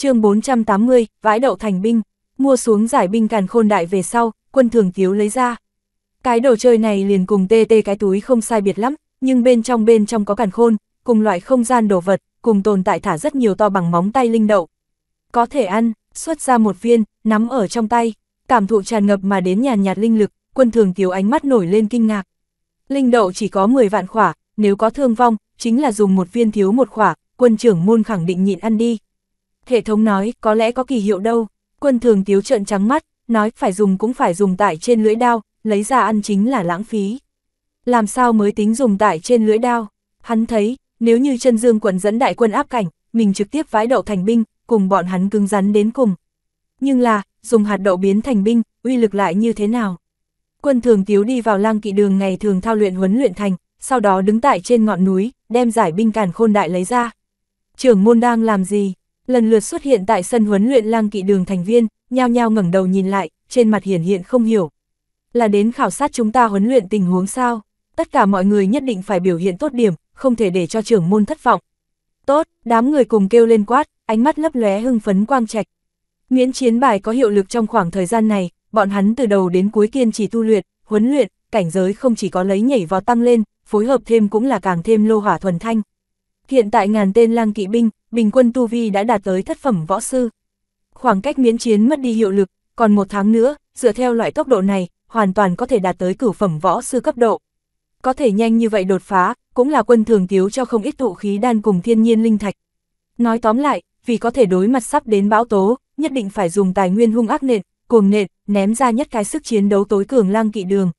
chương 480, vãi đậu thành binh, mua xuống giải binh càn khôn đại về sau, quân thường thiếu lấy ra. Cái đồ chơi này liền cùng tê tê cái túi không sai biệt lắm, nhưng bên trong bên trong có càn khôn, cùng loại không gian đồ vật, cùng tồn tại thả rất nhiều to bằng móng tay linh đậu. Có thể ăn, xuất ra một viên, nắm ở trong tay, cảm thụ tràn ngập mà đến nhàn nhạt linh lực, quân thường thiếu ánh mắt nổi lên kinh ngạc. Linh đậu chỉ có 10 vạn khỏa, nếu có thương vong, chính là dùng một viên thiếu một khỏa, quân trưởng môn khẳng định nhịn ăn đi. Hệ thống nói, có lẽ có kỳ hiệu đâu. Quân thường tiếu trợn trắng mắt, nói phải dùng cũng phải dùng tại trên lưỡi đao, lấy ra ăn chính là lãng phí. Làm sao mới tính dùng tại trên lưỡi đao? Hắn thấy, nếu như chân dương quận dẫn đại quân áp cảnh, mình trực tiếp vái đậu thành binh, cùng bọn hắn cứng rắn đến cùng. Nhưng là, dùng hạt đậu biến thành binh, uy lực lại như thế nào? Quân thường tiếu đi vào lang kỵ đường ngày thường thao luyện huấn luyện thành, sau đó đứng tại trên ngọn núi, đem giải binh càn khôn đại lấy ra. Trưởng môn đang làm gì? lần lượt xuất hiện tại sân huấn luyện lang kỵ đường thành viên, nhao nhao ngẩng đầu nhìn lại, trên mặt hiển hiện không hiểu. Là đến khảo sát chúng ta huấn luyện tình huống sao? Tất cả mọi người nhất định phải biểu hiện tốt điểm, không thể để cho trưởng môn thất vọng. Tốt, đám người cùng kêu lên quát, ánh mắt lấp lóe hưng phấn quang trạch. Miễn chiến bài có hiệu lực trong khoảng thời gian này, bọn hắn từ đầu đến cuối kiên trì tu luyện, huấn luyện, cảnh giới không chỉ có lấy nhảy vào tăng lên, phối hợp thêm cũng là càng thêm lô hỏa thuần thanh. Hiện tại ngàn tên lang kỵ binh, bình quân tu vi đã đạt tới thất phẩm võ sư. Khoảng cách miễn chiến mất đi hiệu lực, còn một tháng nữa, dựa theo loại tốc độ này, hoàn toàn có thể đạt tới cửu phẩm võ sư cấp độ. Có thể nhanh như vậy đột phá, cũng là quân thường thiếu cho không ít tụ khí đan cùng thiên nhiên linh thạch. Nói tóm lại, vì có thể đối mặt sắp đến bão tố, nhất định phải dùng tài nguyên hung ác nện, cuồng nện, ném ra nhất cái sức chiến đấu tối cường lang kỵ đường.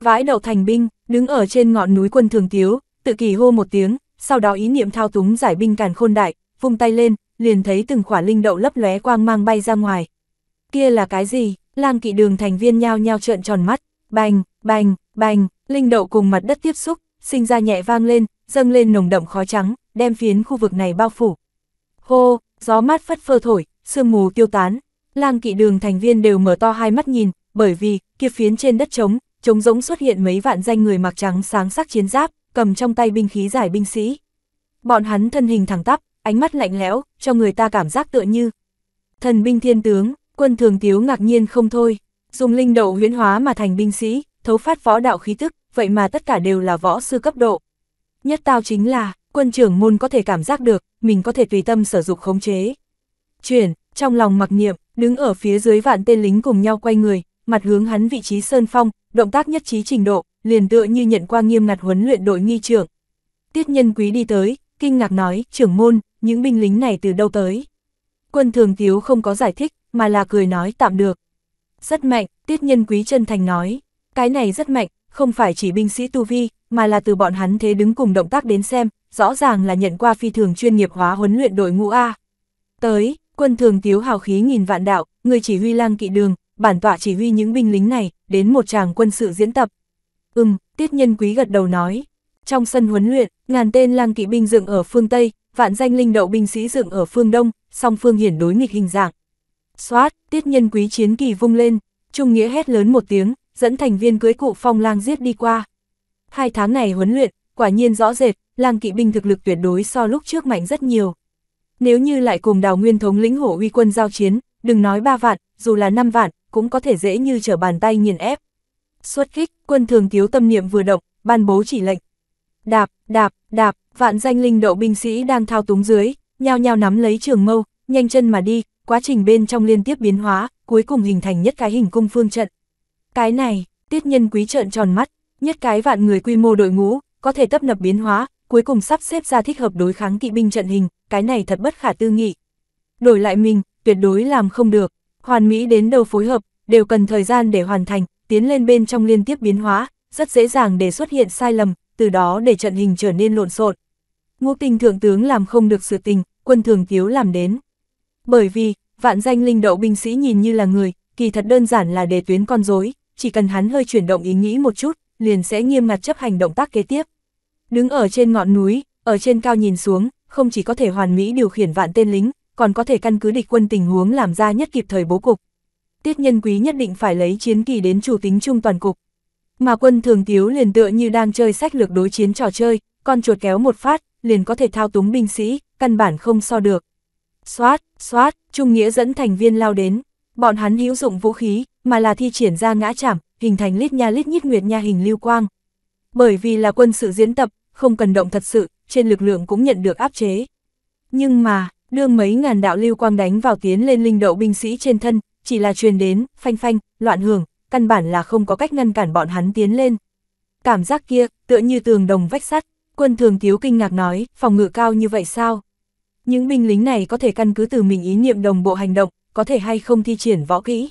Vãi đậu thành binh, đứng ở trên ngọn núi quân thường thiếu, tự kỳ hô một tiếng, sau đó ý niệm thao túng giải binh càn khôn đại, vung tay lên, liền thấy từng khỏa linh đậu lấp lóe quang mang bay ra ngoài. Kia là cái gì? Lang kỵ đường thành viên nhao nhao trợn tròn mắt, bành, bành, bành, linh đậu cùng mặt đất tiếp xúc, sinh ra nhẹ vang lên, dâng lên nồng đậm khói trắng, đem phiến khu vực này bao phủ. Hô, gió mát phất phơ thổi, sương mù tiêu tán, lang kỵ đường thành viên đều mở to hai mắt nhìn, bởi vì, kia phiến trên đất trống, trống rỗng xuất hiện mấy vạn danh người mặc trắng sáng sắc chiến giáp, cầm trong tay binh khí giải binh sĩ. Bọn hắn thân hình thẳng tắp, ánh mắt lạnh lẽo, cho người ta cảm giác tựa như thần binh thiên tướng, quân thường tiếu ngạc nhiên không thôi, dùng linh đậu huyễn hóa mà thành binh sĩ, thấu phát võ đạo khí tức, vậy mà tất cả đều là võ sư cấp độ. Nhất tao chính là, quân trưởng môn có thể cảm giác được, mình có thể tùy tâm sở dục khống chế. Chuyển, trong lòng mặc niệm, đứng ở phía dưới vạn tên lính cùng nhau quay người, mặt hướng hắn vị trí sơn phong, động tác nhất trí trình độ, liền tựa như nhận qua nghiêm ngặt huấn luyện đội nghi trưởng. Tiết nhân quý đi tới, kinh ngạc nói, trưởng môn, những binh lính này từ đâu tới? Quân thường thiếu không có giải thích, mà là cười nói tạm được. Rất mạnh, tiết nhân quý chân thành nói, cái này rất mạnh, không phải chỉ binh sĩ tu vi, mà là từ bọn hắn thế đứng cùng động tác đến xem, rõ ràng là nhận qua phi thường chuyên nghiệp hóa huấn luyện đội ngũ A. Tới, quân thường tiếu hào khí nghìn vạn đạo, người chỉ huy lang kỵ đường, bản tọa chỉ huy những binh lính này, đến một tràng quân sự diễn tập, Ừm, tiết nhân quý gật đầu nói. Trong sân huấn luyện, ngàn tên lang kỵ binh dựng ở phương Tây, vạn danh linh đậu binh sĩ dựng ở phương Đông, song phương hiển đối nghịch hình dạng. Xoát, tiết nhân quý chiến kỳ vung lên, Trung Nghĩa hét lớn một tiếng, dẫn thành viên cưới cụ phong lang giết đi qua. Hai tháng này huấn luyện, quả nhiên rõ rệt, lang kỵ binh thực lực tuyệt đối so lúc trước mạnh rất nhiều. Nếu như lại cùng đào nguyên thống lĩnh hổ uy quân giao chiến, đừng nói ba vạn, dù là năm vạn, cũng có thể dễ như trở bàn tay nghiền ép. Xuất kích quân thường thiếu tâm niệm vừa động, ban bố chỉ lệnh. Đạp, đạp, đạp, vạn danh linh đậu binh sĩ đang thao túng dưới, nhao nhao nắm lấy trường mâu, nhanh chân mà đi, quá trình bên trong liên tiếp biến hóa, cuối cùng hình thành nhất cái hình cung phương trận. Cái này, tiết nhân quý trợn tròn mắt, nhất cái vạn người quy mô đội ngũ, có thể tấp nập biến hóa, cuối cùng sắp xếp ra thích hợp đối kháng kỵ binh trận hình, cái này thật bất khả tư nghị. Đổi lại mình, tuyệt đối làm không được, hoàn mỹ đến đâu phối hợp, đều cần thời gian để hoàn thành, tiến lên bên trong liên tiếp biến hóa, rất dễ dàng để xuất hiện sai lầm, từ đó để trận hình trở nên lộn xộn. ngô tinh thượng tướng làm không được sự tình, quân thường thiếu làm đến. Bởi vì, vạn danh linh đậu binh sĩ nhìn như là người, kỳ thật đơn giản là để tuyến con rối, chỉ cần hắn hơi chuyển động ý nghĩ một chút, liền sẽ nghiêm ngặt chấp hành động tác kế tiếp. Đứng ở trên ngọn núi, ở trên cao nhìn xuống, không chỉ có thể hoàn mỹ điều khiển vạn tên lính, còn có thể căn cứ địch quân tình huống làm ra nhất kịp thời bố cục tiết nhân quý nhất định phải lấy chiến kỳ đến chủ tính trung toàn cục. Mà quân thường tiếu liền tựa như đang chơi sách lược đối chiến trò chơi, con chuột kéo một phát, liền có thể thao túng binh sĩ, căn bản không so được. Xoát, xoát, Trung Nghĩa dẫn thành viên lao đến, bọn hắn hữu dụng vũ khí, mà là thi triển ra ngã chảm, hình thành lít nha lít nhít nguyệt nha hình lưu quang. Bởi vì là quân sự diễn tập, không cần động thật sự, trên lực lượng cũng nhận được áp chế. Nhưng mà, đương mấy ngàn đạo lưu quang đánh vào tiến lên linh đậu binh sĩ trên thân, chỉ là truyền đến, phanh phanh, loạn hưởng, căn bản là không có cách ngăn cản bọn hắn tiến lên. Cảm giác kia, tựa như tường đồng vách sắt, quân thường thiếu kinh ngạc nói, phòng ngự cao như vậy sao? Những binh lính này có thể căn cứ từ mình ý niệm đồng bộ hành động, có thể hay không thi triển võ kỹ.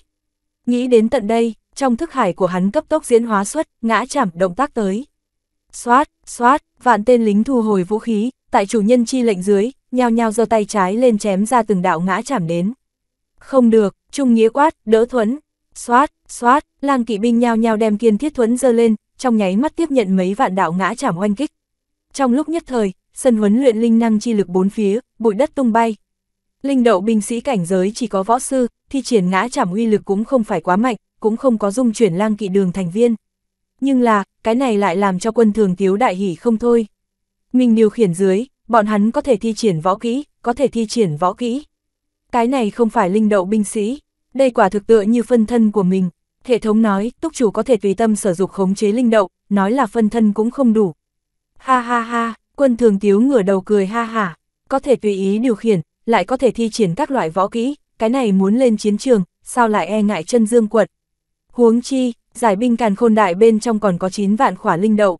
Nghĩ đến tận đây, trong thức hải của hắn cấp tốc diễn hóa xuất, ngã chạm động tác tới. Xoát, xoát, vạn tên lính thu hồi vũ khí, tại chủ nhân chi lệnh dưới, nhao nhao giơ tay trái lên chém ra từng đạo ngã chạm đến. Không được, Trung Nghĩa quát, đỡ thuẫn. Xoát, xoát, lang kỵ binh nhao nhao đem kiên thiết thuẫn dơ lên, trong nháy mắt tiếp nhận mấy vạn đạo ngã chảm oanh kích. Trong lúc nhất thời, sân huấn luyện linh năng chi lực bốn phía, bụi đất tung bay. Linh đậu binh sĩ cảnh giới chỉ có võ sư, thi triển ngã chảm uy lực cũng không phải quá mạnh, cũng không có dung chuyển lang kỵ đường thành viên. Nhưng là, cái này lại làm cho quân thường thiếu đại hỉ không thôi. Mình điều khiển dưới, bọn hắn có thể thi triển võ kỹ, có thể thi triển võ kỹ. Cái này không phải linh đậu binh sĩ, đây quả thực tựa như phân thân của mình. Hệ thống nói, túc chủ có thể tùy tâm sở dục khống chế linh đậu, nói là phân thân cũng không đủ. Ha ha ha, quân thường tiếu ngửa đầu cười ha ha, có thể tùy ý điều khiển, lại có thể thi triển các loại võ kỹ, cái này muốn lên chiến trường, sao lại e ngại chân dương quật. Huống chi, giải binh càn khôn đại bên trong còn có 9 vạn khỏa linh đậu.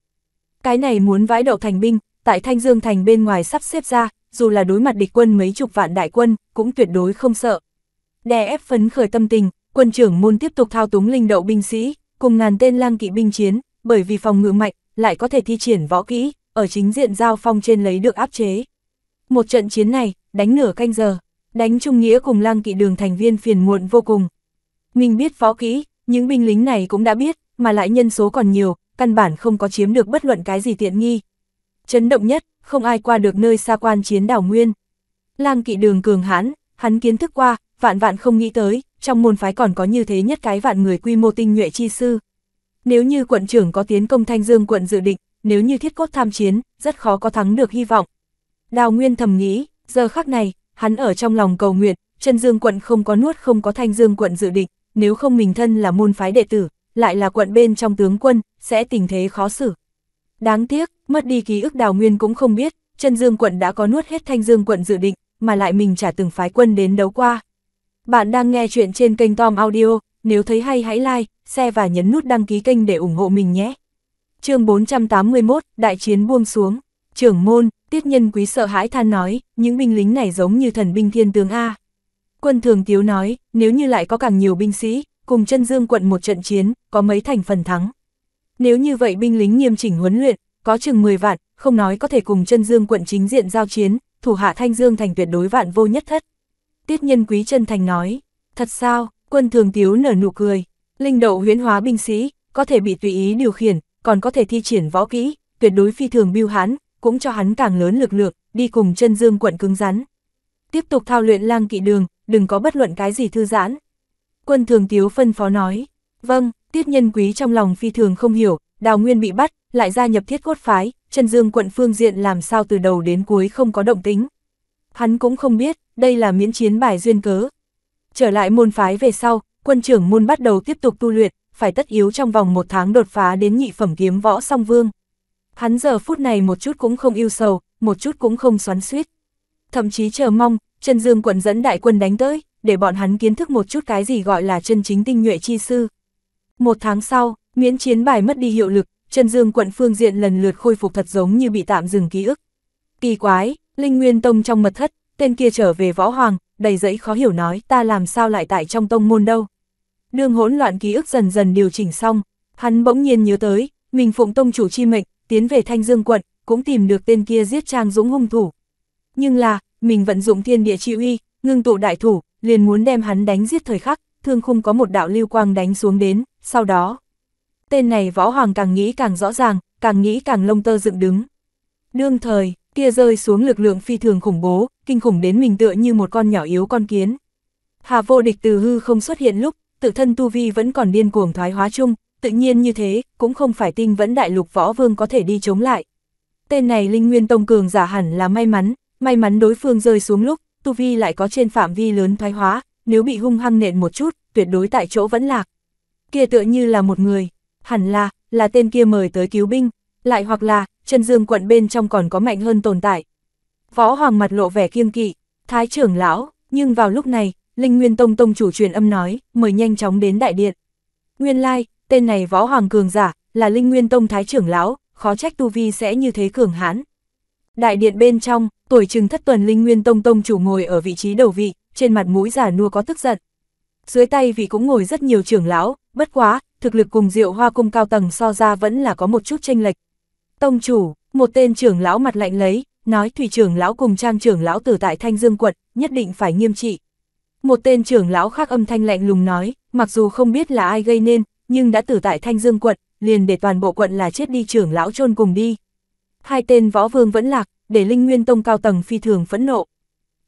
Cái này muốn vãi đậu thành binh, tại Thanh Dương Thành bên ngoài sắp xếp ra, dù là đối mặt địch quân mấy chục vạn đại quân, cũng tuyệt đối không sợ. Đè ép phấn khởi tâm tình, quân trưởng môn tiếp tục thao túng linh đậu binh sĩ, cùng ngàn tên lang kỵ binh chiến, bởi vì phòng ngự mạnh, lại có thể thi triển võ kỹ, ở chính diện giao phong trên lấy được áp chế. Một trận chiến này, đánh nửa canh giờ, đánh trung nghĩa cùng lang kỵ đường thành viên phiền muộn vô cùng. Mình biết võ kỹ, những binh lính này cũng đã biết, mà lại nhân số còn nhiều, căn bản không có chiếm được bất luận cái gì tiện nghi. Chấn động nhất, không ai qua được nơi xa quan chiến đảo nguyên. Lang kỵ đường cường hãn, hắn kiến thức qua, vạn vạn không nghĩ tới, trong môn phái còn có như thế nhất cái vạn người quy mô tinh nhuệ chi sư. Nếu như quận trưởng có tiến công Thanh Dương quận dự định, nếu như thiết cốt tham chiến, rất khó có thắng được hy vọng. Đào Nguyên thầm nghĩ, giờ khắc này, hắn ở trong lòng cầu nguyện, chân Dương quận không có nuốt không có Thanh Dương quận dự định, nếu không mình thân là môn phái đệ tử, lại là quận bên trong tướng quân, sẽ tình thế khó xử. Đáng tiếc, mất đi ký ức đào nguyên cũng không biết, chân dương quận đã có nuốt hết thanh dương quận dự định, mà lại mình chả từng phái quân đến đấu qua. Bạn đang nghe chuyện trên kênh Tom Audio, nếu thấy hay hãy like, share và nhấn nút đăng ký kênh để ủng hộ mình nhé. chương 481, Đại chiến buông xuống. Trưởng môn, tiết nhân quý sợ hãi than nói, những binh lính này giống như thần binh thiên tướng A. Quân thường tiếu nói, nếu như lại có càng nhiều binh sĩ, cùng chân dương quận một trận chiến, có mấy thành phần thắng. Nếu như vậy binh lính nghiêm chỉnh huấn luyện, có chừng 10 vạn, không nói có thể cùng chân dương quận chính diện giao chiến, thủ hạ Thanh Dương thành tuyệt đối vạn vô nhất thất. Tiết nhân quý chân thành nói, thật sao, quân thường tiếu nở nụ cười, linh đậu huyễn hóa binh sĩ, có thể bị tùy ý điều khiển, còn có thể thi triển võ kỹ, tuyệt đối phi thường biêu hán, cũng cho hắn càng lớn lực lượng, đi cùng chân dương quận cứng rắn. Tiếp tục thao luyện lang kỵ đường, đừng có bất luận cái gì thư giãn. Quân thường tiếu phân phó nói, vâng, Tiết nhân quý trong lòng phi thường không hiểu, đào nguyên bị bắt, lại gia nhập thiết cốt phái, Trần Dương quận phương diện làm sao từ đầu đến cuối không có động tính. Hắn cũng không biết, đây là miễn chiến bài duyên cớ. Trở lại môn phái về sau, quân trưởng môn bắt đầu tiếp tục tu luyện, phải tất yếu trong vòng một tháng đột phá đến nhị phẩm kiếm võ song vương. Hắn giờ phút này một chút cũng không yêu sầu, một chút cũng không xoắn suýt. Thậm chí chờ mong, Trần Dương quận dẫn đại quân đánh tới, để bọn hắn kiến thức một chút cái gì gọi là chân chính tinh nhuệ chi sư. Một tháng sau, miễn chiến bài mất đi hiệu lực, Trần Dương quận phương diện lần lượt khôi phục thật giống như bị tạm dừng ký ức. Kỳ quái, Linh Nguyên Tông trong mật thất, tên kia trở về võ hoàng, đầy dẫy khó hiểu nói ta làm sao lại tại trong tông môn đâu. Đường hỗn loạn ký ức dần dần điều chỉnh xong, hắn bỗng nhiên nhớ tới, mình phụng tông chủ chi mệnh, tiến về Thanh Dương quận, cũng tìm được tên kia giết Trang Dũng hung thủ. Nhưng là, mình vận dụng thiên địa chi uy, ngưng tụ đại thủ, liền muốn đem hắn đánh giết thời khắc, thương khung có một đạo lưu quang đánh xuống đến, sau đó. Tên này võ hoàng càng nghĩ càng rõ ràng, càng nghĩ càng lông tơ dựng đứng. Đương thời, kia rơi xuống lực lượng phi thường khủng bố, kinh khủng đến mình tựa như một con nhỏ yếu con kiến. Hà vô địch từ hư không xuất hiện lúc, tự thân tu vi vẫn còn điên cuồng thoái hóa chung, tự nhiên như thế, cũng không phải tinh vẫn đại lục võ vương có thể đi chống lại. Tên này Linh Nguyên Tông Cường giả hẳn là may mắn, may mắn đối phương rơi xuống lúc, tu vi lại có trên phạm vi lớn thoái hóa, nếu bị hung hăng nện một chút, tuyệt đối tại chỗ vẫn lạc kia tựa như là một người, hẳn là, là tên kia mời tới cứu binh, lại hoặc là, chân dương quận bên trong còn có mạnh hơn tồn tại. Võ Hoàng mặt lộ vẻ kiêng kỵ, thái trưởng lão, nhưng vào lúc này, Linh Nguyên Tông Tông chủ truyền âm nói, mời nhanh chóng đến đại điện. Nguyên lai, like, tên này Võ Hoàng cường giả, là Linh Nguyên Tông thái trưởng lão, khó trách tu vi sẽ như thế cường hãn. Đại điện bên trong, tuổi trừng thất tuần Linh Nguyên Tông Tông chủ ngồi ở vị trí đầu vị, trên mặt mũi giả nua có tức giận. Dưới tay vị cũng ngồi rất nhiều trưởng lão, bất quá, thực lực cùng Diệu Hoa cung cao tầng so ra vẫn là có một chút chênh lệch. Tông chủ, một tên trưởng lão mặt lạnh lấy, nói thủy trưởng lão cùng trang trưởng lão tử tại Thanh Dương quận, nhất định phải nghiêm trị. Một tên trưởng lão khác âm thanh lạnh lùng nói, mặc dù không biết là ai gây nên, nhưng đã tử tại Thanh Dương quận, liền để toàn bộ quận là chết đi trưởng lão chôn cùng đi. Hai tên võ vương vẫn lạc, để Linh Nguyên Tông cao tầng phi thường phẫn nộ.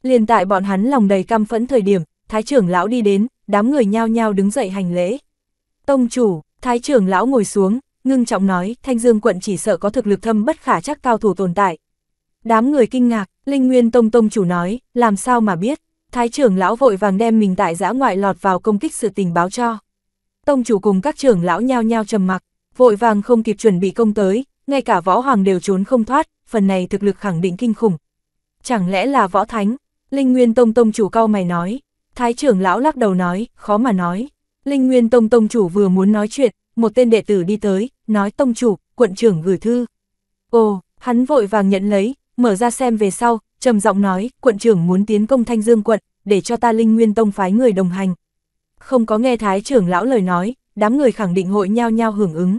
Liền tại bọn hắn lòng đầy căm phẫn thời điểm, Thái trưởng lão đi đến, đám người nhao nhao đứng dậy hành lễ. Tông chủ, thái trưởng lão ngồi xuống, ngưng trọng nói, Thanh Dương quận chỉ sợ có thực lực thâm bất khả chắc cao thủ tồn tại. Đám người kinh ngạc, Linh Nguyên Tông Tông chủ nói, làm sao mà biết, thái trưởng lão vội vàng đem mình tại giã ngoại lọt vào công kích sự tình báo cho. Tông chủ cùng các trưởng lão nhao nhao trầm mặc, vội vàng không kịp chuẩn bị công tới, ngay cả võ hoàng đều trốn không thoát, phần này thực lực khẳng định kinh khủng. Chẳng lẽ là võ thánh? Linh Nguyên Tông Tông chủ cao mày nói, thái trưởng lão lắc đầu nói, khó mà nói. Linh Nguyên Tông Tông Chủ vừa muốn nói chuyện, một tên đệ tử đi tới, nói Tông Chủ, quận trưởng gửi thư. Ồ, hắn vội vàng nhận lấy, mở ra xem về sau, trầm giọng nói, quận trưởng muốn tiến công Thanh Dương quận, để cho ta Linh Nguyên Tông phái người đồng hành. Không có nghe Thái trưởng lão lời nói, đám người khẳng định hội nhau nhau hưởng ứng.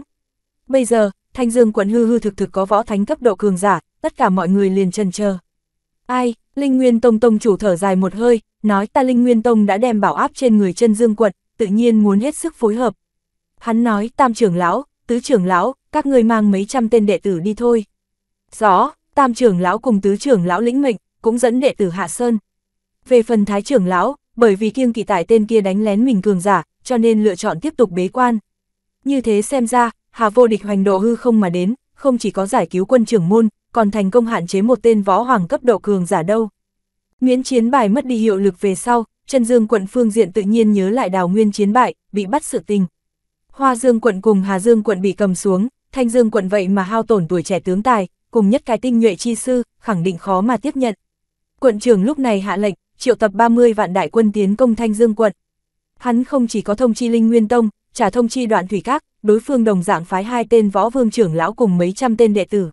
Bây giờ, Thanh Dương quận hư hư thực thực có võ thánh cấp độ cường giả, tất cả mọi người liền chần chờ. Ai, Linh Nguyên Tông Tông chủ thở dài một hơi, nói ta Linh Nguyên Tông đã đem bảo áp trên người chân Dương quận, tự nhiên muốn hết sức phối hợp. Hắn nói, tam trưởng lão, tứ trưởng lão, các ngươi mang mấy trăm tên đệ tử đi thôi. Rõ, tam trưởng lão cùng tứ trưởng lão lĩnh mệnh, cũng dẫn đệ tử Hạ Sơn. Về phần thái trưởng lão, bởi vì kiêng kỵ tại tên kia đánh lén mình cường giả, cho nên lựa chọn tiếp tục bế quan. Như thế xem ra, Hà vô địch hoành độ hư không mà đến, không chỉ có giải cứu quân trưởng môn, còn thành công hạn chế một tên võ hoàng cấp độ cường giả đâu. Miễn chiến bài mất đi hiệu lực về sau, Trần Dương quận phương diện tự nhiên nhớ lại đào nguyên chiến bại, bị bắt sự tình. Hoa Dương quận cùng Hà Dương quận bị cầm xuống, Thanh Dương quận vậy mà hao tổn tuổi trẻ tướng tài, cùng nhất cái tinh nhuệ chi sư, khẳng định khó mà tiếp nhận. Quận trưởng lúc này hạ lệnh, triệu tập 30 vạn đại quân tiến công Thanh Dương quận. Hắn không chỉ có thông chi Linh Nguyên Tông, trả thông chi đoạn thủy các, đối phương đồng dạng phái hai tên võ vương trưởng lão cùng mấy trăm tên đệ tử.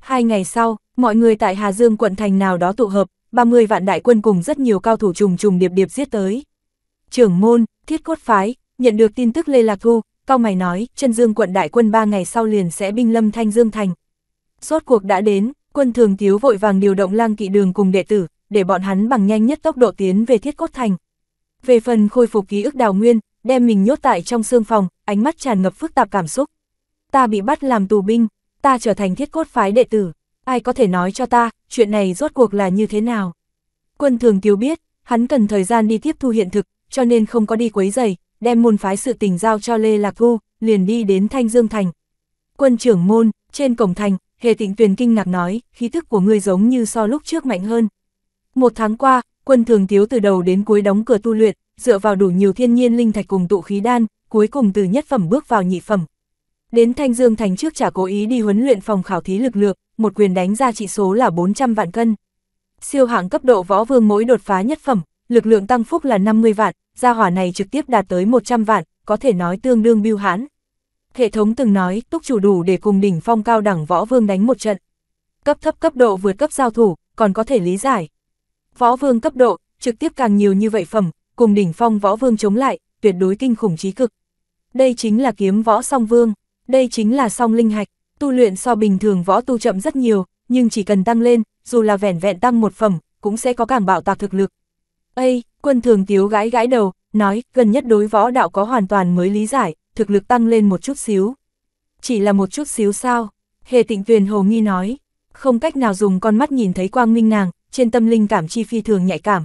Hai ngày sau, mọi người tại Hà Dương quận thành nào đó tụ hợp, 30 vạn đại quân cùng rất nhiều cao thủ trùng trùng điệp điệp giết tới. Trưởng môn, thiết cốt phái, nhận được tin tức Lê Lạc Thu, cao mày nói, chân dương quận đại quân 3 ngày sau liền sẽ binh lâm thanh dương thành. Rốt cuộc đã đến, quân thường tiếu vội vàng điều động lang kỵ đường cùng đệ tử, để bọn hắn bằng nhanh nhất tốc độ tiến về thiết cốt thành. Về phần khôi phục ký ức đào nguyên, đem mình nhốt tại trong xương phòng, ánh mắt tràn ngập phức tạp cảm xúc. Ta bị bắt làm tù binh, ta trở thành thiết cốt phái đệ tử ai có thể nói cho ta, chuyện này rốt cuộc là như thế nào? Quân thường Tiêu biết, hắn cần thời gian đi tiếp thu hiện thực, cho nên không có đi quấy giày, đem môn phái sự tình giao cho Lê Lạc Thu, liền đi đến Thanh Dương Thành. Quân trưởng môn, trên cổng thành, Hề Tịnh Tuyền kinh ngạc nói, khí thức của ngươi giống như so lúc trước mạnh hơn. Một tháng qua, quân thường thiếu từ đầu đến cuối đóng cửa tu luyện, dựa vào đủ nhiều thiên nhiên linh thạch cùng tụ khí đan, cuối cùng từ nhất phẩm bước vào nhị phẩm. Đến Thanh Dương Thành trước chả cố ý đi huấn luyện phòng khảo thí lực lượng, một quyền đánh ra trị số là 400 vạn cân. Siêu hạng cấp độ võ vương mỗi đột phá nhất phẩm, lực lượng tăng phúc là 50 vạn, gia hỏa này trực tiếp đạt tới 100 vạn, có thể nói tương đương biêu hãn. Hệ thống từng nói, túc chủ đủ để cùng đỉnh phong cao đẳng võ vương đánh một trận. Cấp thấp cấp độ vượt cấp giao thủ, còn có thể lý giải. Võ vương cấp độ, trực tiếp càng nhiều như vậy phẩm, cùng đỉnh phong võ vương chống lại, tuyệt đối kinh khủng trí cực. Đây chính là kiếm võ song vương, đây chính là song linh hạch tu luyện so bình thường võ tu chậm rất nhiều, nhưng chỉ cần tăng lên, dù là vẻn vẹn tăng một phẩm, cũng sẽ có càng bạo tạc thực lực. Ây, quân thường tiếu gãi gãi đầu, nói, gần nhất đối võ đạo có hoàn toàn mới lý giải, thực lực tăng lên một chút xíu. Chỉ là một chút xíu sao? Hề tịnh viền hồ nghi nói, không cách nào dùng con mắt nhìn thấy quang minh nàng, trên tâm linh cảm chi phi thường nhạy cảm.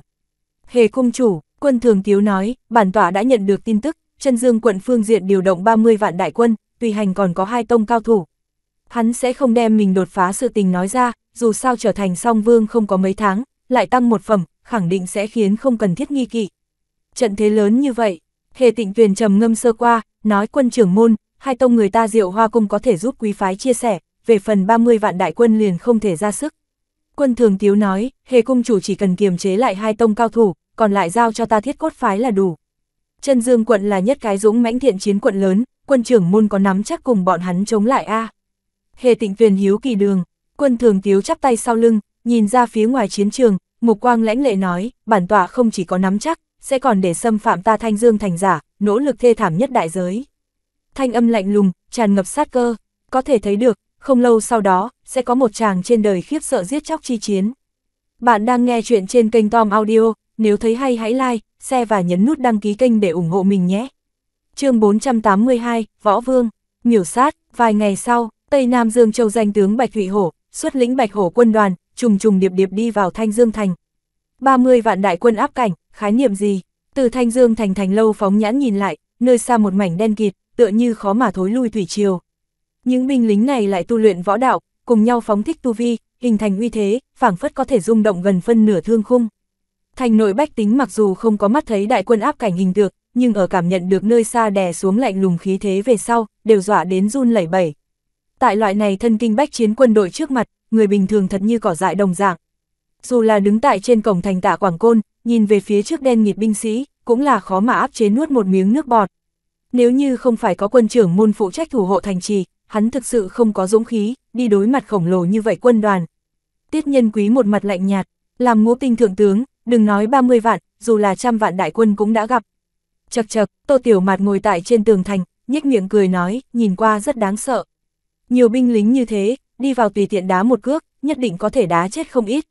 Hề cung chủ, quân thường tiếu nói, bản tỏa đã nhận được tin tức, chân dương quận phương diện điều động 30 vạn đại quân, tùy hành còn có hai tông cao thủ, hắn sẽ không đem mình đột phá sự tình nói ra, dù sao trở thành song vương không có mấy tháng, lại tăng một phẩm, khẳng định sẽ khiến không cần thiết nghi kỵ. Trận thế lớn như vậy, hề tịnh tuyền trầm ngâm sơ qua, nói quân trưởng môn, hai tông người ta diệu hoa cung có thể giúp quý phái chia sẻ, về phần 30 vạn đại quân liền không thể ra sức. Quân thường tiếu nói, hề cung chủ chỉ cần kiềm chế lại hai tông cao thủ, còn lại giao cho ta thiết cốt phái là đủ. Trân Dương quận là nhất cái dũng mãnh thiện chiến quận lớn, quân trưởng môn có nắm chắc cùng bọn hắn chống lại a. Hề tịnh tuyền hiếu kỳ đường, quân thường tiếu chắp tay sau lưng, nhìn ra phía ngoài chiến trường, mục quang lãnh lệ nói, bản tọa không chỉ có nắm chắc, sẽ còn để xâm phạm ta thanh dương thành giả, nỗ lực thê thảm nhất đại giới. Thanh âm lạnh lùng, tràn ngập sát cơ, có thể thấy được, không lâu sau đó, sẽ có một chàng trên đời khiếp sợ giết chóc chi chiến. Bạn đang nghe chuyện trên kênh Tom Audio, nếu thấy hay hãy like, share và nhấn nút đăng ký kênh để ủng hộ mình nhé. chương 482, Võ Vương, miểu sát, vài ngày sau, Tây Nam Dương Châu danh tướng Bạch Thụy Hổ, xuất lĩnh Bạch Hổ quân đoàn, trùng trùng điệp điệp đi vào Thanh Dương Thành. 30 vạn đại quân áp cảnh, khái niệm gì? Từ Thanh Dương Thành thành lâu phóng nhãn nhìn lại, nơi xa một mảnh đen kịt, tựa như khó mà thối lui thủy triều. Những binh lính này lại tu luyện võ đạo, cùng nhau phóng thích tu vi, hình thành uy thế, phảng phất có thể rung động gần phân nửa thương khung. Thành nội bách tính mặc dù không có mắt thấy đại quân áp cảnh hình được, nhưng ở cảm nhận được nơi xa đè xuống lạnh lùng khí thế về sau, đều dọa đến run lẩy bẩy, Tại loại này thân kinh bách chiến quân đội trước mặt, người bình thường thật như cỏ dại đồng dạng. Dù là đứng tại trên cổng thành tạ Quảng Côn, nhìn về phía trước đen nghịt binh sĩ, cũng là khó mà áp chế nuốt một miếng nước bọt. Nếu như không phải có quân trưởng môn phụ trách thủ hộ thành trì, hắn thực sự không có dũng khí, đi đối mặt khổng lồ như vậy quân đoàn. Tiết nhân quý một mặt lạnh nhạt, làm ngũ tinh thượng tướng, đừng nói 30 vạn, dù là trăm vạn đại quân cũng đã gặp. Chật chật, tô tiểu mạt ngồi tại trên tường thành, nhếch miệng cười nói, nhìn qua rất đáng sợ. Nhiều binh lính như thế, đi vào tùy tiện đá một cước, nhất định có thể đá chết không ít.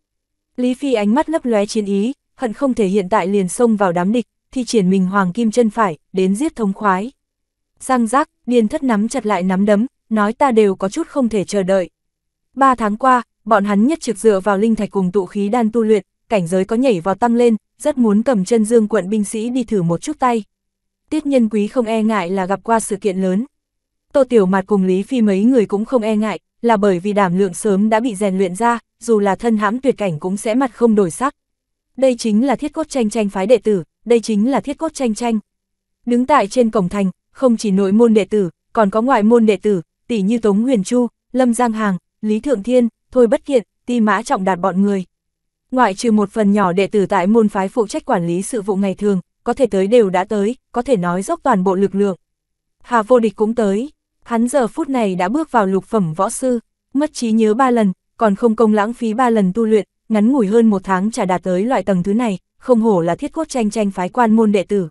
Lý Phi ánh mắt lấp lóe chiến ý, hận không thể hiện tại liền xông vào đám địch, thi triển mình hoàng kim chân phải, đến giết thống khoái. Giang giác, điền thất nắm chặt lại nắm đấm, nói ta đều có chút không thể chờ đợi. Ba tháng qua, bọn hắn nhất trực dựa vào linh thạch cùng tụ khí đan tu luyện, cảnh giới có nhảy vào tăng lên, rất muốn cầm chân dương quận binh sĩ đi thử một chút tay. Tiết nhân quý không e ngại là gặp qua sự kiện lớn, Tô Tiểu Mạt cùng Lý Phi mấy người cũng không e ngại, là bởi vì đảm lượng sớm đã bị rèn luyện ra, dù là thân hãm tuyệt cảnh cũng sẽ mặt không đổi sắc. Đây chính là thiết cốt tranh tranh phái đệ tử, đây chính là thiết cốt tranh tranh. Đứng tại trên cổng thành, không chỉ nội môn đệ tử, còn có ngoại môn đệ tử, tỷ như Tống Huyền Chu, Lâm Giang Hàng, Lý Thượng Thiên, Thôi Bất Kiện, Ti Mã Trọng Đạt bọn người. Ngoại trừ một phần nhỏ đệ tử tại môn phái phụ trách quản lý sự vụ ngày thường, có thể tới đều đã tới, có thể nói dốc toàn bộ lực lượng. Hà Vô Địch cũng tới, Hắn giờ phút này đã bước vào lục phẩm võ sư, mất trí nhớ ba lần, còn không công lãng phí ba lần tu luyện, ngắn ngủi hơn một tháng chả đạt tới loại tầng thứ này, không hổ là thiết cốt tranh tranh phái quan môn đệ tử.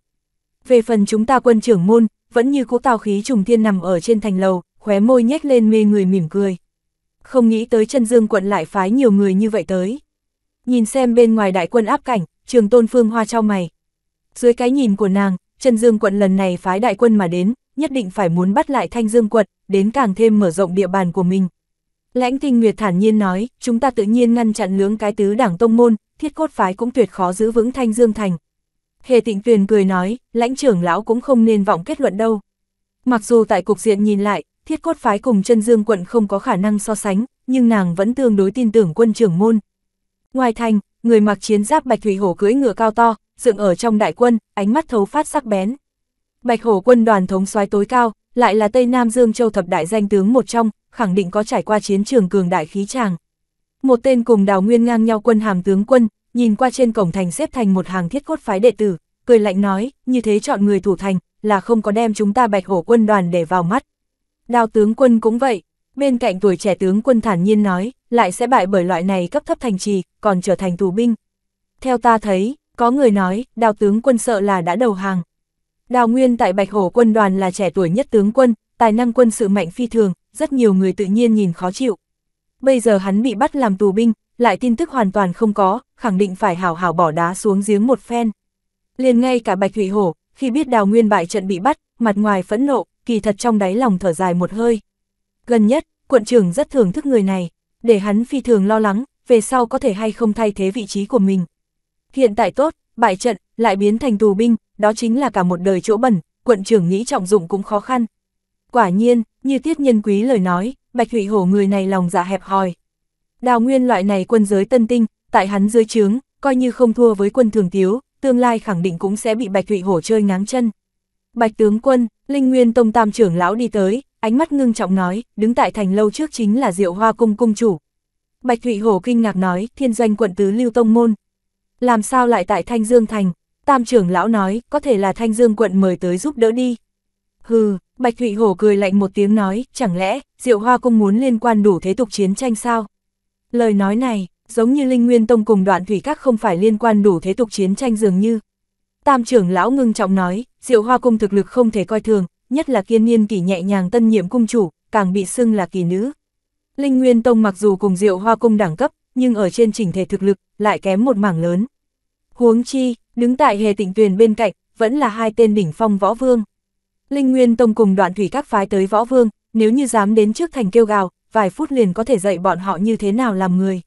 Về phần chúng ta quân trưởng môn, vẫn như cố tào khí trùng thiên nằm ở trên thành lầu, khóe môi nhếch lên mê người mỉm cười. Không nghĩ tới chân dương quận lại phái nhiều người như vậy tới. Nhìn xem bên ngoài đại quân áp cảnh, trường tôn phương hoa trao mày. Dưới cái nhìn của nàng, chân dương quận lần này phái đại quân mà đến, nhất định phải muốn bắt lại Thanh Dương quật, đến càng thêm mở rộng địa bàn của mình. Lãnh Tinh Nguyệt thản nhiên nói, chúng ta tự nhiên ngăn chặn lưỡng cái tứ đảng tông môn, thiết cốt phái cũng tuyệt khó giữ vững Thanh Dương thành. Hề Tịnh Tuyền cười nói, lãnh trưởng lão cũng không nên vọng kết luận đâu. Mặc dù tại cục diện nhìn lại, thiết cốt phái cùng chân dương quận không có khả năng so sánh, nhưng nàng vẫn tương đối tin tưởng quân trưởng môn. Ngoài thành, người mặc chiến giáp bạch thủy hổ cưỡi ngựa cao to, dựng ở trong đại quân, ánh mắt thấu phát sắc bén. Bạch Hổ quân đoàn thống soái tối cao, lại là Tây Nam Dương Châu thập đại danh tướng một trong, khẳng định có trải qua chiến trường cường đại khí tràng. Một tên cùng Đào Nguyên ngang nhau quân hàm tướng quân, nhìn qua trên cổng thành xếp thành một hàng thiết cốt phái đệ tử, cười lạnh nói, như thế chọn người thủ thành, là không có đem chúng ta Bạch Hổ quân đoàn để vào mắt. Đào tướng quân cũng vậy, bên cạnh tuổi trẻ tướng quân thản nhiên nói, lại sẽ bại bởi loại này cấp thấp thành trì, còn trở thành tù binh. Theo ta thấy, có người nói, đào tướng quân sợ là đã đầu hàng, Đào Nguyên tại Bạch Hổ quân đoàn là trẻ tuổi nhất tướng quân, tài năng quân sự mạnh phi thường, rất nhiều người tự nhiên nhìn khó chịu. Bây giờ hắn bị bắt làm tù binh, lại tin tức hoàn toàn không có, khẳng định phải hảo hảo bỏ đá xuống giếng một phen. Liền ngay cả Bạch Thủy Hổ, khi biết Đào Nguyên bại trận bị bắt, mặt ngoài phẫn nộ, kỳ thật trong đáy lòng thở dài một hơi. Gần nhất, quận trưởng rất thưởng thức người này, để hắn phi thường lo lắng, về sau có thể hay không thay thế vị trí của mình. Hiện tại tốt, bại trận, lại biến thành tù binh, đó chính là cả một đời chỗ bẩn, quận trưởng nghĩ trọng dụng cũng khó khăn. Quả nhiên, như tiết nhân quý lời nói, Bạch Thụy Hổ người này lòng dạ hẹp hòi. Đào nguyên loại này quân giới tân tinh, tại hắn dưới trướng, coi như không thua với quân thường tiếu, tương lai khẳng định cũng sẽ bị Bạch Thụy Hổ chơi ngáng chân. Bạch tướng quân, Linh Nguyên Tông Tam trưởng lão đi tới, ánh mắt ngưng trọng nói, đứng tại thành lâu trước chính là Diệu Hoa Cung cung chủ. Bạch Thụy Hổ kinh ngạc nói, thiên doanh quận tứ Lưu Tông Môn. Làm sao lại tại Thanh Dương Thành, tam trưởng lão nói, có thể là Thanh Dương quận mời tới giúp đỡ đi. Hừ, Bạch Thụy Hổ cười lạnh một tiếng nói, chẳng lẽ, Diệu Hoa Cung muốn liên quan đủ thế tục chiến tranh sao? Lời nói này, giống như Linh Nguyên Tông cùng đoạn thủy các không phải liên quan đủ thế tục chiến tranh dường như. Tam trưởng lão ngưng trọng nói, Diệu Hoa Cung thực lực không thể coi thường, nhất là kiên niên kỷ nhẹ nhàng tân nhiệm cung chủ, càng bị xưng là kỳ nữ. Linh Nguyên Tông mặc dù cùng Diệu Hoa Cung đẳng cấp, nhưng ở trên trình thể thực lực, lại kém một mảng lớn. Huống chi, Đứng tại hề tỉnh tuyền bên cạnh, vẫn là hai tên đỉnh phong võ vương. Linh Nguyên Tông cùng đoạn thủy các phái tới võ vương, nếu như dám đến trước thành kêu gào, vài phút liền có thể dạy bọn họ như thế nào làm người.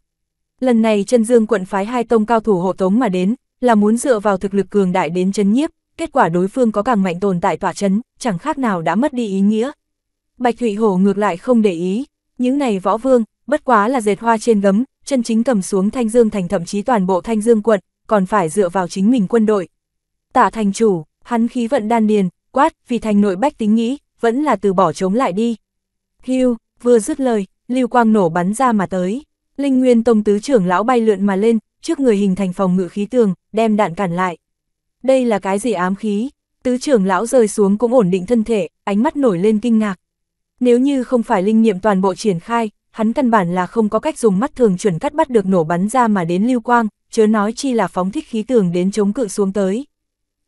Lần này chân dương quận phái hai tông cao thủ hộ tống mà đến, là muốn dựa vào thực lực cường đại đến chấn nhiếp, kết quả đối phương có càng mạnh tồn tại tỏa chấn, chẳng khác nào đã mất đi ý nghĩa. Bạch Thụy Hổ ngược lại không để ý, những này võ vương, bất quá là dệt hoa trên gấm, chân chính cầm xuống Thanh Dương thành thậm chí toàn bộ Thanh Dương quận, còn phải dựa vào chính mình quân đội. Tả thành chủ, hắn khí vận đan điền, quát, vì thành nội bách tính nghĩ, vẫn là từ bỏ chống lại đi. Hưu, vừa dứt lời, lưu quang nổ bắn ra mà tới. Linh Nguyên Tông tứ trưởng lão bay lượn mà lên, trước người hình thành phòng ngự khí tường, đem đạn cản lại. Đây là cái gì ám khí? Tứ trưởng lão rơi xuống cũng ổn định thân thể, ánh mắt nổi lên kinh ngạc. Nếu như không phải linh nghiệm toàn bộ triển khai, hắn căn bản là không có cách dùng mắt thường chuẩn cắt bắt được nổ bắn ra mà đến lưu quang, chớ nói chi là phóng thích khí tường đến chống cự xuống tới.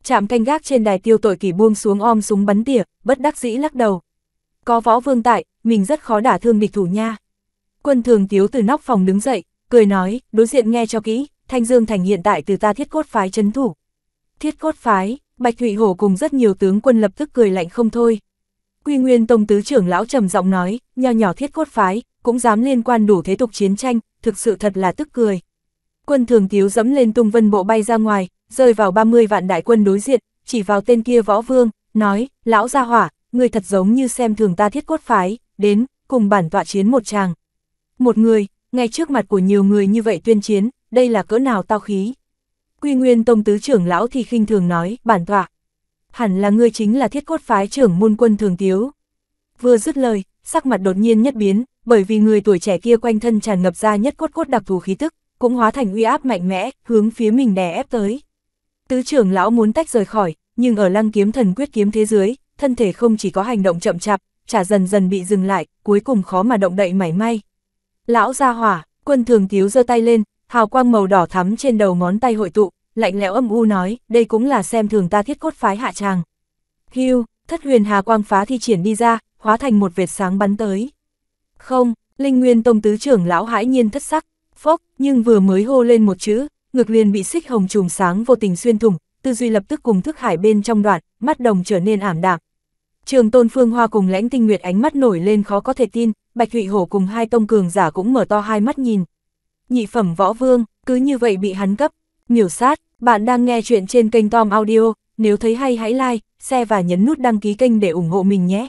Chạm canh gác trên đài tiêu tội kỳ buông xuống om súng bắn tỉa, bất đắc dĩ lắc đầu. Có võ vương tại, mình rất khó đả thương địch thủ nha. Quân thường tiếu từ nóc phòng đứng dậy, cười nói, đối diện nghe cho kỹ, Thanh Dương Thành hiện tại từ ta thiết cốt phái chấn thủ. Thiết cốt phái, Bạch Thụy Hổ cùng rất nhiều tướng quân lập tức cười lạnh không thôi. Quy Nguyên Tông Tứ trưởng lão trầm giọng nói, nho nhỏ thiết cốt phái, cũng dám liên quan đủ thế tục chiến tranh, thực sự thật là tức cười. Quân thường thiếu dẫm lên tung vân bộ bay ra ngoài, rơi vào 30 vạn đại quân đối diện, chỉ vào tên kia võ vương, nói, lão gia hỏa, người thật giống như xem thường ta thiết cốt phái, đến, cùng bản tọa chiến một chàng. Một người, ngay trước mặt của nhiều người như vậy tuyên chiến, đây là cỡ nào tao khí. Quy Nguyên Tông Tứ trưởng lão thì khinh thường nói, bản tọa. Hẳn là ngươi chính là thiết cốt phái trưởng môn quân thường thiếu. Vừa dứt lời, sắc mặt đột nhiên nhất biến, bởi vì người tuổi trẻ kia quanh thân tràn ngập ra nhất cốt cốt đặc thù khí tức, cũng hóa thành uy áp mạnh mẽ, hướng phía mình đè ép tới. Tứ trưởng lão muốn tách rời khỏi, nhưng ở lăng kiếm thần quyết kiếm thế giới, thân thể không chỉ có hành động chậm chạp, chả dần dần bị dừng lại, cuối cùng khó mà động đậy mảy may. Lão ra hỏa, quân thường thiếu giơ tay lên, hào quang màu đỏ thắm trên đầu ngón tay hội tụ, lạnh lẽo âm u nói, đây cũng là xem thường ta thiết cốt phái hạ tràng. Hưu, thất huyền hà quang phá thi triển đi ra, hóa thành một vệt sáng bắn tới. Không, Linh Nguyên Tông Tứ trưởng lão hãi nhiên thất sắc, phốc, nhưng vừa mới hô lên một chữ, ngực liền bị xích hồng trùm sáng vô tình xuyên thủng, tư duy lập tức cùng thức hải bên trong đoạn, mắt đồng trở nên ảm đạm. Trường Tôn Phương Hoa cùng Lãnh Tinh Nguyệt ánh mắt nổi lên khó có thể tin, Bạch Thụy Hổ cùng hai tông cường giả cũng mở to hai mắt nhìn. Nhị phẩm võ vương, cứ như vậy bị hắn cấp, miểu sát, bạn đang nghe chuyện trên kênh Tom Audio, nếu thấy hay hãy like, share và nhấn nút đăng ký kênh để ủng hộ mình nhé.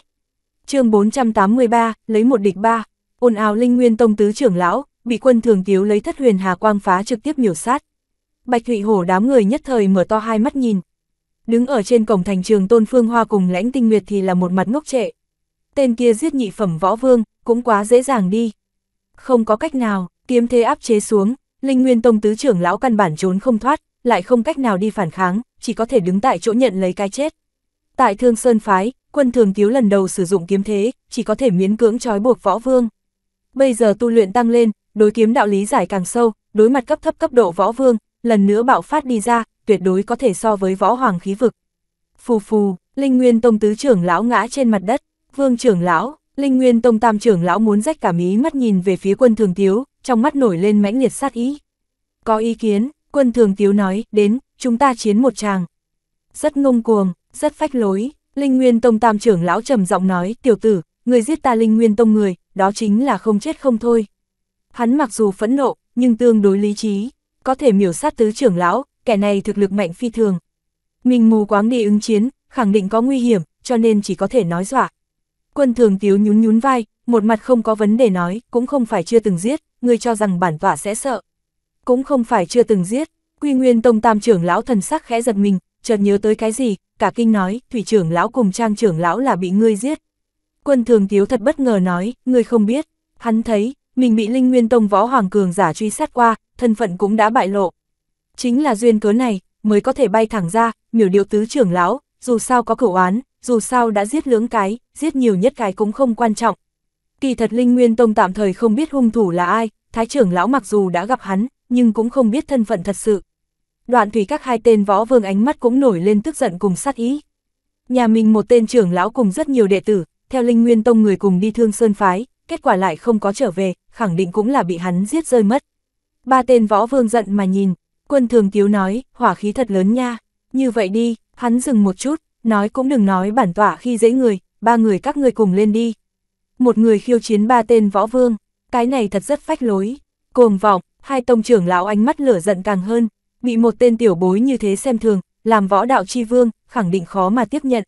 chương 483, lấy một địch ba, ồn ào Linh Nguyên Tông Tứ trưởng lão, bị quân thường thiếu lấy thất huyền hà quang phá trực tiếp miểu sát. Bạch Thụy Hổ đám người nhất thời mở to hai mắt nhìn. Đứng ở trên cổng thành trường Tôn Phương Hoa cùng lãnh tinh nguyệt thì là một mặt ngốc trệ. Tên kia giết nhị phẩm võ vương, cũng quá dễ dàng đi. Không có cách nào, kiếm thế áp chế xuống, Linh Nguyên Tông tứ trưởng lão căn bản trốn không thoát, lại không cách nào đi phản kháng, chỉ có thể đứng tại chỗ nhận lấy cái chết. Tại Thương Sơn Phái, quân thường thiếu lần đầu sử dụng kiếm thế, chỉ có thể miễn cưỡng trói buộc võ vương. Bây giờ tu luyện tăng lên, đối kiếm đạo lý giải càng sâu, đối mặt cấp thấp cấp độ võ vương, lần nữa bạo phát đi ra, tuyệt đối có thể so với võ hoàng khí vực. Phù phù, Linh Nguyên Tông tứ trưởng lão ngã trên mặt đất, vương trưởng lão, Linh Nguyên Tông tam trưởng lão muốn rách cả mí mắt nhìn về phía quân thường tiếu, trong mắt nổi lên mãnh liệt sát ý. Có ý kiến, quân thường tiếu nói, đến, chúng ta chiến một tràng. Rất ngông cuồng, rất phách lối, Linh Nguyên Tông tam trưởng lão trầm giọng nói, tiểu tử, người giết ta Linh Nguyên Tông người, đó chính là không chết không thôi. Hắn mặc dù phẫn nộ, nhưng tương đối lý trí, có thể miểu sát tứ trưởng lão, kẻ này thực lực mạnh phi thường. Mình mù quáng đi ứng chiến, khẳng định có nguy hiểm, cho nên chỉ có thể nói dọa. Quân thường tiếu nhún nhún vai, một mặt không có vấn đề nói, cũng không phải chưa từng giết, người cho rằng bản tỏa sẽ sợ. Cũng không phải chưa từng giết, quy nguyên tông tam trưởng lão thần sắc khẽ giật mình, chợt nhớ tới cái gì, cả kinh nói, thủy trưởng lão cùng trang trưởng lão là bị ngươi giết. Quân thường tiếu thật bất ngờ nói, ngươi không biết, hắn thấy, mình bị Linh Nguyên Tông võ hoàng cường giả truy sát qua, thân phận cũng đã bại lộ. Chính là duyên cớ này, mới có thể bay thẳng ra, miểu điệu tứ trưởng lão, dù sao có cửu án dù sao đã giết lưỡng cái, giết nhiều nhất cái cũng không quan trọng. Kỳ thật Linh Nguyên Tông tạm thời không biết hung thủ là ai, thái trưởng lão mặc dù đã gặp hắn, nhưng cũng không biết thân phận thật sự. Đoạn thủy các hai tên võ vương ánh mắt cũng nổi lên tức giận cùng sát ý. Nhà mình một tên trưởng lão cùng rất nhiều đệ tử, theo Linh Nguyên Tông người cùng đi thương sơn phái, kết quả lại không có trở về, khẳng định cũng là bị hắn giết rơi mất. Ba tên võ vương giận mà nhìn, quân thường tiếu nói, hỏa khí thật lớn nha, như vậy đi, hắn dừng một chút, nói cũng đừng nói bản tỏa khi dễ người, ba người các người cùng lên đi. Một người khiêu chiến ba tên võ vương, cái này thật rất phách lối, cuồng vọng, hai tông trưởng lão ánh mắt lửa giận càng hơn, bị một tên tiểu bối như thế xem thường, làm võ đạo chi vương, khẳng định khó mà tiếp nhận.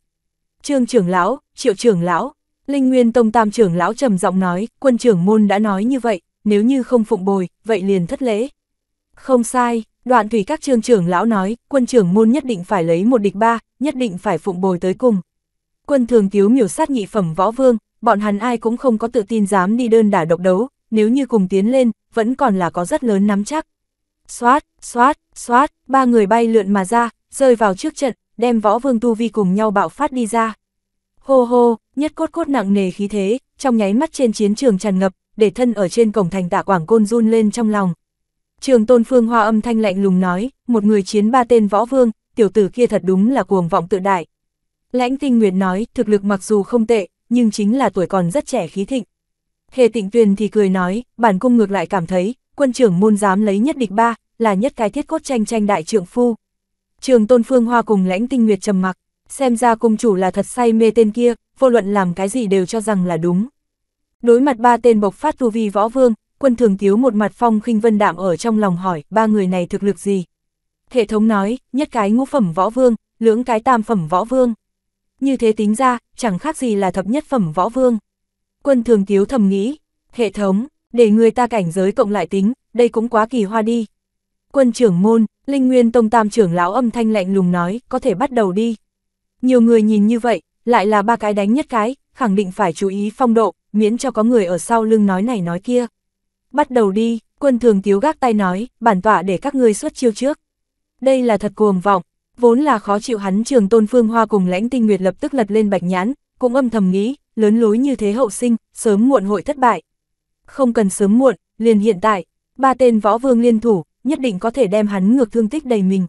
Trương trưởng lão, triệu trưởng lão, Linh Nguyên Tông Tam trưởng lão trầm giọng nói, quân trưởng môn đã nói như vậy, nếu như không phụng bồi, vậy liền thất lễ. Không sai, đoạn thủy các trương trưởng lão nói, quân trưởng môn nhất định phải lấy một địch ba, nhất định phải phụng bồi tới cùng. Quân thường tiếu miểu sát nhị phẩm võ vương, bọn hắn ai cũng không có tự tin dám đi đơn đả độc đấu, nếu như cùng tiến lên, vẫn còn là có rất lớn nắm chắc. Xoát, xoát, xoát, ba người bay lượn mà ra, rơi vào trước trận, đem võ vương tu vi cùng nhau bạo phát đi ra. Hô hô, nhất cốt cốt nặng nề khí thế, trong nháy mắt trên chiến trường tràn ngập, để thân ở trên cổng thành tạ quảng côn run lên trong lòng. Trường tôn phương hoa âm thanh lạnh lùng nói, một người chiến ba tên võ vương, tiểu tử kia thật đúng là cuồng vọng tự đại. Lãnh tinh nguyệt nói, thực lực mặc dù không tệ, nhưng chính là tuổi còn rất trẻ khí thịnh. Hề tịnh tuyền thì cười nói, bản cung ngược lại cảm thấy, quân trưởng môn dám lấy nhất địch ba, là nhất cái thiết cốt tranh tranh đại trượng phu. Trường tôn phương hoa cùng lãnh tinh nguyệt trầm mặc, xem ra cung chủ là thật say mê tên kia, vô luận làm cái gì đều cho rằng là đúng. Đối mặt ba tên bộc phát tu vi võ vương, quân thường tiếu một mặt phong khinh vân đạm ở trong lòng hỏi ba người này thực lực gì. Hệ thống nói, nhất cái ngũ phẩm võ vương, lưỡng cái tam phẩm võ vương. Như thế tính ra, chẳng khác gì là thập nhất phẩm võ vương. Quân thường tiếu thầm nghĩ, hệ thống, để người ta cảnh giới cộng lại tính, đây cũng quá kỳ hoa đi. Quân trưởng môn, Linh Nguyên Tông Tam trưởng lão âm thanh lạnh lùng nói, có thể bắt đầu đi. Nhiều người nhìn như vậy, lại là ba cái đánh nhất cái, khẳng định phải chú ý phong độ, miễn cho có người ở sau lưng nói này nói kia. Bắt đầu đi, quân thường tiếu gác tay nói, bản tọa để các ngươi xuất chiêu trước. Đây là thật cuồng vọng, vốn là khó chịu hắn trường tôn phương hoa cùng lãnh tinh nguyệt lập tức lật lên bạch nhãn, cũng âm thầm nghĩ, lớn lối như thế hậu sinh, sớm muộn hội thất bại. Không cần sớm muộn, liền hiện tại, ba tên võ vương liên thủ, nhất định có thể đem hắn ngược thương tích đầy mình.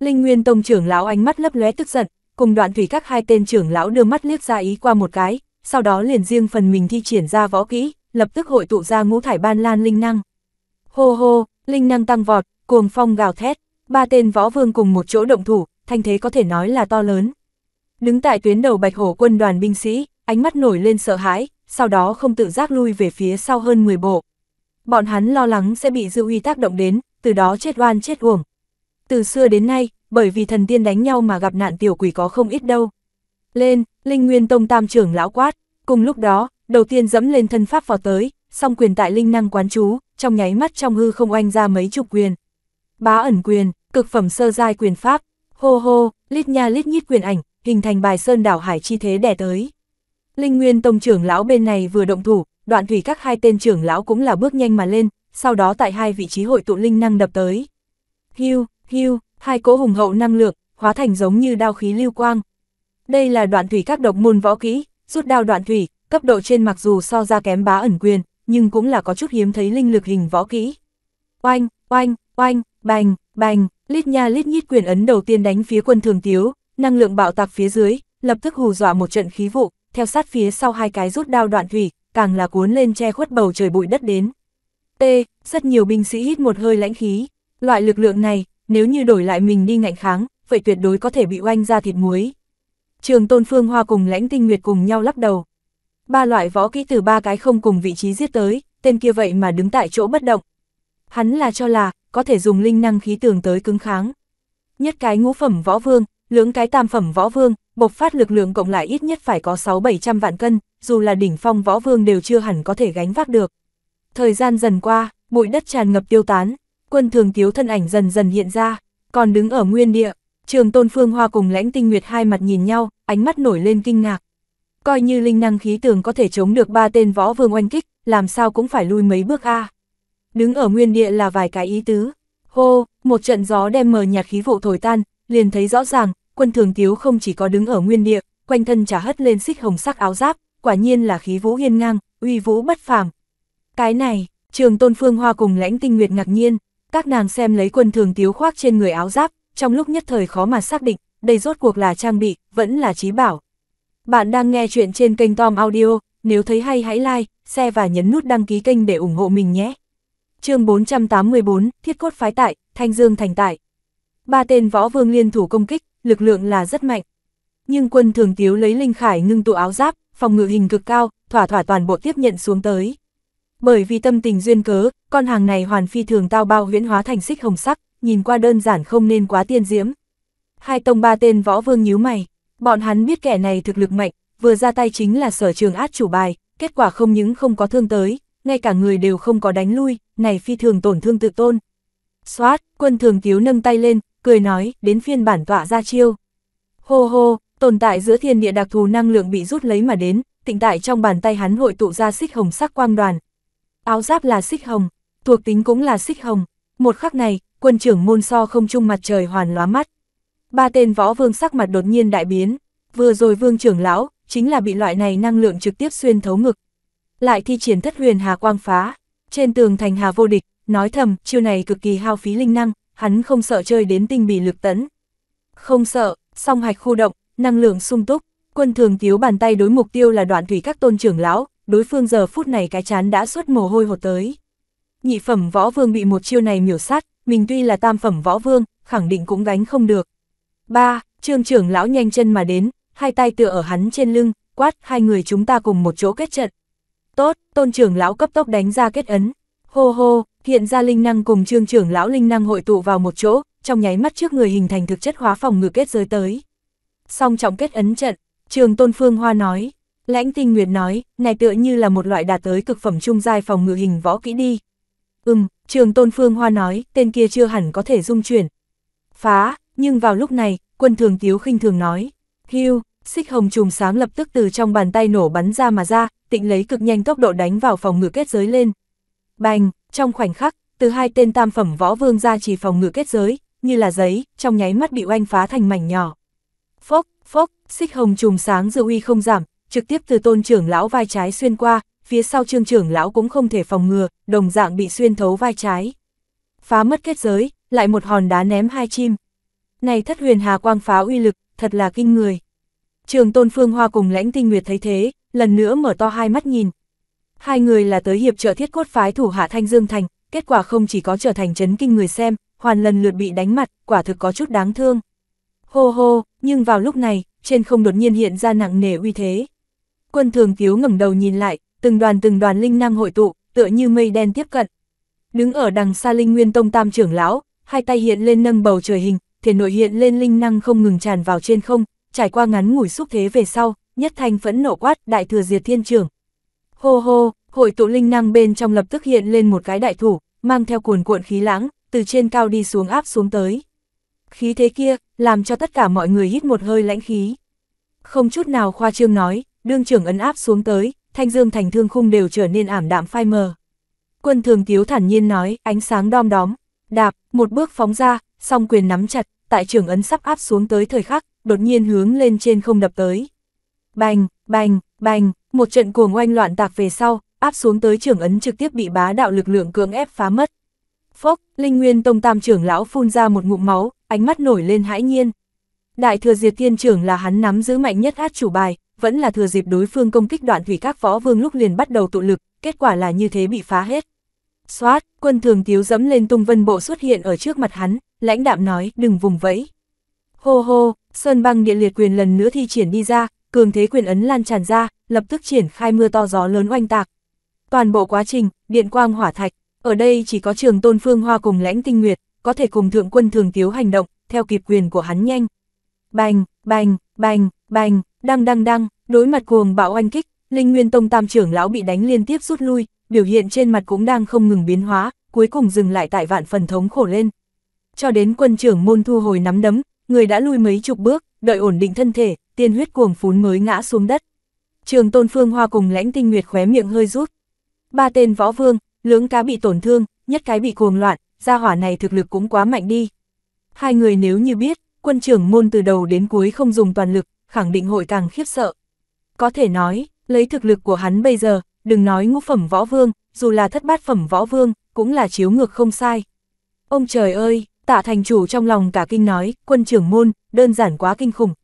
Linh Nguyên Tông trưởng lão ánh mắt lấp lóe tức giận, cùng đoạn thủy các hai tên trưởng lão đưa mắt liếc ra ý qua một cái, sau đó liền riêng phần mình thi triển ra võ kỹ, lập tức hội tụ ra ngũ thải ban lan linh năng. Hô hô, linh năng tăng vọt, cuồng phong gào thét, ba tên võ vương cùng một chỗ động thủ, thanh thế có thể nói là to lớn. Đứng tại tuyến đầu bạch hổ quân đoàn binh sĩ, ánh mắt nổi lên sợ hãi, sau đó không tự giác lui về phía sau hơn 10 bộ. Bọn hắn lo lắng sẽ bị dư uy tác động đến, từ đó chết oan chết uổng. Từ xưa đến nay, bởi vì thần tiên đánh nhau mà gặp nạn tiểu quỷ có không ít đâu. Lên, Linh Nguyên Tông Tam trưởng lão quát, cùng lúc đó, đầu tiên dẫm lên thân pháp vào tới, song quyền tại linh năng quán chú, trong nháy mắt trong hư không oanh ra mấy chục quyền. Bá ẩn quyền, cực phẩm sơ giai quyền pháp, hô hô, lít nha lít nhít quyền ảnh, hình thành bài sơn đảo hải chi thế đè tới. Linh Nguyên Tông trưởng lão bên này vừa động thủ, đoạn thủy các hai tên trưởng lão cũng là bước nhanh mà lên, sau đó tại hai vị trí hội tụ linh năng đập tới. Hưu, hưu, hai cỗ hùng hậu năng lượng, hóa thành giống như đao khí lưu quang. Đây là đoạn thủy các độc môn võ kỹ, rút đao đoạn thủy, cấp độ trên mặc dù so ra kém bá ẩn quyền, nhưng cũng là có chút hiếm thấy linh lực hình võ kỹ. Oanh, oanh, oanh, bành, bành, lít nha lít nhít quyền ấn đầu tiên đánh phía quân thường tiếu, năng lượng bạo tạc phía dưới, lập tức hù dọa một trận khí vụ, theo sát phía sau hai cái rút đao đoạn thủy, càng là cuốn lên che khuất bầu trời bụi đất đến. T, rất nhiều binh sĩ hít một hơi lãnh khí, loại lực lượng này, nếu như đổi lại mình đi ngạnh kháng, vậy tuyệt đối có thể bị oanh ra thịt muối. Trường Tôn Phương Hoa cùng Lãnh Tinh Nguyệt cùng nhau lắc đầu. Ba loại võ kỹ từ ba cái không cùng vị trí giết tới, tên kia vậy mà đứng tại chỗ bất động. Hắn là cho là, có thể dùng linh năng khí tường tới cứng kháng. Nhất cái ngũ phẩm võ vương, lưỡng cái tam phẩm võ vương, bộc phát lực lượng cộng lại ít nhất phải có 6-700 vạn cân, dù là đỉnh phong võ vương đều chưa hẳn có thể gánh vác được. Thời gian dần qua, bụi đất tràn ngập tiêu tán, quân thường thiếu thân ảnh dần dần hiện ra, còn đứng ở nguyên địa, trường tôn phương hoa cùng lãnh tinh nguyệt hai mặt nhìn nhau, ánh mắt nổi lên kinh ngạc. Coi như linh năng khí tường có thể chống được ba tên võ vương oanh kích, làm sao cũng phải lui mấy bước a Đứng ở nguyên địa là vài cái ý tứ. Hô, một trận gió đem mờ nhạt khí vụ thổi tan, liền thấy rõ ràng, quân thường thiếu không chỉ có đứng ở nguyên địa, quanh thân trả hất lên xích hồng sắc áo giáp, quả nhiên là khí vũ hiên ngang, uy vũ bất phàm. Cái này, trường tôn phương hoa cùng lãnh tinh nguyệt ngạc nhiên, các nàng xem lấy quân thường tiếu khoác trên người áo giáp, trong lúc nhất thời khó mà xác định, đây rốt cuộc là trang bị, vẫn là trí bảo. Bạn đang nghe chuyện trên kênh Tom Audio, nếu thấy hay hãy like, share và nhấn nút đăng ký kênh để ủng hộ mình nhé. chương 484, Thiết Cốt Phái Tại, Thanh Dương Thành Tại. Ba tên võ vương liên thủ công kích, lực lượng là rất mạnh. Nhưng quân thường tiếu lấy linh khải ngưng tụ áo giáp, phòng ngự hình cực cao, thỏa thỏa toàn bộ tiếp nhận xuống tới. Bởi vì tâm tình duyên cớ, con hàng này hoàn phi thường tao bao huyễn hóa thành xích hồng sắc, nhìn qua đơn giản không nên quá tiên diễm. Hai tông ba tên võ vương nhíu mày, bọn hắn biết kẻ này thực lực mạnh, vừa ra tay chính là sở trường át chủ bài, kết quả không những không có thương tới, ngay cả người đều không có đánh lui, này phi thường tổn thương tự tôn. Xoát, quân thường cứu nâng tay lên, cười nói, đến phiên bản tọa ra chiêu. Hô hô, tồn tại giữa thiên địa đặc thù năng lượng bị rút lấy mà đến, tịnh tại trong bàn tay hắn hội tụ ra xích hồng sắc quang đoàn, áo giáp là xích hồng, thuộc tính cũng là xích hồng, một khắc này, quân trưởng môn so không chung mặt trời hoàn lóa mắt. Ba tên võ vương sắc mặt đột nhiên đại biến, vừa rồi vương trưởng lão, chính là bị loại này năng lượng trực tiếp xuyên thấu ngực. Lại thi triển thất huyền hà quang phá, trên tường thành hà vô địch, nói thầm, chiêu này cực kỳ hao phí linh năng, hắn không sợ chơi đến tinh bị lực tấn. Không sợ, song hạch khu động, năng lượng sung túc, quân thường thiếu bàn tay đối mục tiêu là đoạn thủy các tôn trưởng lão, đối phương giờ phút này cái chán đã xuất mồ hôi hột tới. Nhị phẩm võ vương bị một chiêu này miểu sát, mình tuy là tam phẩm võ vương, khẳng định cũng gánh không được. ba Trương trưởng lão nhanh chân mà đến, hai tay tựa ở hắn trên lưng, quát hai người chúng ta cùng một chỗ kết trận. Tốt, tôn trưởng lão cấp tốc đánh ra kết ấn. Hô hô, hiện ra linh năng cùng trương trưởng lão linh năng hội tụ vào một chỗ, trong nháy mắt trước người hình thành thực chất hóa phòng ngự kết giới tới. Song trọng kết ấn trận, trường tôn phương hoa nói, Lãnh tinh nguyệt nói, này tựa như là một loại đạt tới cực phẩm trung giai phòng ngự hình võ kỹ đi. Ừm, trường tôn phương hoa nói, tên kia chưa hẳn có thể dung chuyển. Phá, nhưng vào lúc này, quân thường tiếu khinh thường nói. Hưu, xích hồng trùm sáng lập tức từ trong bàn tay nổ bắn ra mà ra, tịnh lấy cực nhanh tốc độ đánh vào phòng ngự kết giới lên. Bành, trong khoảnh khắc, từ hai tên tam phẩm võ vương ra chỉ phòng ngự kết giới, như là giấy, trong nháy mắt bị oanh phá thành mảnh nhỏ. Phốc, phốc, xích hồng trùm sáng dư uy không giảm, trực tiếp từ tôn trưởng lão vai trái xuyên qua, phía sau trương trưởng lão cũng không thể phòng ngừa, đồng dạng bị xuyên thấu vai trái. Phá mất kết giới, lại một hòn đá ném hai chim. Này thất huyền hà quang phá uy lực, thật là kinh người. Trường tôn phương hoa cùng lãnh tinh nguyệt thấy thế, lần nữa mở to hai mắt nhìn. Hai người là tới hiệp trợ thiết cốt phái thủ hạ Thanh Dương Thành, kết quả không chỉ có trở thành chấn kinh người xem, hoàn lần lượt bị đánh mặt, quả thực có chút đáng thương. Hô hô, nhưng vào lúc này, trên không đột nhiên hiện ra nặng nề uy thế quân thường thiếu ngẩng đầu nhìn lại, từng đoàn từng đoàn linh năng hội tụ, tựa như mây đen tiếp cận. Đứng ở đằng xa linh nguyên tông tam trưởng lão, hai tay hiện lên nâng bầu trời hình, thể nội hiện lên linh năng không ngừng tràn vào trên không, trải qua ngắn ngủi xúc thế về sau, nhất thanh phẫn nộ quát đại thừa diệt thiên trưởng. Hô hô, hội tụ linh năng bên trong lập tức hiện lên một cái đại thủ, mang theo cuồn cuộn khí lãng, từ trên cao đi xuống áp xuống tới. Khí thế kia, làm cho tất cả mọi người hít một hơi lãnh khí. Không chút nào khoa trương nói, đương trưởng ấn áp xuống tới, thanh dương thành thương khung đều trở nên ảm đạm phai mờ. Quân thường tiếu thản nhiên nói, ánh sáng đom đóm, đạp, một bước phóng ra, song quyền nắm chặt, tại trưởng ấn sắp áp xuống tới thời khắc, đột nhiên hướng lên trên không đập tới. Bành, bành, bành, một trận cuồng oanh loạn tạc về sau, áp xuống tới trưởng ấn trực tiếp bị bá đạo lực lượng cưỡng ép phá mất. Phốc, Linh Nguyên Tông Tam trưởng lão phun ra một ngụm máu, ánh mắt nổi lên hãi nhiên. Đại thừa diệt tiên trưởng là hắn nắm giữ mạnh nhất át chủ bài, vẫn là thừa dịp đối phương công kích đoạn thủy các võ vương lúc liền bắt đầu tụ lực, kết quả là như thế bị phá hết. Xoát, quân thường tiếu dẫm lên tung vân bộ xuất hiện ở trước mặt hắn, lãnh đạm nói, đừng vùng vẫy. Hô hô, sơn băng địa liệt quyền lần nữa thi triển đi ra, cường thế quyền ấn lan tràn ra, lập tức triển khai mưa to gió lớn oanh tạc. Toàn bộ quá trình, điện quang hỏa thạch, ở đây chỉ có trường tôn phương hoa cùng lãnh tinh nguyệt, có thể cùng thượng quân thường tiếu hành động, theo kịp quyền của hắn nhanh. Bành, bành, bành, bành, đang đang đang đối mặt cuồng bạo oanh kích, Linh Nguyên Tông tam trưởng lão bị đánh liên tiếp rút lui, biểu hiện trên mặt cũng đang không ngừng biến hóa, cuối cùng dừng lại tại vạn phần thống khổ lên. Cho đến quân trưởng môn thu hồi nắm đấm, người đã lui mấy chục bước, đợi ổn định thân thể, tiên huyết cuồng phún mới ngã xuống đất. Trường Tôn Phương Hoa cùng Lãnh Tinh Nguyệt khóe miệng hơi rút. Ba tên võ vương, lưỡng cá bị tổn thương, nhất cái bị cuồng loạn, gia hỏa này thực lực cũng quá mạnh đi. Hai người nếu như biết, quân trưởng môn từ đầu đến cuối không dùng toàn lực, khẳng định hội càng khiếp sợ. Có thể nói, lấy thực lực của hắn bây giờ, đừng nói ngũ phẩm võ vương, dù là thất bát phẩm võ vương, cũng là chiếu ngược không sai. Ông trời ơi, tạ thành chủ trong lòng cả kinh nói, quân trưởng môn, đơn giản quá kinh khủng.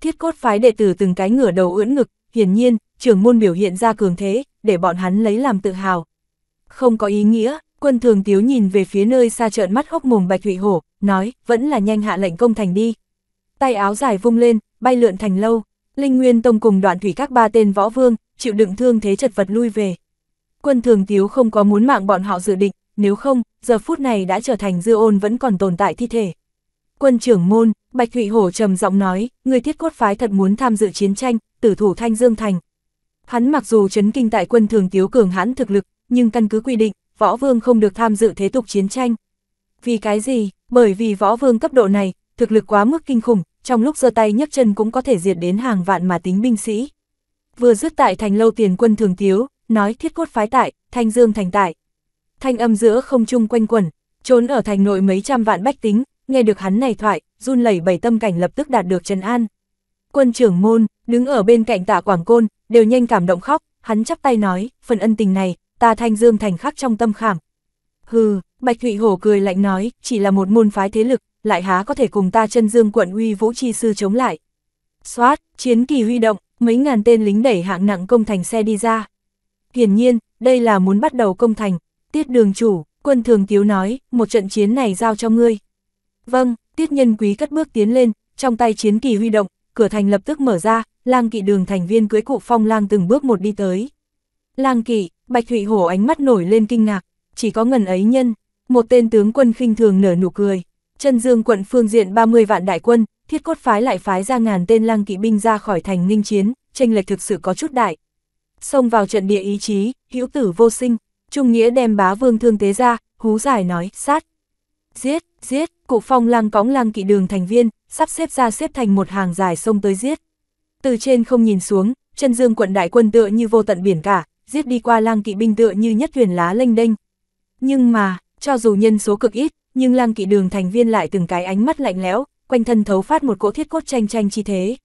Thiết cốt phái đệ tử từng cái ngửa đầu ưỡn ngực, hiển nhiên, trưởng môn biểu hiện ra cường thế, để bọn hắn lấy làm tự hào. Không có ý nghĩa, quân thường tiếu nhìn về phía nơi xa trợn mắt hốc mồm bạch thụy hổ, nói, vẫn là nhanh hạ lệnh công thành đi, tay áo dài vung lên, bay lượn thành lâu, Linh Nguyên Tông cùng đoạn thủy các ba tên võ vương, chịu đựng thương thế chật vật lui về. Quân thường tiếu không có muốn mạng bọn họ dự định, nếu không, giờ phút này đã trở thành dư ôn vẫn còn tồn tại thi thể. Quân trưởng môn, Bạch Thụy Hổ trầm giọng nói, người thiết cốt phái thật muốn tham dự chiến tranh, tử thủ Thanh Dương Thành. Hắn mặc dù chấn kinh tại quân thường tiếu cường hãn thực lực, nhưng căn cứ quy định, võ vương không được tham dự thế tục chiến tranh. Vì cái gì? Bởi vì võ vương cấp độ này, thực lực quá mức kinh khủng, trong lúc giơ tay nhấc chân cũng có thể diệt đến hàng vạn mà tính binh sĩ. Vừa dứt tại thành lâu tiền quân thường thiếu nói thiết cốt phái tại, thanh dương thành tại. Thanh âm giữa không trung quanh quẩn, trốn ở thành nội mấy trăm vạn bách tính, nghe được hắn này thoại, run lẩy bẩy tâm cảnh lập tức đạt được trấn an. Quân trưởng môn, đứng ở bên cạnh tạ Quảng Côn, đều nhanh cảm động khóc, hắn chắp tay nói, phần ân tình này, ta thanh dương thành khắc trong tâm khảm. Hừ, Bạch Thụy Hổ cười lạnh nói, chỉ là một môn phái thế lực, lại há có thể cùng ta chân dương quận uy vũ chi sư chống lại. Xoát, chiến kỳ huy động, mấy ngàn tên lính đẩy hạng nặng công thành xe đi ra. Hiển nhiên, đây là muốn bắt đầu công thành, tiết đường chủ, quân thường tiếu nói, một trận chiến này giao cho ngươi. Vâng, tiết nhân quý cất bước tiến lên, trong tay chiến kỳ huy động, cửa thành lập tức mở ra, lang kỵ đường thành viên cưới cụ phong lang từng bước một đi tới. Lang kỵ, bạch thụy hổ ánh mắt nổi lên kinh ngạc, chỉ có ngần ấy nhân, một tên tướng quân khinh thường nở nụ cười. Trần Dương quận phương diện 30 vạn đại quân, thiết cốt phái lại phái ra ngàn tên lang kỵ binh ra khỏi thành ninh chiến, tranh lệch thực sự có chút đại. Xông vào trận địa ý chí, hữu tử vô sinh, Trung Nghĩa đem bá vương thương tế ra, hú giải nói, sát. Giết, giết, cụ phong lang cõng lang kỵ đường thành viên, sắp xếp ra xếp thành một hàng dài sông tới giết. Từ trên không nhìn xuống, Trần Dương quận đại quân tựa như vô tận biển cả, giết đi qua lang kỵ binh tựa như nhất huyền lá lênh đênh. Nhưng mà, cho dù nhân số cực ít, nhưng lang kỵ đường thành viên lại từng cái ánh mắt lạnh lẽo, quanh thân thấu phát một cỗ thiết cốt tranh tranh chi thế.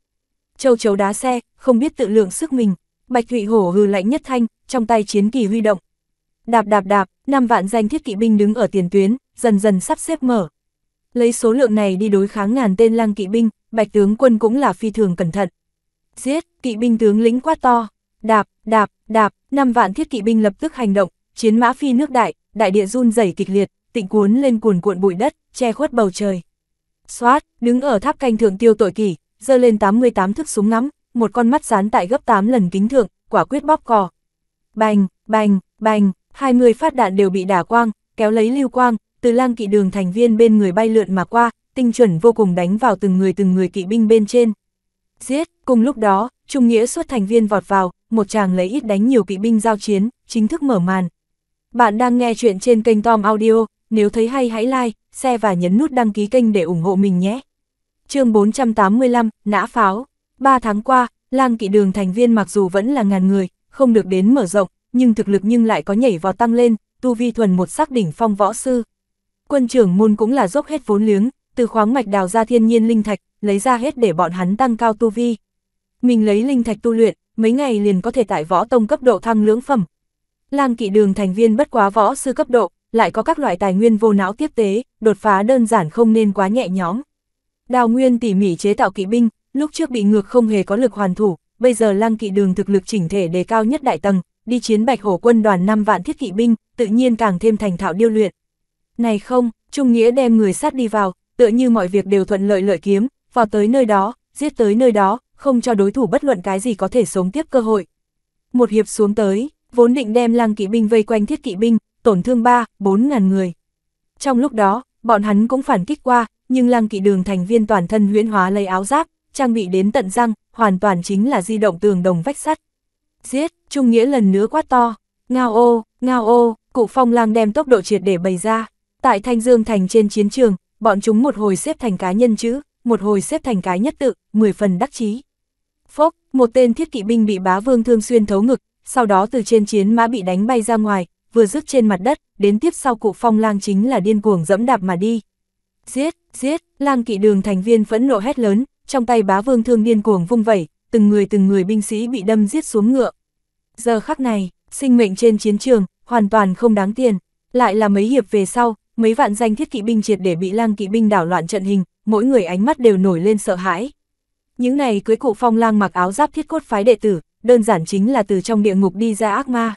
Châu chấu đá xe, không biết tự lượng sức mình, Bạch Thụy Hổ hừ lạnh nhất thanh, trong tay chiến kỳ huy động. Đạp đạp đạp, năm vạn danh thiết kỵ binh đứng ở tiền tuyến, dần dần sắp xếp mở. Lấy số lượng này đi đối kháng ngàn tên lang kỵ binh, Bạch tướng quân cũng là phi thường cẩn thận. Giết, kỵ binh tướng lĩnh quát to, đạp, đạp, đạp, năm vạn thiết kỵ binh lập tức hành động, chiến mã phi nước đại, đại địa run rẩy kịch liệt, tịnh cuốn lên cuồn cuộn bụi đất, che khuất bầu trời. Xoát, đứng ở tháp canh thượng tiêu tội kỷ, giơ lên 88 thước súng ngắm, một con mắt dán tại gấp 8 lần kính thượng, quả quyết bóp cò. Bành, bành, bành, 20 phát đạn đều bị đả quang, kéo lấy lưu quang, từ lang kỵ đường thành viên bên người bay lượn mà qua, tinh chuẩn vô cùng đánh vào từng người từng người kỵ binh bên trên. Giết, cùng lúc đó, Trung Nghĩa xuất thành viên vọt vào, một chàng lấy ít đánh nhiều kỵ binh giao chiến, chính thức mở màn. Bạn đang nghe chuyện trên kênh Tom Audio, nếu thấy hay hãy like, share và nhấn nút đăng ký kênh để ủng hộ mình nhé. chương 485, Nã Pháo 3 tháng qua, lang kỵ đường thành viên mặc dù vẫn là ngàn người, không được đến mở rộng, nhưng thực lực nhưng lại có nhảy vào tăng lên, tu vi thuần một sắc đỉnh phong võ sư. Quân trưởng môn cũng là dốc hết vốn liếng, từ khoáng mạch đào ra thiên nhiên linh thạch, lấy ra hết để bọn hắn tăng cao tu vi. Mình lấy linh thạch tu luyện, mấy ngày liền có thể tại võ tông cấp độ thăng lưỡng phẩm. Lang kỵ đường thành viên bất quá võ sư cấp độ, lại có các loại tài nguyên vô não tiếp tế, đột phá đơn giản không nên quá nhẹ nhóm. Đào Nguyên tỉ mỉ chế tạo kỵ binh, lúc trước bị ngược không hề có lực hoàn thủ, bây giờ Lăng Kỵ Đường thực lực chỉnh thể đề cao nhất đại tầng, đi chiến Bạch Hổ quân đoàn 5 vạn thiết kỵ binh, tự nhiên càng thêm thành thạo điêu luyện. Này không, Trung Nghĩa đem người sát đi vào, tựa như mọi việc đều thuận lợi lợi kiếm, vào tới nơi đó, giết tới nơi đó, không cho đối thủ bất luận cái gì có thể sống tiếp cơ hội. Một hiệp xuống tới, vốn định đem lăng kỵ binh vây quanh thiết kỵ binh, tổn thương 3, 4 ngàn người. Trong lúc đó, bọn hắn cũng phản kích qua, nhưng lang kỵ đường thành viên toàn thân huyễn hóa lấy áo giáp, trang bị đến tận răng, hoàn toàn chính là di động tường đồng vách sắt. Giết, Trung Nghĩa lần nữa quát to, ngao ô, ngao ô, cụ phong lang đem tốc độ triệt để bày ra. Tại Thanh Dương Thành trên chiến trường, bọn chúng một hồi xếp thành cá nhân chữ, một hồi xếp thành cái nhất tự, 10 phần đắc chí. Phốc, một tên thiết kỵ binh bị bá vương thương xuyên thấu ngực, sau đó từ trên chiến mã bị đánh bay ra ngoài, vừa rước trên mặt đất, đến tiếp sau cụ phong lang chính là điên cuồng dẫm đạp mà đi. Giết, giết, lang kỵ đường thành viên phẫn nộ hét lớn, trong tay bá vương thương điên cuồng vung vẩy, từng người từng người binh sĩ bị đâm giết xuống ngựa. Giờ khắc này, sinh mệnh trên chiến trường, hoàn toàn không đáng tiền, lại là mấy hiệp về sau, mấy vạn danh thiết kỵ binh triệt để bị lang kỵ binh đảo loạn trận hình, mỗi người ánh mắt đều nổi lên sợ hãi. Những này cưới cụ phong lang mặc áo giáp thiết cốt phái đệ tử, đơn giản chính là từ trong địa ngục đi ra ác ma.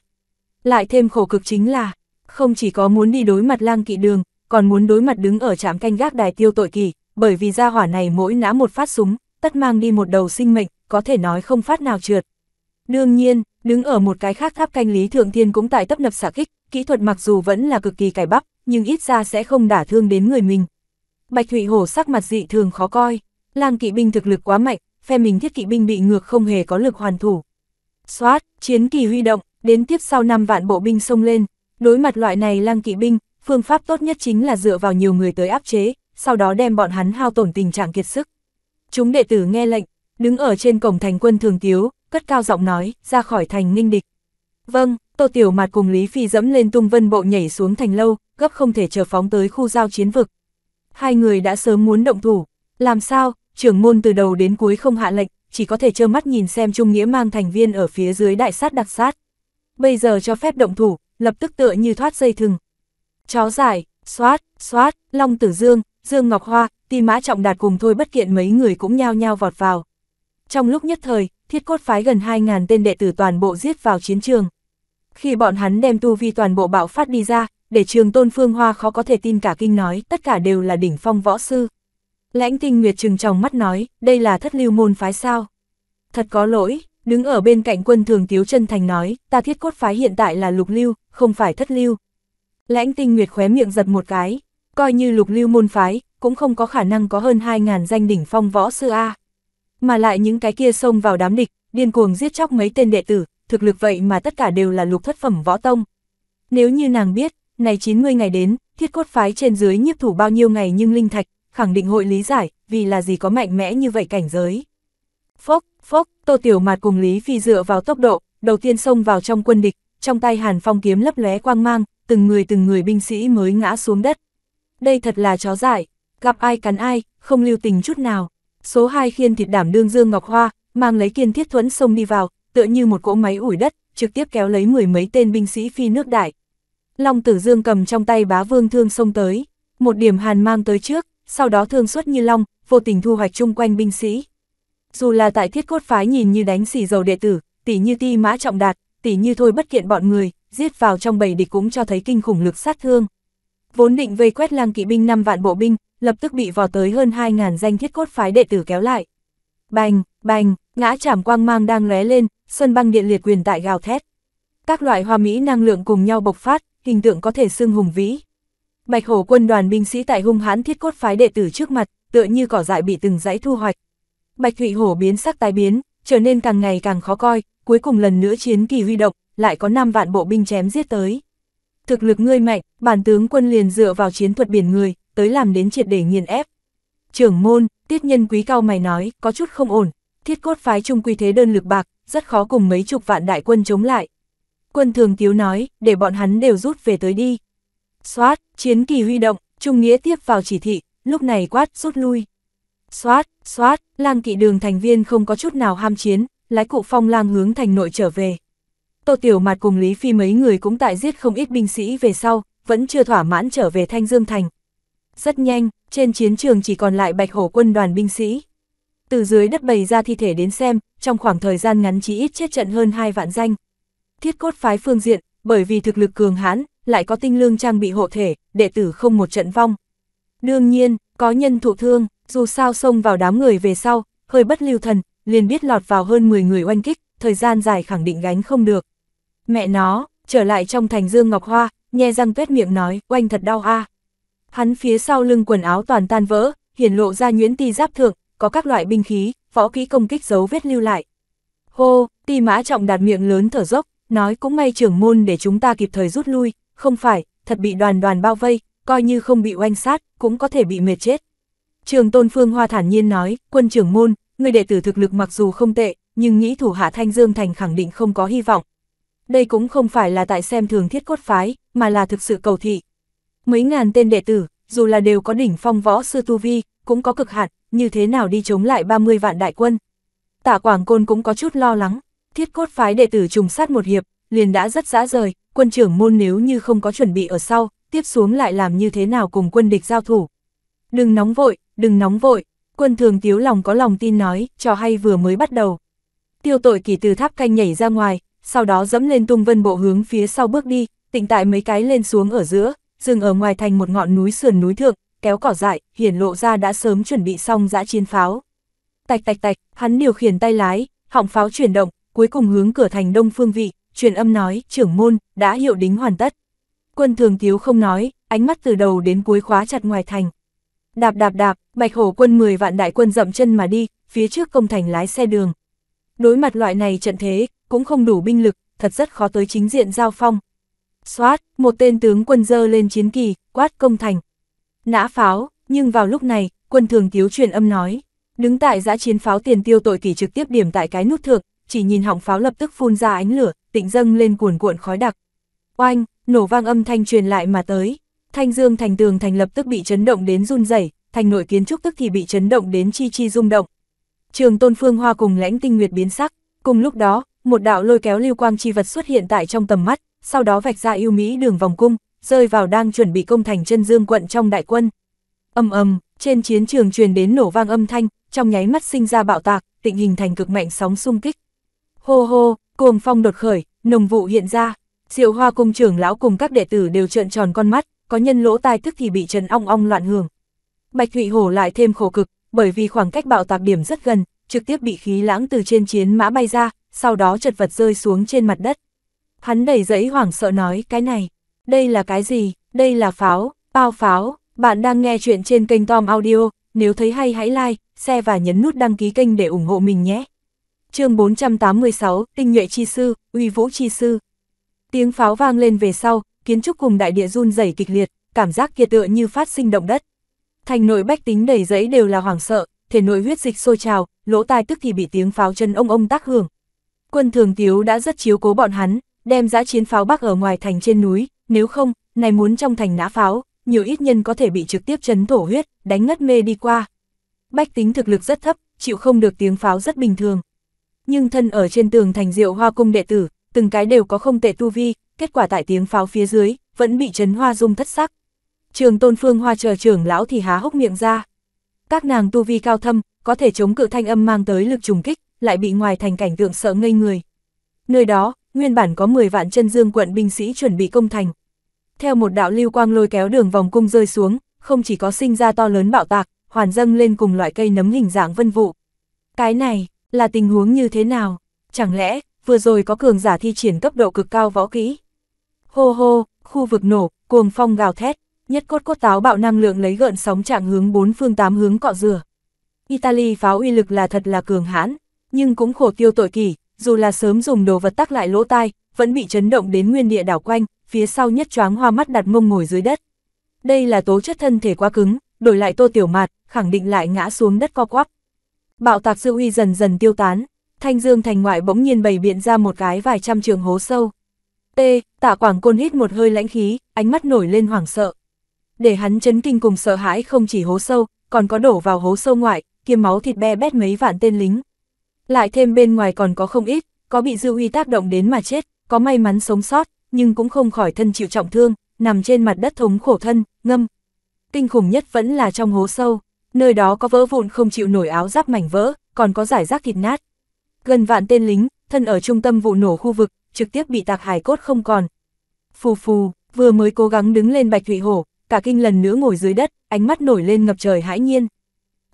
Lại thêm khổ cực chính là, không chỉ có muốn đi đối mặt lang kỵ đường, còn muốn đối mặt đứng ở trạm canh gác đài tiêu tội kỳ, bởi vì gia hỏa này mỗi nã một phát súng, tất mang đi một đầu sinh mệnh, có thể nói không phát nào trượt. Đương nhiên, đứng ở một cái khác tháp canh Lý Thượng Thiên cũng tại tấp nập xạ kích, kỹ thuật mặc dù vẫn là cực kỳ cải bắp, nhưng ít ra sẽ không đả thương đến người mình. Bạch Thụy Hổ sắc mặt dị thường khó coi, lang kỵ binh thực lực quá mạnh, phe mình thiết kỵ binh bị ngược không hề có lực hoàn thủ. Xoát, chiến kỳ huy động, đến tiếp sau 5 vạn bộ binh xông lên, đối mặt loại này lang kỵ binh, phương pháp tốt nhất chính là dựa vào nhiều người tới áp chế, sau đó đem bọn hắn hao tổn tình trạng kiệt sức. Chúng đệ tử nghe lệnh, đứng ở trên cổng thành quân thường tiếu, cất cao giọng nói, ra khỏi thành ninh địch. Vâng, Tô Tiểu Mạt cùng Lý Phi dẫm lên tung vân bộ nhảy xuống thành lâu, gấp không thể chờ phóng tới khu giao chiến vực. Hai người đã sớm muốn động thủ, làm sao, trưởng môn từ đầu đến cuối không hạ lệnh, chỉ có thể trơ mắt nhìn xem Trung Nghĩa mang thành viên ở phía dưới đại sát đặc sát bây giờ cho phép động thủ, lập tức tựa như thoát dây thừng. Chó giải, xoát, xoát, Long Tử Dương, Dương Ngọc Hoa, Ti Mã Trọng Đạt cùng thôi bất kiện mấy người cũng nhao nhao vọt vào. Trong lúc nhất thời, thiết cốt phái gần 2.000 tên đệ tử toàn bộ giết vào chiến trường. Khi bọn hắn đem tu vi toàn bộ bạo phát đi ra, để trường tôn phương hoa khó có thể tin cả kinh nói, tất cả đều là đỉnh phong võ sư. Lãnh tinh nguyệt trừng trong mắt nói, đây là thất lưu môn phái sao. Thật có lỗi, Đứng ở bên cạnh quân thường tiếu chân thành nói, ta thiết cốt phái hiện tại là lục lưu, không phải thất lưu. Lãnh tinh nguyệt khóe miệng giật một cái, coi như lục lưu môn phái, cũng không có khả năng có hơn 2.000 danh đỉnh phong võ sư A. Mà lại những cái kia xông vào đám địch, điên cuồng giết chóc mấy tên đệ tử, thực lực vậy mà tất cả đều là lục thất phẩm võ tông. Nếu như nàng biết, này 90 ngày đến, thiết cốt phái trên dưới nhiếp thủ bao nhiêu ngày nhưng linh thạch, khẳng định hội lý giải, vì là gì có mạnh mẽ như vậy cảnh giới. Phốc, phốc, Tô Tiểu Mạt cùng Lý Phi dựa vào tốc độ, đầu tiên xông vào trong quân địch, trong tay Hàn Phong kiếm lấp lóe quang mang, từng người từng người binh sĩ mới ngã xuống đất. Đây thật là chó dại, gặp ai cắn ai, không lưu tình chút nào. Số 2 khiên thịt đảm đương Dương Ngọc Hoa, mang lấy kiên thiết thuẫn xông đi vào, tựa như một cỗ máy ủi đất, trực tiếp kéo lấy mười mấy tên binh sĩ phi nước đại. Long Tử Dương cầm trong tay bá vương thương xông tới, một điểm hàn mang tới trước, sau đó thương xuất như long, vô tình thu hoạch chung quanh binh sĩ. Dù là tại thiết cốt phái nhìn như đánh xì dầu đệ tử, tỷ như ti mã trọng đạt, tỷ như thôi bất kiện bọn người, giết vào trong bầy địch cũng cho thấy kinh khủng lực sát thương. Vốn định vây quét lang kỵ binh 5 vạn bộ binh, lập tức bị vò tới hơn 2.000 danh thiết cốt phái đệ tử kéo lại. Bành, bành, ngã chảm quang mang đang lóe lên, sân băng điện liệt quyền tại gào thét. Các loại hoa mỹ năng lượng cùng nhau bộc phát, hình tượng có thể xưng hùng vĩ. Bạch hổ quân đoàn binh sĩ tại hung hãn thiết cốt phái đệ tử trước mặt, tựa như cỏ dại bị từng dãy thu hoạch, Bạch Thụy Hổ biến sắc tái biến, trở nên càng ngày càng khó coi, cuối cùng lần nữa chiến kỳ huy động, lại có 5 vạn bộ binh chém giết tới. Thực lực ngươi mạnh, bản tướng quân liền dựa vào chiến thuật biển người, tới làm đến triệt để nghiền ép. Trưởng môn, tiết nhân quý cao mày nói, có chút không ổn, thiết cốt phái trung quy thế đơn lực bạc, rất khó cùng mấy chục vạn đại quân chống lại. Quân thường tiếu nói, để bọn hắn đều rút về tới đi. Xoát, chiến kỳ huy động, trung nghĩa tiếp vào chỉ thị, lúc này quát rút lui. Xoát, xoát, lang kỵ đường thành viên không có chút nào ham chiến, lái cụ phong lang hướng thành nội trở về. Tô Tiểu Mạt cùng Lý Phi mấy người cũng tại giết không ít binh sĩ về sau, vẫn chưa thỏa mãn trở về Thanh Dương Thành. Rất nhanh, trên chiến trường chỉ còn lại bạch hổ quân đoàn binh sĩ. Từ dưới đất bày ra thi thể đến xem, trong khoảng thời gian ngắn chỉ ít chết trận hơn hai vạn danh. Thiết cốt phái phương diện, bởi vì thực lực cường hãn, lại có tinh lương trang bị hộ thể, đệ tử không một trận vong. Đương nhiên, có nhân thụ thương, dù sao xông vào đám người về sau, hơi bất lưu thần, liền biết lọt vào hơn 10 người oanh kích, thời gian dài khẳng định gánh không được. Mẹ nó, trở lại trong thành Dương Ngọc Hoa, nhe răng tuét miệng nói, oanh thật đau a. Hắn phía sau lưng quần áo toàn tan vỡ, hiển lộ ra nhuyễn ti giáp thượng, có các loại binh khí, võ kỹ công kích dấu vết lưu lại. Hô, ti mã trọng đạt miệng lớn thở dốc, nói cũng ngay trưởng môn để chúng ta kịp thời rút lui, không phải, thật bị đoàn đoàn bao vây, coi như không bị oanh sát, cũng có thể bị mệt chết. Trường Tôn Phương Hoa thản nhiên nói, quân trưởng môn, người đệ tử thực lực mặc dù không tệ, nhưng nghĩ thủ hạ Thanh Dương Thành khẳng định không có hy vọng. Đây cũng không phải là tại xem thường thiết cốt phái, mà là thực sự cầu thị. Mấy ngàn tên đệ tử, dù là đều có đỉnh phong võ sư tu vi, cũng có cực hạn, như thế nào đi chống lại 30 vạn đại quân. Tạ Quảng Côn cũng có chút lo lắng, thiết cốt phái đệ tử trùng sát một hiệp, liền đã rất dã rời, quân trưởng môn nếu như không có chuẩn bị ở sau, tiếp xuống lại làm như thế nào cùng quân địch giao thủ. Đừng nóng vội, đừng nóng vội, quân thường tiếu lòng có lòng tin nói, trò hay vừa mới bắt đầu. Tiêu tội kỳ từ tháp canh nhảy ra ngoài, sau đó dẫm lên tung vân bộ hướng phía sau bước đi, tỉnh tại mấy cái lên xuống ở giữa, dừng ở ngoài thành một ngọn núi sườn núi thượng, kéo cỏ dại, hiển lộ ra đã sớm chuẩn bị xong dã chiến pháo. Tạch tạch tạch, hắn điều khiển tay lái, họng pháo chuyển động, cuối cùng hướng cửa thành đông phương vị, truyền âm nói, trưởng môn, đã hiệu đính hoàn tất. Quân thường thiếu không nói, ánh mắt từ đầu đến cuối khóa chặt ngoài thành. Đạp đạp đạp, Bạch Hổ quân 10 vạn đại quân dậm chân mà đi, phía trước công thành lái xe đường. Đối mặt loại này trận thế, cũng không đủ binh lực, thật rất khó tới chính diện giao phong. Xoát, một tên tướng quân dơ lên chiến kỳ, quát công thành. Nã pháo, nhưng vào lúc này, quân thường thiếu truyền âm nói. Đứng tại giã chiến pháo tiền tiêu tội kỳ trực tiếp điểm tại cái nút thượng, chỉ nhìn họng pháo lập tức phun ra ánh lửa, tịnh dâng lên cuồn cuộn khói đặc. Oanh, nổ vang âm thanh truyền lại mà tới, Thanh Dương thành tường thành lập tức bị chấn động đến run rẩy, thành nội kiến trúc tức thì bị chấn động đến chi chi rung động. Trường Tôn Phương Hoa cùng Lãnh Tinh Nguyệt biến sắc, cùng lúc đó, một đạo lôi kéo lưu quang chi vật xuất hiện tại trong tầm mắt, sau đó vạch ra ưu mỹ đường vòng cung, rơi vào đang chuẩn bị công thành chân dương quận trong đại quân. Ầm ầm, trên chiến trường truyền đến nổ vang âm thanh, trong nháy mắt sinh ra bạo tạc, tịnh hình thành cực mạnh sóng xung kích. Hô hô, cuồng phong đột khởi, nồng vụ hiện ra, Diệu Hoa cung trưởng lão cùng các đệ tử đều trợn tròn con mắt, có nhân lỗ tai tức thì bị trần ong ong loạn hưởng. Bạch Thụy Hổ lại thêm khổ cực, bởi vì khoảng cách bạo tạc điểm rất gần, trực tiếp bị khí lãng từ trên chiến mã bay ra, sau đó chật vật rơi xuống trên mặt đất. Hắn đầy giấy hoảng sợ nói cái này, đây là cái gì, đây là pháo, bao pháo, bạn đang nghe chuyện trên kênh Tom Audio, nếu thấy hay hãy like, share và nhấn nút đăng ký kênh để ủng hộ mình nhé. chương 486, Tinh nhuệ Chi Sư, Uy Vũ Chi Sư. Tiếng pháo vang lên về sau, kiến trúc cùng đại địa run rẩy kịch liệt, cảm giác kia tựa như phát sinh động đất. Thành nội bách tính đầy giấy đều là hoảng sợ, thể nội huyết dịch sôi trào, lỗ tai tức thì bị tiếng pháo chân ông ông tác hưởng. Quân thường tiếu đã rất chiếu cố bọn hắn, đem giã chiến pháo bắc ở ngoài thành trên núi, nếu không, này muốn trong thành nã pháo, nhiều ít nhân có thể bị trực tiếp chấn thổ huyết, đánh ngất mê đi qua. Bách tính thực lực rất thấp, chịu không được tiếng pháo rất bình thường. Nhưng thân ở trên tường thành diệu hoa cung đệ tử, từng cái đều có không tệ tu vi, kết quả tại tiếng pháo phía dưới, vẫn bị chấn hoa dung thất sắc. Trường tôn phương hoa chờ trưởng lão thì há hốc miệng ra. Các nàng tu vi cao thâm, có thể chống cự thanh âm mang tới lực trùng kích, lại bị ngoài thành cảnh tượng sợ ngây người. Nơi đó, nguyên bản có 10 vạn chân dương quận binh sĩ chuẩn bị công thành. Theo một đạo lưu quang lôi kéo đường vòng cung rơi xuống, không chỉ có sinh ra to lớn bạo tạc, hoàn dâng lên cùng loại cây nấm hình dạng vân vụ. Cái này, là tình huống như thế nào? Chẳng lẽ, vừa rồi có cường giả thi triển cấp độ cực cao võ kỹ? Hô hô, khu vực nổ, cuồng phong gào thét, nhất cốt cốt táo bạo năng lượng lấy gợn sóng trạng hướng bốn phương tám hướng cọ rửa. Italy pháo uy lực là thật là cường hãn, nhưng cũng khổ tiêu tội kỷ, dù là sớm dùng đồ vật tắc lại lỗ tai, vẫn bị chấn động đến nguyên địa đảo quanh, phía sau nhất choáng hoa mắt đặt mông ngồi dưới đất. Đây là tố chất thân thể quá cứng, đổi lại tô tiểu mạt, khẳng định lại ngã xuống đất co quắp. Bạo tạc sư uy dần dần tiêu tán, thanh dương thành ngoại bỗng nhiên bày biện ra một cái vài trăm trường hố sâu. T, tạ quảng côn hít một hơi lãnh khí, ánh mắt nổi lên hoảng sợ. Để hắn chấn kinh cùng sợ hãi không chỉ hố sâu, còn có đổ vào hố sâu ngoại, kiếm máu thịt be bét mấy vạn tên lính. Lại thêm bên ngoài còn có không ít, có bị dư uy tác động đến mà chết, có may mắn sống sót, nhưng cũng không khỏi thân chịu trọng thương, nằm trên mặt đất thống khổ thân, ngâm. Kinh khủng nhất vẫn là trong hố sâu, nơi đó có vỡ vụn không chịu nổi áo giáp mảnh vỡ, còn có giải rác thịt nát. Gần vạn tên lính, thân ở trung tâm vụ nổ khu vực, trực tiếp bị tạc hài cốt không còn. Phù phù, vừa mới cố gắng đứng lên Bạch Thụy Hổ, cả kinh lần nữa ngồi dưới đất, ánh mắt nổi lên ngập trời hãi nhiên.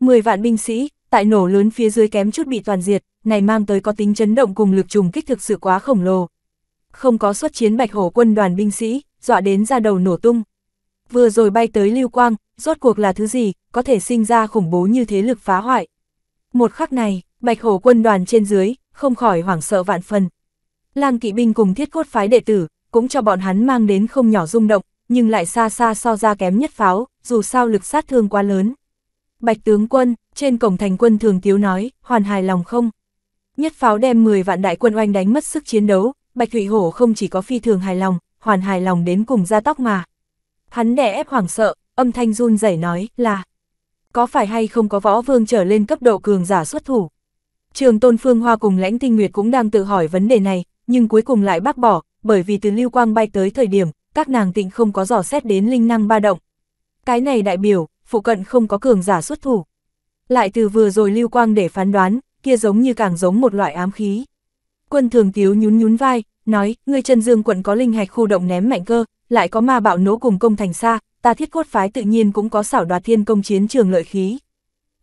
Mười vạn binh sĩ, tại nổ lớn phía dưới kém chút bị toàn diệt, này mang tới có tính chấn động cùng lực trùng kích thực sự quá khổng lồ. Không có xuất chiến Bạch Hổ quân đoàn binh sĩ, dọa đến ra đầu nổ tung. Vừa rồi bay tới lưu quang, rốt cuộc là thứ gì, có thể sinh ra khủng bố như thế lực phá hoại. Một khắc này, Bạch Hổ quân đoàn trên dưới, không khỏi hoảng sợ vạn phần, Lang kỵ binh cùng thiết cốt phái đệ tử, cũng cho bọn hắn mang đến không nhỏ rung động, nhưng lại xa xa so ra kém nhất pháo, dù sao lực sát thương quá lớn. Bạch tướng quân, trên cổng thành quân thường tiếu nói, hoàn hài lòng không? Nhất pháo đem 10 vạn đại quân oanh đánh mất sức chiến đấu, Bạch Thụy Hổ không chỉ có phi thường hài lòng, hoàn hài lòng đến cùng ra tóc mà. Hắn đè ép hoảng sợ, âm thanh run rẩy nói là Có phải hay không có võ vương trở lên cấp độ cường giả xuất thủ? Trường Tôn Phương Hoa cùng Lãnh Tinh Nguyệt cũng đang tự hỏi vấn đề này, nhưng cuối cùng lại bác bỏ, bởi vì từ lưu quang bay tới thời điểm, các nàng tịnh không có dò xét đến linh năng ba động. Cái này đại biểu, phụ cận không có cường giả xuất thủ. Lại từ vừa rồi lưu quang để phán đoán, kia giống như càng giống một loại ám khí. Quân thường tiếu nhún nhún vai, nói, ngươi chân dương quận có linh hạch khu động ném mạnh cơ, lại có ma bạo nỗ cùng công thành xa, ta thiết cốt phái tự nhiên cũng có xảo đoạt thiên công chiến trường lợi khí.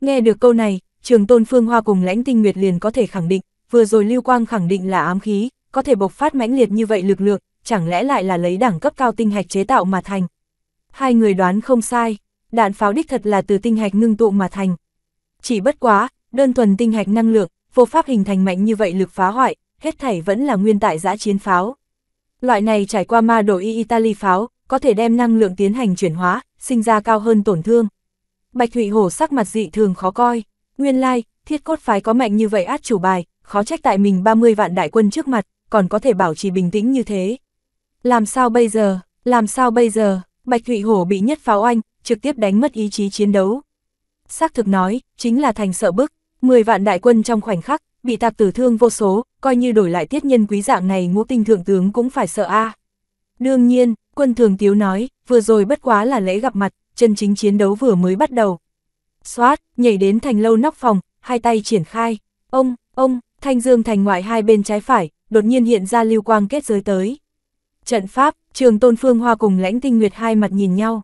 Nghe được câu này, trường tôn phương hoa cùng lãnh tinh nguyệt liền có thể khẳng định, vừa rồi lưu quang khẳng định là ám khí, có thể bộc phát mãnh liệt như vậy lực lượng, chẳng lẽ lại là lấy đẳng cấp cao tinh hạch chế tạo mà thành. Hai người đoán không sai, đạn pháo đích thật là từ tinh hạch ngưng tụ mà thành. Chỉ bất quá, đơn thuần tinh hạch năng lượng, vô pháp hình thành mạnh như vậy lực phá hoại, hết thảy vẫn là nguyên tại giã chiến pháo. Loại này trải qua ma đồ Italy pháo, có thể đem năng lượng tiến hành chuyển hóa, sinh ra cao hơn tổn thương. Bạch Thụy Hổ sắc mặt dị thường khó coi, nguyên lai, like, thiết cốt phái có mạnh như vậy át chủ bài, khó trách tại mình 30 vạn đại quân trước mặt, còn có thể bảo trì bình tĩnh như thế. Làm sao bây giờ, làm sao bây giờ, Bạch Thụy Hổ bị nhất pháo anh, trực tiếp đánh mất ý chí chiến đấu. Xác thực nói, chính là thành sợ bức, 10 vạn đại quân trong khoảnh khắc, bị tạp tử thương vô số, coi như đổi lại tiết nhân quý dạng này ngũ tinh thượng tướng cũng phải sợ a Đương nhiên, quân thường tiếu nói, vừa rồi bất quá là lễ gặp mặt, chân chính chiến đấu vừa mới bắt đầu. Xoát, nhảy đến thành lâu nóc phòng, hai tay triển khai, ông, ông, thanh dương thành ngoại hai bên trái phải, đột nhiên hiện ra lưu quang kết giới tới. Trận pháp, trường tôn phương hoa cùng lãnh tinh nguyệt hai mặt nhìn nhau.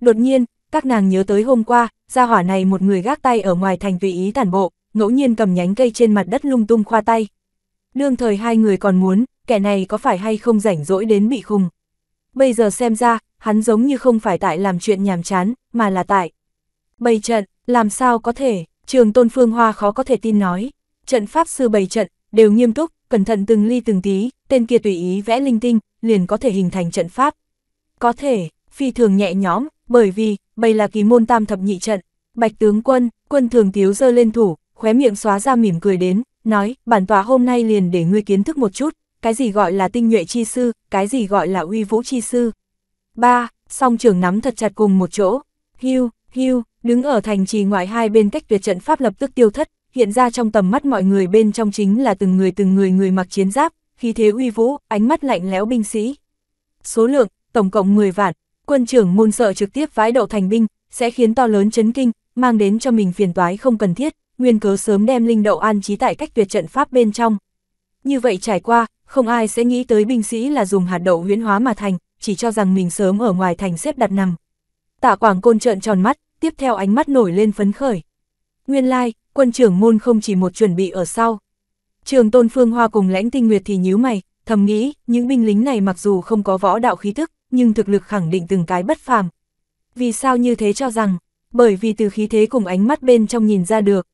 Đột nhiên, các nàng nhớ tới hôm qua, gia hỏa này một người gác tay ở ngoài thành tùy ý tản bộ, ngẫu nhiên cầm nhánh cây trên mặt đất lung tung khoa tay. Đương thời hai người còn muốn, kẻ này có phải hay không rảnh rỗi đến bị khùng. Bây giờ xem ra, hắn giống như không phải tại làm chuyện nhàm chán, mà là tại. Bày trận, làm sao có thể, trường tôn phương hoa khó có thể tin nói. Trận pháp sư bày trận, đều nghiêm túc, cẩn thận từng ly từng tí, tên kia tùy ý vẽ linh tinh, liền có thể hình thành trận pháp. Có thể, phi thường nhẹ nhõm, bởi vì, bày là kỳ môn tam thập nhị trận. Bạch tướng quân, quân thường tiếu giơ lên thủ, khóe miệng xóa ra mỉm cười đến, nói, bản tòa hôm nay liền để ngươi kiến thức một chút, cái gì gọi là tinh nhuệ chi sư, cái gì gọi là uy vũ chi sư. ba Song trưởng nắm thật chặt cùng một chỗ, hưu, hưu, đứng ở thành trì ngoại hai bên cách tuyệt trận pháp lập tức tiêu thất, hiện ra trong tầm mắt mọi người bên trong chính là từng người từng người người mặc chiến giáp, khí thế uy vũ, ánh mắt lạnh lẽo binh sĩ. Số lượng, tổng cộng 10 vạn, quân trưởng môn sợ trực tiếp vái đậu thành binh, sẽ khiến to lớn chấn kinh, mang đến cho mình phiền toái không cần thiết, nguyên cớ sớm đem linh đậu an trí tại cách tuyệt trận pháp bên trong. Như vậy trải qua, không ai sẽ nghĩ tới binh sĩ là dùng hạt đậu huyễn hóa mà thành, chỉ cho rằng mình sớm ở ngoài thành xếp đặt nằm. Tạ Quảng Côn trợn tròn mắt, tiếp theo ánh mắt nổi lên phấn khởi. Nguyên lai, like, quân trưởng môn không chỉ một chuẩn bị ở sau. Trường Tôn Phương Hoa cùng lãnh tinh nguyệt thì nhíu mày, thầm nghĩ, những binh lính này mặc dù không có võ đạo khí thức, nhưng thực lực khẳng định từng cái bất phàm. Vì sao như thế cho rằng? Bởi vì từ khí thế cùng ánh mắt bên trong nhìn ra được.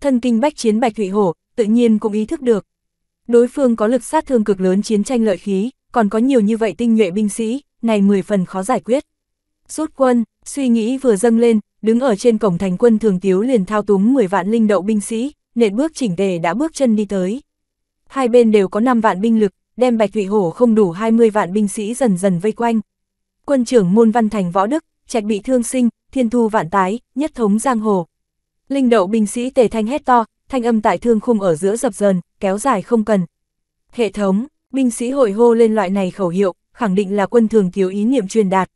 Thân kinh bách chiến bạch thụy hổ, tự nhiên cũng ý thức được. Đối phương có lực sát thương cực lớn chiến tranh lợi khí, còn có nhiều như vậy tinh nhuệ binh sĩ, này 10 phần khó giải quyết. Rút quân, suy nghĩ vừa dâng lên, đứng ở trên cổng thành quân thường tiếu liền thao túng 10 vạn linh đậu binh sĩ, nện bước chỉnh tề đã bước chân đi tới. Hai bên đều có 5 vạn binh lực, đem Bạch thủy Hổ không đủ 20 vạn binh sĩ dần dần vây quanh. Quân trưởng môn văn thành võ đức, trạch bị thương sinh, thiên thu vạn tái, nhất thống giang hồ. Linh đậu binh sĩ tề thanh hét to, thanh âm tại thương khung ở giữa dập dần kéo dài không cần. Hệ thống, binh sĩ hội hô lên loại này khẩu hiệu, khẳng định là quân thường thiếu ý niệm truyền đạt.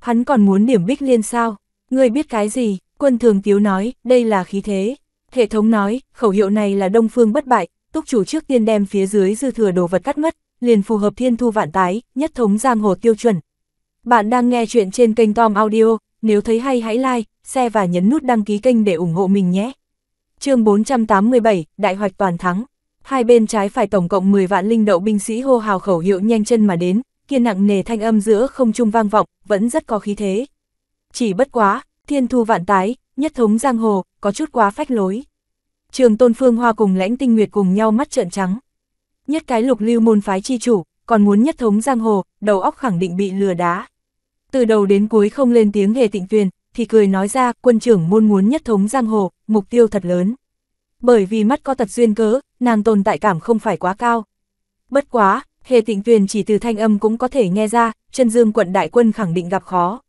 Hắn còn muốn điểm bích liên sao? Ngươi biết cái gì? Quân thường tiếu nói, đây là khí thế. Hệ thống nói, khẩu hiệu này là đông phương bất bại, túc chủ trước tiên đem phía dưới dư thừa đồ vật cắt mất, liền phù hợp thiên thu vạn tái, nhất thống giang hồ tiêu chuẩn. Bạn đang nghe chuyện trên kênh Tom Audio, nếu thấy hay hãy like, share và nhấn nút đăng ký kênh để ủng hộ mình nhé. chương 487, Đại hoạch toàn thắng. Hai bên trái phải tổng cộng 10 vạn linh đậu binh sĩ hô hào khẩu hiệu nhanh chân mà đến, kia nặng nề thanh âm giữa không trung vang vọng, vẫn rất có khí thế chỉ bất quá, thiên thu vạn tái, nhất thống giang hồ, có chút quá phách lối. Trường Tôn Phương Hoa cùng lãnh tinh nguyệt cùng nhau mắt trợn trắng. Nhất cái lục lưu môn phái chi chủ, còn muốn nhất thống giang hồ, đầu óc khẳng định bị lừa đá. Từ đầu đến cuối không lên tiếng hề tịnh tuyền, thì cười nói ra quân trưởng môn muốn nhất thống giang hồ, mục tiêu thật lớn. Bởi vì mắt có tật duyên cớ, nàng tồn tại cảm không phải quá cao. Bất quá, hề tịnh tuyền chỉ từ thanh âm cũng có thể nghe ra, chân dương quận đại quân khẳng định gặp khó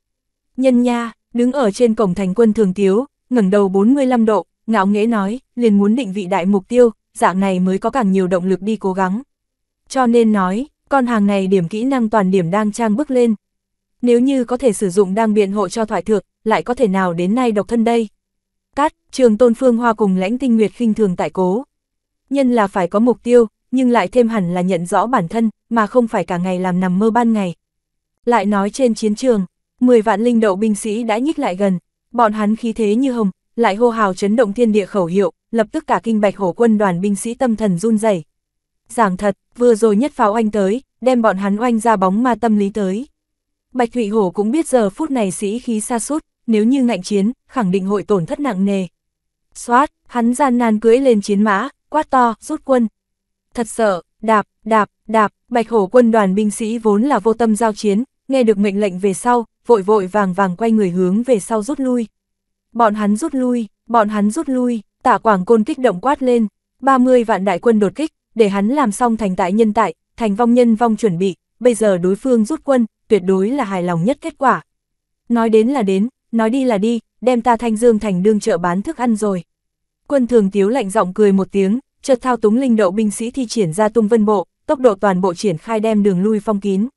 nhân nha, đứng ở trên cổng thành quân thường tiếu, ngẩng đầu 45 độ, ngạo nghễ nói, liền muốn định vị đại mục tiêu, dạng này mới có càng nhiều động lực đi cố gắng. Cho nên nói, con hàng này điểm kỹ năng toàn điểm đang trang bước lên. Nếu như có thể sử dụng đang biện hộ cho thoại thược, lại có thể nào đến nay độc thân đây? Cát, trường tôn phương hoa cùng lãnh tinh nguyệt khinh thường tại cố. Nhân là phải có mục tiêu, nhưng lại thêm hẳn là nhận rõ bản thân, mà không phải cả ngày làm nằm mơ ban ngày. Lại nói trên chiến trường, 10 vạn linh đậu binh sĩ đã nhích lại gần, bọn hắn khí thế như hồng, lại hô hào chấn động thiên địa khẩu hiệu, lập tức cả kinh bạch hổ quân đoàn binh sĩ tâm thần run rẩy. Giảng thật, vừa rồi nhất pháo oanh tới, đem bọn hắn oanh ra bóng ma tâm lý tới. Bạch Thụy Hổ cũng biết giờ phút này sĩ khí xa sút nếu như ngạnh chiến, khẳng định hội tổn thất nặng nề. Xoát, hắn gian nan cưỡi lên chiến mã, quát to, rút quân. Thật sợ, đạp, đạp, đạp, bạch hổ quân đoàn binh sĩ vốn là vô tâm giao chiến, nghe được mệnh lệnh về sau, vội vội vàng vàng quay người hướng về sau rút lui. Bọn hắn rút lui, bọn hắn rút lui, tạ quảng côn kích động quát lên, 30 vạn đại quân đột kích, để hắn làm xong thành tại nhân tại, thành vong nhân vong chuẩn bị, bây giờ đối phương rút quân, tuyệt đối là hài lòng nhất kết quả. Nói đến là đến, nói đi là đi, đem ta thanh dương thành đương chợ bán thức ăn rồi. Quân thường tiếu lạnh giọng cười một tiếng, chợt thao túng linh đậu binh sĩ thi triển ra tung vân bộ, tốc độ toàn bộ triển khai đem đường lui phong kín.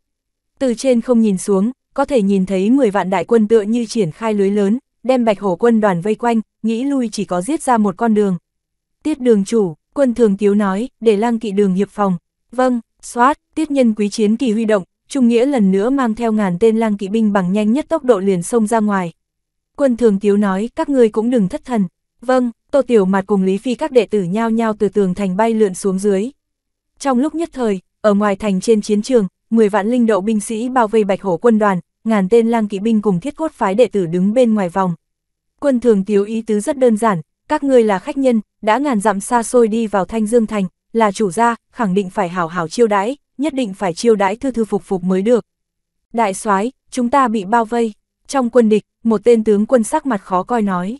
Từ trên không nhìn xuống, có thể nhìn thấy 10 vạn đại quân tựa như triển khai lưới lớn, đem bạch hổ quân đoàn vây quanh, nghĩ lui chỉ có giết ra một con đường. Tiết đường chủ, quân thường tiếu nói, để lang kỵ đường hiệp phòng. Vâng, soát, tiết nhân quý chiến kỳ huy động, Trung Nghĩa lần nữa mang theo ngàn tên lang kỵ binh bằng nhanh nhất tốc độ liền xông ra ngoài. Quân thường tiếu nói, các ngươi cũng đừng thất thần. Vâng, Tô Tiểu mặt cùng Lý Phi các đệ tử nhao nhao từ tường thành bay lượn xuống dưới. Trong lúc nhất thời, ở ngoài thành trên chiến trường, 10 vạn linh đậu binh sĩ bao vây bạch hổ quân đoàn, ngàn tên lang kỵ binh cùng thiết cốt phái đệ tử đứng bên ngoài vòng. Quân thường tiếu ý tứ rất đơn giản, các ngươi là khách nhân, đã ngàn dặm xa xôi đi vào Thanh Dương Thành, là chủ gia, khẳng định phải hảo hảo chiêu đãi, nhất định phải chiêu đãi thư thư phục phục mới được. Đại soái, chúng ta bị bao vây. Trong quân địch, một tên tướng quân sắc mặt khó coi nói.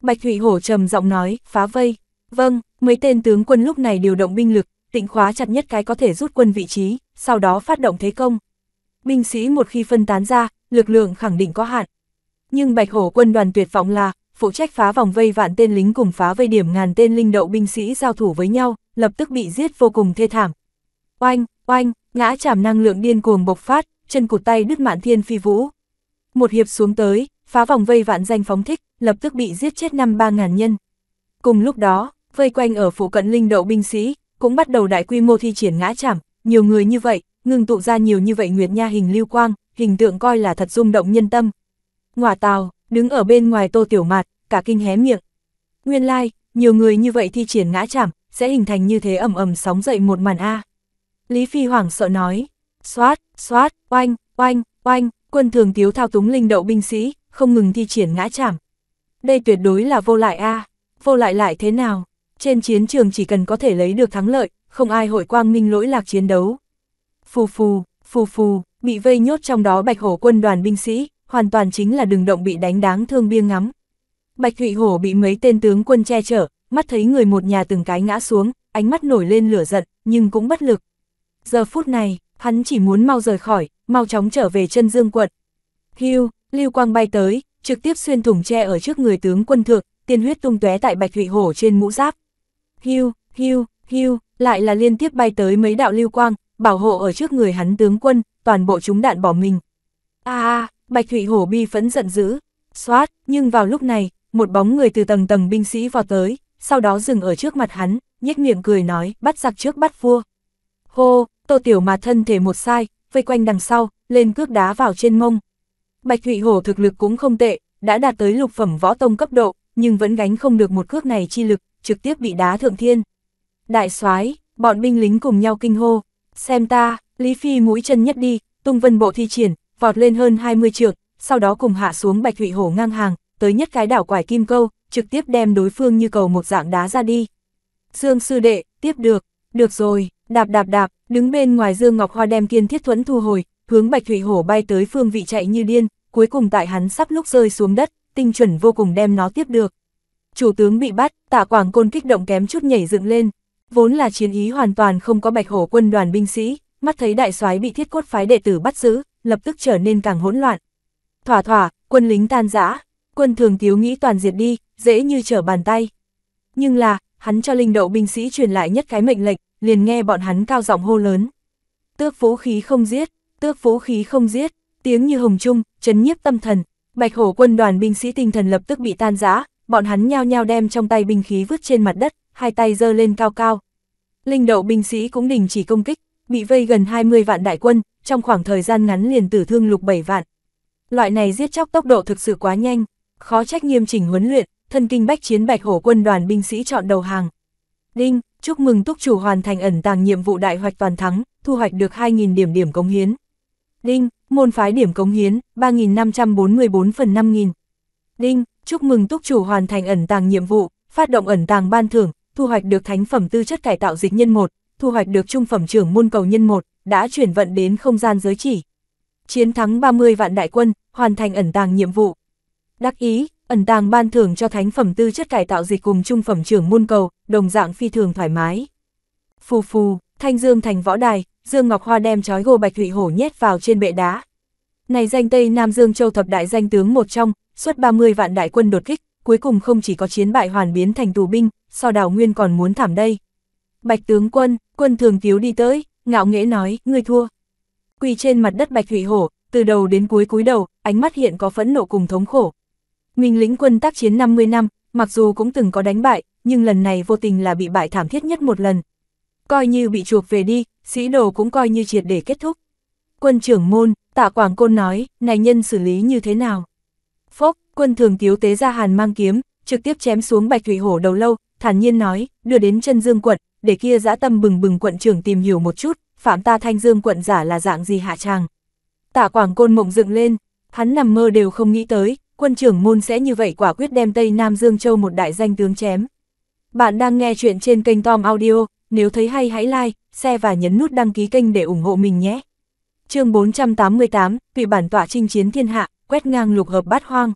Bạch thủy Hổ trầm giọng nói, phá vây. Vâng, mấy tên tướng quân lúc này điều động binh lực, tịnh khóa chặt nhất cái có thể rút quân vị trí, sau đó phát động thế công. Binh sĩ một khi phân tán ra, lực lượng khẳng định có hạn. Nhưng Bạch Hổ quân đoàn tuyệt vọng là, phụ trách phá vòng vây vạn tên lính cùng phá vây điểm ngàn tên linh đậu binh sĩ giao thủ với nhau, lập tức bị giết vô cùng thê thảm. Oanh, oanh, ngã chạm năng lượng điên cuồng bộc phát, chân cụt tay đứt mạn thiên phi vũ. Một hiệp xuống tới, phá vòng vây vạn danh phóng thích, lập tức bị giết chết năm ba ngàn nhân. Cùng lúc đó, vây quanh ở phụ cận linh đậu binh sĩ, cũng bắt đầu đại quy mô thi triển ngã chảm, nhiều người như vậy, ngừng tụ ra nhiều như vậy Nguyệt Nha hình lưu quang, hình tượng coi là thật rung động nhân tâm. Ngọa tào, đứng ở bên ngoài tô tiểu mạt, cả kinh hé miệng. Nguyên lai, like, nhiều người như vậy thi triển ngã chảm, sẽ hình thành như thế ầm ầm sóng dậy một màn A. Lý Phi hoảng sợ nói, xoát, xoát, oanh, oanh, oanh, quân thường tiếu thao túng linh đậu binh sĩ, không ngừng thi triển ngã chảm. Đây tuyệt đối là vô lại A, vô lại lại thế nào? Trên chiến trường chỉ cần có thể lấy được thắng lợi, không ai hội quang minh lỗi lạc chiến đấu. Phù phù, phù phù, bị vây nhốt trong đó bạch hổ quân đoàn binh sĩ, hoàn toàn chính là đừng động bị đánh đáng thương biêng ngắm. Bạch Thụy Hổ bị mấy tên tướng quân che chở, mắt thấy người một nhà từng cái ngã xuống, ánh mắt nổi lên lửa giận, nhưng cũng bất lực. Giờ phút này, hắn chỉ muốn mau rời khỏi, mau chóng trở về chân dương quận. Hưu, lưu quang bay tới, trực tiếp xuyên thủng che ở trước người tướng quân thượng, tiên huyết tung tóe tại Bạch Thụy Hổ trên mũ giáp hiu, hiu, hiu, lại là liên tiếp bay tới mấy đạo lưu quang, bảo hộ ở trước người hắn tướng quân, toàn bộ chúng đạn bỏ mình. a à, Bạch Thụy Hổ bi phẫn giận dữ, xoát, nhưng vào lúc này, một bóng người từ tầng tầng binh sĩ vào tới, sau đó dừng ở trước mặt hắn, nhếch miệng cười nói, bắt giặc trước bắt vua. Hô, tô tiểu mà thân thể một sai, vây quanh đằng sau, lên cước đá vào trên mông. Bạch Thụy Hổ thực lực cũng không tệ, đã đạt tới lục phẩm võ tông cấp độ, nhưng vẫn gánh không được một cước này chi lực, trực tiếp bị đá thượng thiên. Đại soái, bọn binh lính cùng nhau kinh hô, xem ta, Lý Phi mũi chân nhất đi, tung vân bộ thi triển, vọt lên hơn 20 trượng, sau đó cùng hạ xuống bạch thủy hổ ngang hàng, tới nhất cái đảo quải kim câu, trực tiếp đem đối phương như cầu một dạng đá ra đi. Dương sư đệ, tiếp được, được rồi, đạp đạp đạp, đứng bên ngoài Dương Ngọc Hoa đem kiên thiết thuẫn thu hồi, hướng bạch thủy hổ bay tới phương vị chạy như điên, cuối cùng tại hắn sắp lúc rơi xuống đất, tinh chuẩn vô cùng đem nó tiếp được chủ tướng bị bắt, tạ Quảng Côn kích động kém chút nhảy dựng lên. Vốn là chiến ý hoàn toàn không có bạch hổ quân đoàn binh sĩ, mắt thấy đại soái bị thiết cốt phái đệ tử bắt giữ, lập tức trở nên càng hỗn loạn. Thỏa thỏa, quân lính tan rã, quân thường thiếu nghĩ toàn diệt đi, dễ như trở bàn tay. Nhưng là, hắn cho linh đậu binh sĩ truyền lại nhất cái mệnh lệnh, liền nghe bọn hắn cao giọng hô lớn. Tước vũ khí không giết, tước vũ khí không giết, tiếng như hồng trung, chấn nhiếp tâm thần, Bạch Hổ quân đoàn binh sĩ tinh thần lập tức bị tan rã, bọn hắn nhao nhao đem trong tay binh khí vứt trên mặt đất, hai tay giơ lên cao cao. Linh đậu binh sĩ cũng đình chỉ công kích, bị vây gần 20 vạn đại quân, trong khoảng thời gian ngắn liền tử thương lục 7 vạn. Loại này giết chóc tốc độ thực sự quá nhanh, khó trách nghiêm chỉnh huấn luyện, thân kinh bách chiến bạch hổ quân đoàn binh sĩ chọn đầu hàng. Đinh, chúc mừng túc chủ hoàn thành ẩn tàng nhiệm vụ đại hoạch toàn thắng, thu hoạch được 2.000 điểm điểm cống hiến. Đinh, môn phái điểm cống hiến, 3.544 phần 5.000. Đinh, chúc mừng túc chủ hoàn thành ẩn tàng nhiệm vụ, phát động ẩn tàng ban thưởng, thu hoạch được thánh phẩm tư chất cải tạo dịch nhân 1, thu hoạch được trung phẩm trưởng môn cầu nhân 1, đã chuyển vận đến không gian giới chỉ. Chiến thắng 30 vạn đại quân, hoàn thành ẩn tàng nhiệm vụ. Đắc ý, ẩn tàng ban thưởng cho thánh phẩm tư chất cải tạo dịch cùng trung phẩm trưởng môn cầu, đồng dạng phi thường thoải mái. Phù phù, Thanh Dương thành võ đài, Dương Ngọc Hoa đem chói gô Bạch Thụy Hổ nhét vào trên bệ đá. Này danh Tây Nam Dương Châu thập đại danh tướng một trong, suốt 30 vạn đại quân đột kích, cuối cùng không chỉ có chiến bại hoàn biến thành tù binh, so đào nguyên còn muốn thảm đây. Bạch tướng quân, quân thường thiếu đi tới, ngạo nghễ nói, ngươi thua. Quỳ trên mặt đất bạch thủy hổ, từ đầu đến cuối cúi đầu, ánh mắt hiện có phẫn nộ cùng thống khổ. Mình lĩnh quân tác chiến 50 năm, mặc dù cũng từng có đánh bại, nhưng lần này vô tình là bị bại thảm thiết nhất một lần. Coi như bị chuộc về đi, sĩ đồ cũng coi như triệt để kết thúc. Quân trưởng môn, tạ Quảng Côn nói, này nhân xử lý như thế nào? Phốc, quân thường thiếu tế ra hàn mang kiếm, trực tiếp chém xuống bạch thủy hổ đầu lâu, thản nhiên nói, đưa đến chân dương quận, để kia dã tâm bừng bừng quận trưởng tìm hiểu một chút, phạm ta thanh dương quận giả là dạng gì hạ tràng. Tạ quảng côn mộng dựng lên, hắn nằm mơ đều không nghĩ tới, quân trưởng môn sẽ như vậy quả quyết đem Tây Nam Dương Châu một đại danh tướng chém. Bạn đang nghe chuyện trên kênh Tom Audio, nếu thấy hay hãy like, share và nhấn nút đăng ký kênh để ủng hộ mình nhé. chương 488, tùy bản tọa chinh chiến thiên hạ quét ngang lục hợp bát hoang.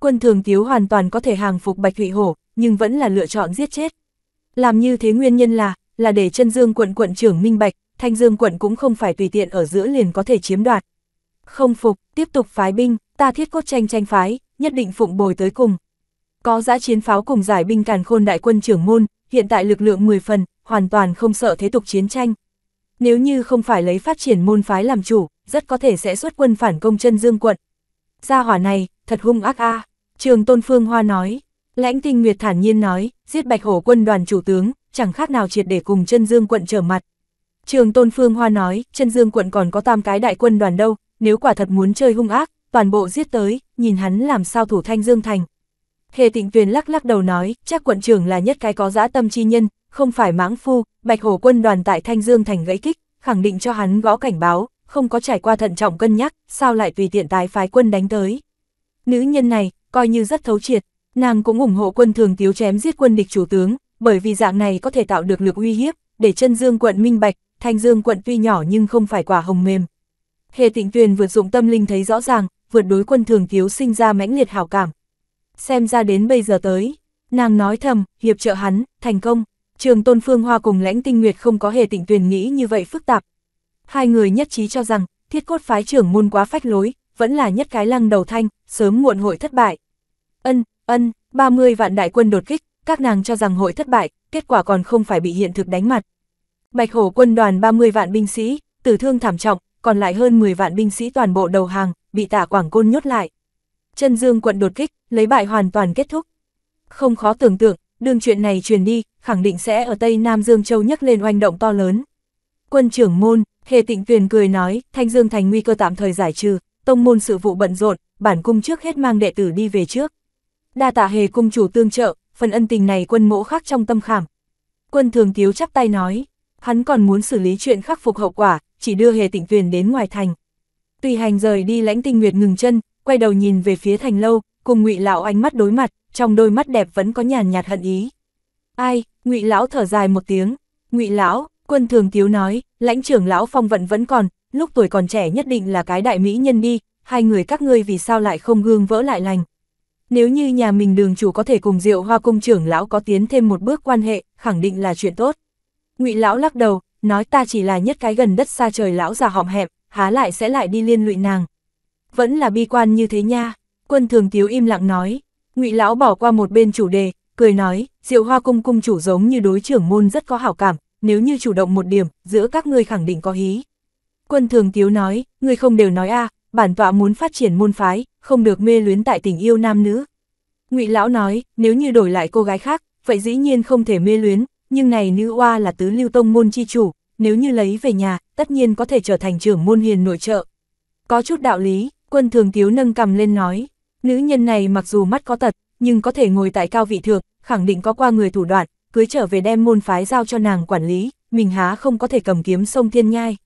Quân thường tiếu hoàn toàn có thể hàng phục Bạch Thụy Hổ, nhưng vẫn là lựa chọn giết chết. Làm như thế nguyên nhân là, là để chân dương quận quận trưởng minh bạch, thanh dương quận cũng không phải tùy tiện ở giữa liền có thể chiếm đoạt. Không phục, tiếp tục phái binh, ta thiết cốt tranh tranh phái, nhất định phụng bồi tới cùng. Có giã chiến pháo cùng giải binh càn khôn đại quân trưởng môn, hiện tại lực lượng 10 phần, hoàn toàn không sợ thế tục chiến tranh. Nếu như không phải lấy phát triển môn phái làm chủ, rất có thể sẽ xuất quân phản công chân dương quận, gia hỏa này, thật hung ác a Trường Tôn Phương Hoa nói, lãnh tinh nguyệt thản nhiên nói, giết bạch hổ quân đoàn chủ tướng, chẳng khác nào triệt để cùng chân dương quận trở mặt. Trường Tôn Phương Hoa nói, chân dương quận còn có tam cái đại quân đoàn đâu, nếu quả thật muốn chơi hung ác, toàn bộ giết tới, nhìn hắn làm sao thủ thanh dương thành. Hề tịnh tuyền lắc lắc đầu nói, chắc quận trưởng là nhất cái có dã tâm chi nhân, không phải mãng phu, bạch hổ quân đoàn tại thanh dương thành gãy kích, khẳng định cho hắn gõ cảnh báo, không có trải qua thận trọng cân nhắc, sao lại tùy tiện tái phái quân đánh tới. Nữ nhân này, coi như rất thấu triệt, nàng cũng ủng hộ quân thường tiếu chém giết quân địch chủ tướng, bởi vì dạng này có thể tạo được lực uy hiếp, để chân dương quận minh bạch, thanh dương quận tuy nhỏ nhưng không phải quả hồng mềm. Hề tịnh tuyền vượt dụng tâm linh thấy rõ ràng, vượt đối quân thường tiếu sinh ra mãnh liệt hảo cảm. Xem ra đến bây giờ tới, nàng nói thầm, hiệp trợ hắn, thành công. Trường Tôn Phương Hoa cùng lãnh tinh nguyệt không có hề tịnh tuyền nghĩ như vậy phức tạp, Hai người nhất trí cho rằng, thiết cốt phái trưởng môn quá phách lối, vẫn là nhất cái lăng đầu thanh, sớm muộn hội thất bại. Ân, ân, 30 vạn đại quân đột kích, các nàng cho rằng hội thất bại, kết quả còn không phải bị hiện thực đánh mặt. Bạch hổ quân đoàn 30 vạn binh sĩ, tử thương thảm trọng, còn lại hơn 10 vạn binh sĩ toàn bộ đầu hàng, bị tả quảng côn nhốt lại. Chân dương quận đột kích, lấy bại hoàn toàn kết thúc. Không khó tưởng tượng, đường chuyện này truyền đi, khẳng định sẽ ở Tây Nam Dương Châu nhấc lên oanh động to lớn. Quân trưởng môn, Hề tịnh tuyền cười nói, Thanh Dương Thành nguy cơ tạm thời giải trừ, tông môn sự vụ bận rộn, bản cung trước hết mang đệ tử đi về trước. Đa tạ hề cung chủ tương trợ, phần ân tình này quân mỗ khác trong tâm khảm. Quân thường tiếu chắp tay nói, hắn còn muốn xử lý chuyện khắc phục hậu quả, chỉ đưa hề tịnh tuyền đến ngoài thành. Tùy hành rời đi lãnh tinh nguyệt ngừng chân, quay đầu nhìn về phía thành lâu, cùng ngụy lão ánh mắt đối mặt, trong đôi mắt đẹp vẫn có nhàn nhạt hận ý. Ai, ngụy lão thở dài một tiếng, ngụy lão, Quân thường tiếu nói, lãnh trưởng lão phong vận vẫn còn, lúc tuổi còn trẻ nhất định là cái đại mỹ nhân đi, hai người các ngươi vì sao lại không gương vỡ lại lành. Nếu như nhà mình đường chủ có thể cùng diệu hoa cung trưởng lão có tiến thêm một bước quan hệ, khẳng định là chuyện tốt. ngụy lão lắc đầu, nói ta chỉ là nhất cái gần đất xa trời lão già họm hẹp, há lại sẽ lại đi liên lụy nàng. Vẫn là bi quan như thế nha, quân thường tiếu im lặng nói. ngụy lão bỏ qua một bên chủ đề, cười nói, diệu hoa cung cung chủ giống như đối trưởng môn rất có hảo cảm, nếu như chủ động một điểm, giữa các ngươi khẳng định có hí. Quân thường tiếu nói, ngươi không đều nói a, à, bản tọa muốn phát triển môn phái, không được mê luyến tại tình yêu nam nữ. Ngụy lão nói, nếu như đổi lại cô gái khác, vậy dĩ nhiên không thể mê luyến, nhưng này nữ oa là tứ lưu tông môn chi chủ, nếu như lấy về nhà, tất nhiên có thể trở thành trưởng môn hiền nội trợ. Có chút đạo lý, quân thường tiếu nâng cầm lên nói, nữ nhân này mặc dù mắt có tật, nhưng có thể ngồi tại cao vị thượng, khẳng định có qua người thủ đoạn, cưới trở về đem môn phái giao cho nàng quản lý, mình há không có thể cầm kiếm sông thiên nhai.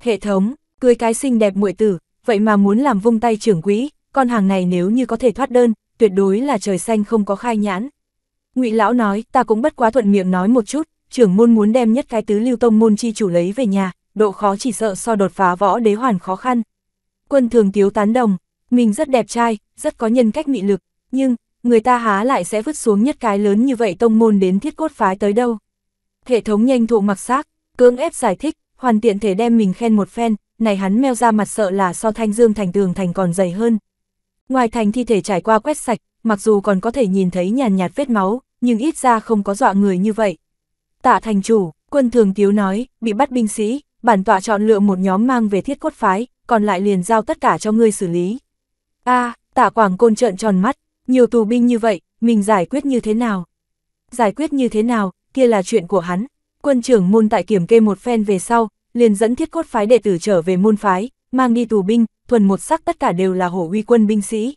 Hệ thống, cưới cái xinh đẹp muội tử, vậy mà muốn làm vung tay trưởng quỹ, con hàng này nếu như có thể thoát đơn, tuyệt đối là trời xanh không có khai nhãn. Ngụy lão nói, ta cũng bất quá thuận miệng nói một chút, trưởng môn muốn đem nhất cái tứ lưu tông môn chi chủ lấy về nhà, độ khó chỉ sợ so đột phá võ đế hoàn khó khăn. Quân thường tiếu tán đồng, mình rất đẹp trai, rất có nhân cách mị lực, nhưng người ta há lại sẽ vứt xuống nhất cái lớn như vậy tông môn đến thiết cốt phái tới đâu. Hệ thống nhanh thụ mặc xác, cưỡng ép giải thích, hoàn tiện thể đem mình khen một phen, này hắn meo ra mặt sợ là so thanh dương thành tường thành còn dày hơn. Ngoài thành thi thể trải qua quét sạch, mặc dù còn có thể nhìn thấy nhàn nhạt vết máu, nhưng ít ra không có dọa người như vậy. Tạ thành chủ, quân thường tiếu nói, bị bắt binh sĩ, bản tọa chọn lựa một nhóm mang về thiết cốt phái, còn lại liền giao tất cả cho ngươi xử lý. a à, tạ quảng côn trợn tròn mắt, nhiều tù binh như vậy, mình giải quyết như thế nào? Giải quyết như thế nào, kia là chuyện của hắn. Quân trưởng môn tại kiểm kê một phen về sau, liền dẫn thiết cốt phái đệ tử trở về môn phái, mang đi tù binh, thuần một sắc tất cả đều là hổ uy quân binh sĩ.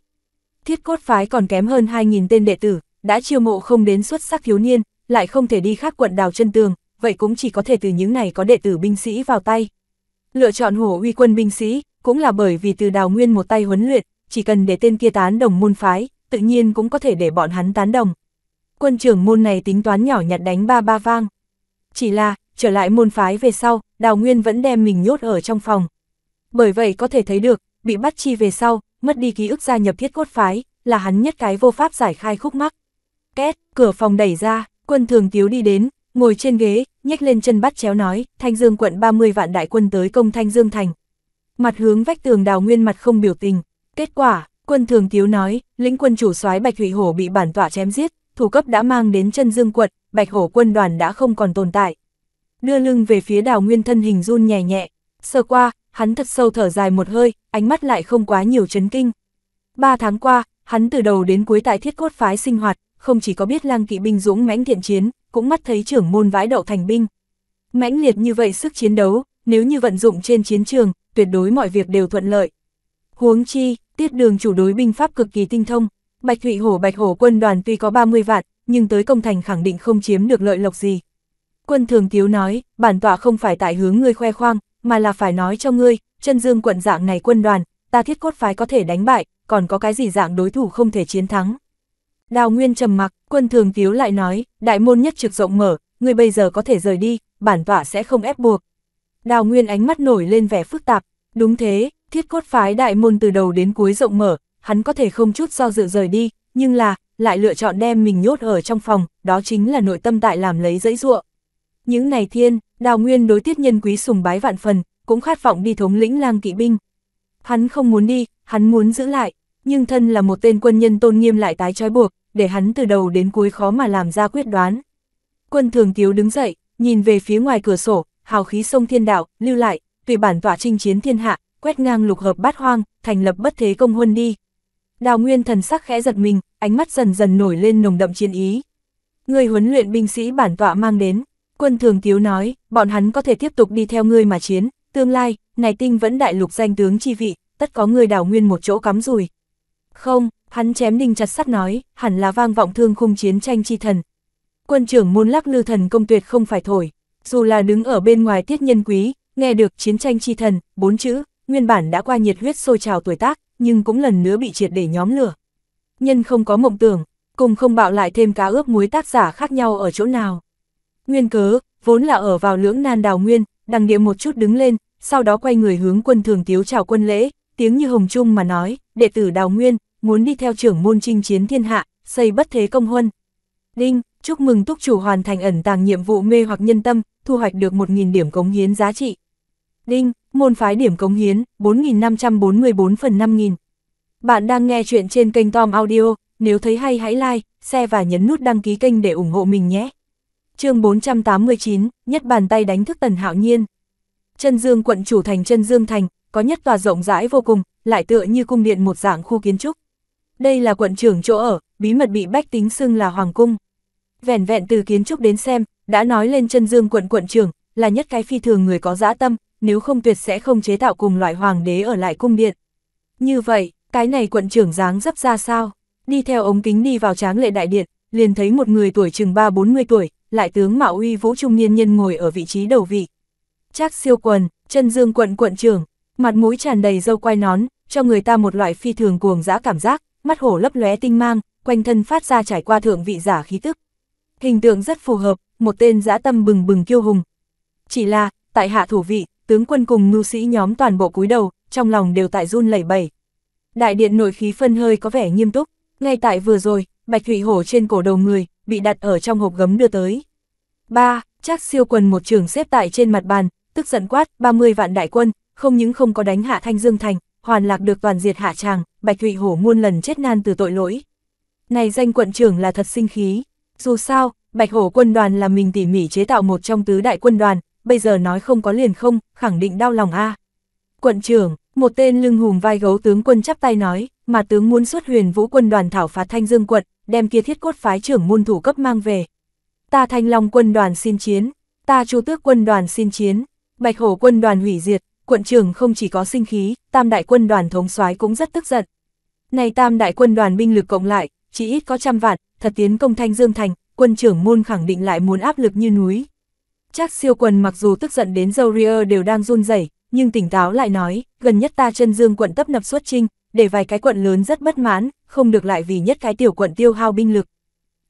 Thiết cốt phái còn kém hơn 2.000 tên đệ tử, đã chiêu mộ không đến xuất sắc thiếu niên, lại không thể đi khác quận đào chân tường, vậy cũng chỉ có thể từ những này có đệ tử binh sĩ vào tay. Lựa chọn hổ uy quân binh sĩ, cũng là bởi vì từ đào nguyên một tay huấn luyện, chỉ cần để tên kia tán đồng môn phái, tự nhiên cũng có thể để bọn hắn tán đồng. Quân trưởng môn này tính toán nhỏ nhặt đánh ba ba vang. Chỉ là, trở lại môn phái về sau, Đào Nguyên vẫn đem mình nhốt ở trong phòng. Bởi vậy có thể thấy được, bị bắt chi về sau, mất đi ký ức gia nhập thiết cốt phái, là hắn nhất cái vô pháp giải khai khúc mắc. Két, cửa phòng đẩy ra, quân thường tiếu đi đến, ngồi trên ghế, nhếch lên chân bắt chéo nói, Thanh Dương quận 30 vạn đại quân tới công Thanh Dương Thành. Mặt hướng vách tường đào nguyên mặt không biểu tình, kết quả, Quân thường tiếu nói, lĩnh quân chủ soái Bạch Hủy Hổ bị bản tọa chém giết, thủ cấp đã mang đến chân dương quật, Bạch Hổ quân đoàn đã không còn tồn tại. Đưa lưng về phía đào nguyên thân hình run nhẹ nhẹ, sơ qua, hắn thật sâu thở dài một hơi, ánh mắt lại không quá nhiều chấn kinh. Ba tháng qua, hắn từ đầu đến cuối tại thiết cốt phái sinh hoạt, không chỉ có biết lang kỵ binh dũng mãnh thiện chiến, cũng mắt thấy trưởng môn vãi đậu thành binh. Mãnh liệt như vậy sức chiến đấu, nếu như vận dụng trên chiến trường, tuyệt đối mọi việc đều thuận lợi. Huống chi, tiết đường chủ đối binh pháp cực kỳ tinh thông, Bạch Thụy Hổ Bạch Hổ quân đoàn tuy có 30 vạn, nhưng tới công thành khẳng định không chiếm được lợi lộc gì. Quân Thường Tiếu nói, bản tọa không phải tại hướng ngươi khoe khoang, mà là phải nói cho ngươi, chân dương quận dạng này quân đoàn, ta thiết cốt phái có thể đánh bại, còn có cái gì dạng đối thủ không thể chiến thắng. Đào Nguyên trầm mặc, quân Thường Tiếu lại nói, đại môn nhất trực rộng mở, ngươi bây giờ có thể rời đi, bản tọa sẽ không ép buộc. Đào Nguyên ánh mắt nổi lên vẻ phức tạp, đúng thế, Thiết cốt phái đại môn từ đầu đến cuối rộng mở, hắn có thể không chút do dự rời đi, nhưng là, lại lựa chọn đem mình nhốt ở trong phòng, đó chính là nội tâm tại làm lấy dẫy ruộng. Những ngày thiên, đào nguyên đối tiết nhân quý sùng bái vạn phần, cũng khát vọng đi thống lĩnh lang kỵ binh. Hắn không muốn đi, hắn muốn giữ lại, nhưng thân là một tên quân nhân tôn nghiêm lại tái trói buộc, để hắn từ đầu đến cuối khó mà làm ra quyết đoán. Quân thường thiếu đứng dậy, nhìn về phía ngoài cửa sổ, hào khí sông thiên đạo, lưu lại, tùy bản tỏa trinh chiến thiên hạ, quét ngang lục hợp bát hoang, thành lập bất thế công huân đi. Đào Nguyên thần sắc khẽ giật mình, ánh mắt dần dần nổi lên nồng đậm chiến ý. Người huấn luyện binh sĩ bản tọa mang đến, quân thường tiếu nói, bọn hắn có thể tiếp tục đi theo ngươi mà chiến, tương lai, này tinh vẫn đại lục danh tướng chi vị, tất có người đào nguyên một chỗ cắm rùi. Không, hắn chém đinh chặt sắt nói, hẳn là vang vọng thương khung chiến tranh chi thần. Quân trưởng môn lắc lư thần công tuyệt không phải thổi, dù là đứng ở bên ngoài tiết nhân quý, nghe được chiến tranh chi thần, bốn chữ, nguyên bản đã qua nhiệt huyết sôi trào tuổi tác, nhưng cũng lần nữa bị triệt để nhóm lửa. Nhân không có mộng tưởng, cùng không bạo lại thêm cá ướp muối tác giả khác nhau ở chỗ nào. Nguyên cớ, vốn là ở vào lưỡng nan đào nguyên, đằng địa một chút đứng lên, sau đó quay người hướng quân thường tiếu chào quân lễ, tiếng như hồng trung mà nói, đệ tử đào nguyên, muốn đi theo trưởng môn chinh chiến thiên hạ, xây bất thế công huân. Đinh, chúc mừng túc chủ hoàn thành ẩn tàng nhiệm vụ mê hoặc nhân tâm, thu hoạch được 1.000 điểm cống hiến giá trị. Đinh, Môn phái điểm cống hiến, 4.544 phần 5.000. Bạn đang nghe chuyện trên kênh Tom Audio, nếu thấy hay hãy like, share và nhấn nút đăng ký kênh để ủng hộ mình nhé. chương 489, nhất bàn tay đánh thức tần hạo nhiên. Chân Dương quận chủ thành Chân Dương Thành, có nhất tòa rộng rãi vô cùng, lại tựa như cung điện một dạng khu kiến trúc. Đây là quận trưởng chỗ ở, bí mật bị bách tính xưng là Hoàng Cung. Vẹn vẹn từ kiến trúc đến xem, đã nói lên Chân Dương quận quận trưởng, là nhất cái phi thường người có dã tâm, nếu không tuyệt sẽ không chế tạo cùng loại hoàng đế ở lại cung điện. Như vậy, cái này quận trưởng dáng dấp ra sao? Đi theo ống kính đi vào tráng lệ đại điện, liền thấy một người tuổi chừng 3-40 tuổi, lại tướng Mạo Uy Vũ Trung Niên Nhân ngồi ở vị trí đầu vị. Trác siêu quần, chân dương quận quận trưởng, mặt mũi tràn đầy dâu quai nón, cho người ta một loại phi thường cuồng dã cảm giác, mắt hổ lấp lóe tinh mang, quanh thân phát ra trải qua thượng vị giả khí tức. Hình tượng rất phù hợp, một tên dã tâm bừng bừng kiêu hùng. Chỉ là, tại hạ thủ vị, tướng quân cùng mưu sĩ nhóm toàn bộ cúi đầu, trong lòng đều tại run lẩy bẩy. Đại điện nội khí phân hơi có vẻ nghiêm túc, ngay tại vừa rồi, bạch thủy hổ trên cổ đầu người, bị đặt ở trong hộp gấm đưa tới. ba Trác siêu quần một trường xếp tại trên mặt bàn, tức giận quát, 30 vạn đại quân, không những không có đánh hạ Thanh Dương Thành, hoàn lạc được toàn diệt hạ tràng, Bạch thủy Hổ muôn lần chết nan từ tội lỗi. Này danh quận trưởng là thật sinh khí, dù sao, Bạch Hổ quân đoàn là mình tỉ mỉ chế tạo một trong tứ đại quân đoàn, bây giờ nói không có liền không, khẳng định đau lòng a. Quận trưởng, một tên lưng hùm vai gấu tướng quân chắp tay nói, mà tướng muốn xuất huyền vũ quân đoàn thảo phá thanh dương quận, đem kia thiết cốt phái trưởng môn thủ cấp mang về. Ta thanh long quân đoàn xin chiến, ta chu tước quân đoàn xin chiến, bạch hổ quân đoàn hủy diệt, quận trưởng không chỉ có sinh khí, tam đại quân đoàn thống soái cũng rất tức giận. Này tam đại quân đoàn binh lực cộng lại, chỉ ít có trăm vạn, thật tiến công thanh dương thành, quân trưởng môn khẳng định lại muốn áp lực như núi, Chắc siêu quần mặc dù tức giận đến dâu ria đều đang run rẩy, nhưng tỉnh táo lại nói, gần nhất ta chân dương quận tấp nập xuất trinh, để vài cái quận lớn rất bất mãn, không được lại vì nhất cái tiểu quận tiêu hao binh lực.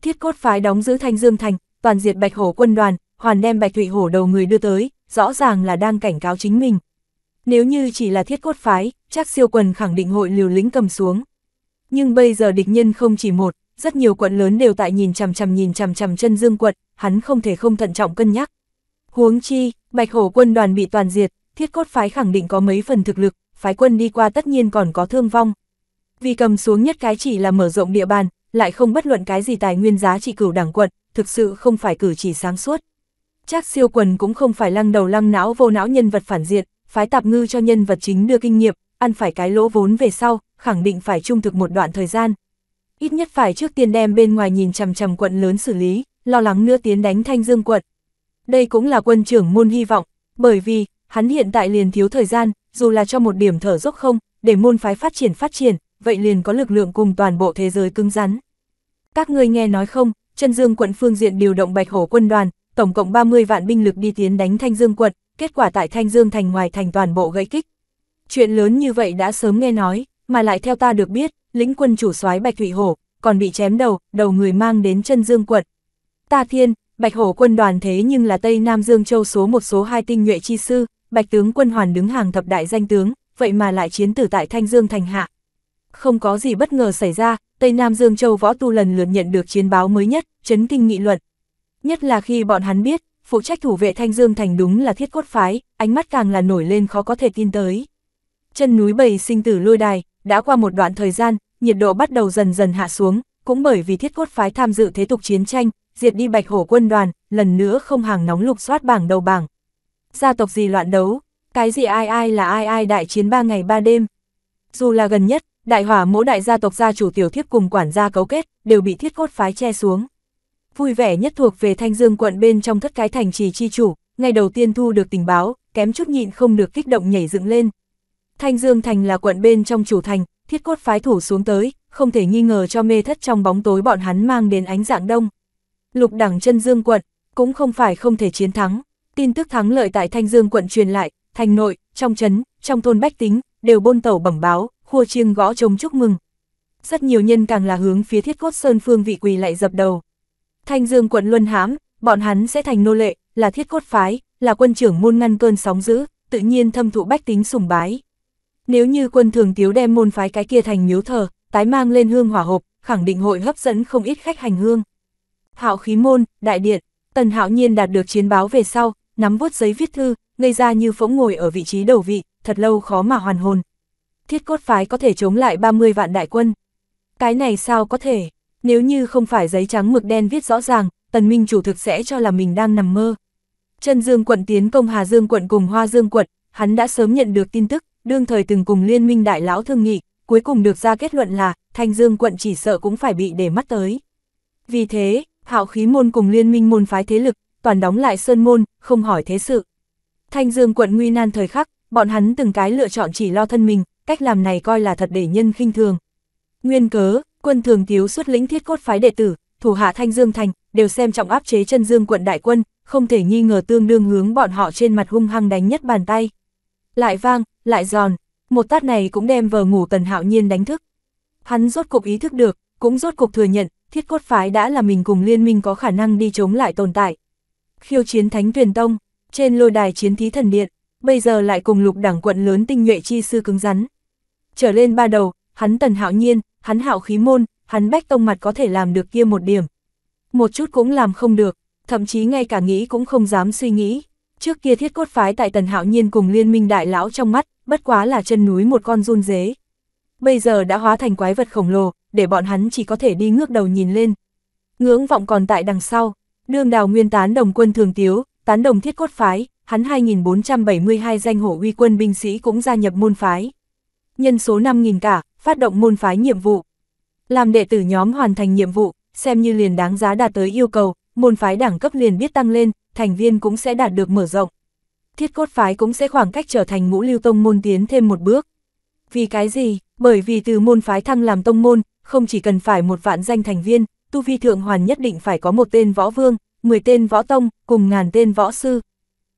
Thiết cốt phái đóng giữ Thanh Dương Thành, toàn diệt Bạch Hổ quân đoàn, hoàn đem Bạch thủy Hổ đầu người đưa tới, rõ ràng là đang cảnh cáo chính mình. Nếu như chỉ là thiết cốt phái, chắc siêu quần khẳng định hội liều lính cầm xuống. Nhưng bây giờ địch nhân không chỉ một, rất nhiều quận lớn đều tại nhìn chằm chằm nhìn chằm chằm chân dương quận, hắn không thể không thận trọng cân nhắc. Huống chi, bạch hổ quân đoàn bị toàn diệt, thiết cốt phái khẳng định có mấy phần thực lực, phái quân đi qua tất nhiên còn có thương vong. Vì cầm xuống nhất cái chỉ là mở rộng địa bàn, lại không bất luận cái gì tài nguyên giá trị cửu đảng quận, thực sự không phải cử chỉ sáng suốt. Chắc siêu quần cũng không phải lăng đầu lăng não vô não nhân vật phản diện, phái tạp ngư cho nhân vật chính đưa kinh nghiệm, ăn phải cái lỗ vốn về sau, khẳng định phải trung thực một đoạn thời gian. Ít nhất phải trước tiên đem bên ngoài nhìn chằm chằm quận lớn xử lý, lo lắng nữa tiến đánh thanh dương quận, đây cũng là quân trưởng môn hy vọng, bởi vì, hắn hiện tại liền thiếu thời gian, dù là cho một điểm thở dốc không, để môn phái phát triển phát triển, vậy liền có lực lượng cùng toàn bộ thế giới cứng rắn. Các ngươi nghe nói không, chân dương quận phương diện điều động bạch hổ quân đoàn, tổng cộng 30 vạn binh lực đi tiến đánh Thanh Dương quận, kết quả tại Thanh Dương thành ngoài thành toàn bộ gây kích. Chuyện lớn như vậy đã sớm nghe nói, mà lại theo ta được biết, lĩnh quân chủ soái Bạch Thủy Hổ, còn bị chém đầu, đầu người mang đến chân dương quận. Ta thiên, Bạch Hổ quân đoàn thế nhưng là Tây Nam Dương Châu số một số hai tinh nhuệ chi sư, Bạch tướng quân hoàn đứng hàng thập đại danh tướng, vậy mà lại chiến tử tại Thanh Dương thành hạ. Không có gì bất ngờ xảy ra, Tây Nam Dương Châu võ tu lần lượt nhận được chiến báo mới nhất, chấn kinh nghị luận. Nhất là khi bọn hắn biết, phụ trách thủ vệ Thanh Dương thành đúng là thiết cốt phái, ánh mắt càng là nổi lên khó có thể tin tới. Chân núi bầy sinh tử lôi đài, đã qua một đoạn thời gian, nhiệt độ bắt đầu dần dần hạ xuống, cũng bởi vì thiết cốt phái tham dự thế tục chiến tranh, diệt đi bạch hổ quân đoàn, lần nữa không hàng nóng lục soát bảng đầu bảng. Gia tộc gì loạn đấu, cái gì ai ai là ai ai đại chiến ba ngày ba đêm. Dù là gần nhất, đại hỏa mỗi đại gia tộc gia chủ tiểu thiếp cùng quản gia cấu kết, đều bị thiết cốt phái che xuống. Vui vẻ nhất thuộc về Thanh Dương quận bên trong thất cái thành trì chi chủ, ngày đầu tiên thu được tình báo, kém chút nhịn không được kích động nhảy dựng lên. Thanh Dương thành là quận bên trong chủ thành, thiết cốt phái thủ xuống tới, không thể nghi ngờ cho mê thất trong bóng tối bọn hắn mang đến ánh dạng đông lục đẳng chân dương quận, cũng không phải không thể chiến thắng. Tin tức thắng lợi tại Thanh Dương quận truyền lại, thành nội, trong chấn trong thôn bách tính, đều bôn tẩu bẩm báo, khua chiêng gõ trống chúc mừng. Rất nhiều nhân càng là hướng phía thiết cốt sơn phương vị quỳ lại dập đầu. Thanh Dương quận Luân Hãm, bọn hắn sẽ thành nô lệ, là thiết cốt phái, là quân trưởng môn ngăn cơn sóng dữ, tự nhiên thâm thụ bách tính sùng bái. Nếu như quân thường tiếu đem môn phái cái kia thành miếu thờ, tái mang lên hương hỏa hộp, khẳng định hội hấp dẫn không ít khách hành hương hạo khí môn, đại điện, tần hạo nhiên đạt được chiến báo về sau, nắm vuốt giấy viết thư, ngây ra như phỗng ngồi ở vị trí đầu vị, thật lâu khó mà hoàn hồn. Thiết cốt phái có thể chống lại 30 vạn đại quân. Cái này sao có thể, nếu như không phải giấy trắng mực đen viết rõ ràng, tần minh chủ thực sẽ cho là mình đang nằm mơ. Trần Dương quận tiến công Hà Dương quận cùng Hoa Dương quận, hắn đã sớm nhận được tin tức, đương thời từng cùng liên minh đại lão thương nghị, cuối cùng được ra kết luận là Thanh Dương quận chỉ sợ cũng phải bị để mắt tới. Vì thế, hạo khí môn cùng liên minh môn phái thế lực, toàn đóng lại sơn môn, không hỏi thế sự. Thanh Dương quận nguy nan thời khắc, bọn hắn từng cái lựa chọn chỉ lo thân mình, cách làm này coi là thật để nhân khinh thường. Nguyên cớ, quân thường thiếu xuất lĩnh thiết cốt phái đệ tử, thủ hạ Thanh Dương thành, đều xem trọng áp chế chân Dương quận đại quân, không thể nghi ngờ tương đương hướng bọn họ trên mặt hung hăng đánh nhất bàn tay. Lại vang, lại giòn, một tát này cũng đem vờ ngủ Tần Hạo Nhiên đánh thức. Hắn rốt cục ý thức được, cũng rốt cục thừa nhận, thiết cốt phái đã là mình cùng liên minh có khả năng đi chống lại tồn tại. Khiêu chiến Thánh Tuyền Tông, trên lôi đài chiến thí thần điện, bây giờ lại cùng lục đảng quận lớn tinh nhuệ chi sư cứng rắn. Trở lên ba đầu, hắn tần hạo nhiên, hắn hạo khí môn, hắn bách tông mặt có thể làm được kia một điểm. Một chút cũng làm không được, thậm chí ngay cả nghĩ cũng không dám suy nghĩ. Trước kia thiết cốt phái tại tần hạo nhiên cùng liên minh đại lão trong mắt, bất quá là chân núi một con run dế. Bây giờ đã hóa thành quái vật khổng lồ, để bọn hắn chỉ có thể đi ngước đầu nhìn lên. Ngưỡng vọng còn tại đằng sau, đương đào nguyên tán đồng quân thường tiếu, tán đồng thiết cốt phái, hắn 2472 danh hổ uy quân binh sĩ cũng gia nhập môn phái. Nhân số 5.000 cả, phát động môn phái nhiệm vụ. Làm đệ tử nhóm hoàn thành nhiệm vụ, xem như liền đáng giá đạt tới yêu cầu, môn phái đẳng cấp liền biết tăng lên, thành viên cũng sẽ đạt được mở rộng. Thiết cốt phái cũng sẽ khoảng cách trở thành ngũ lưu tông môn tiến thêm một bước. Vì cái gì? Bởi vì từ môn phái thăng làm tông môn, không chỉ cần phải một vạn danh thành viên, tu vi thượng hoàn nhất định phải có một tên võ vương, 10 tên võ tông, cùng ngàn tên võ sư.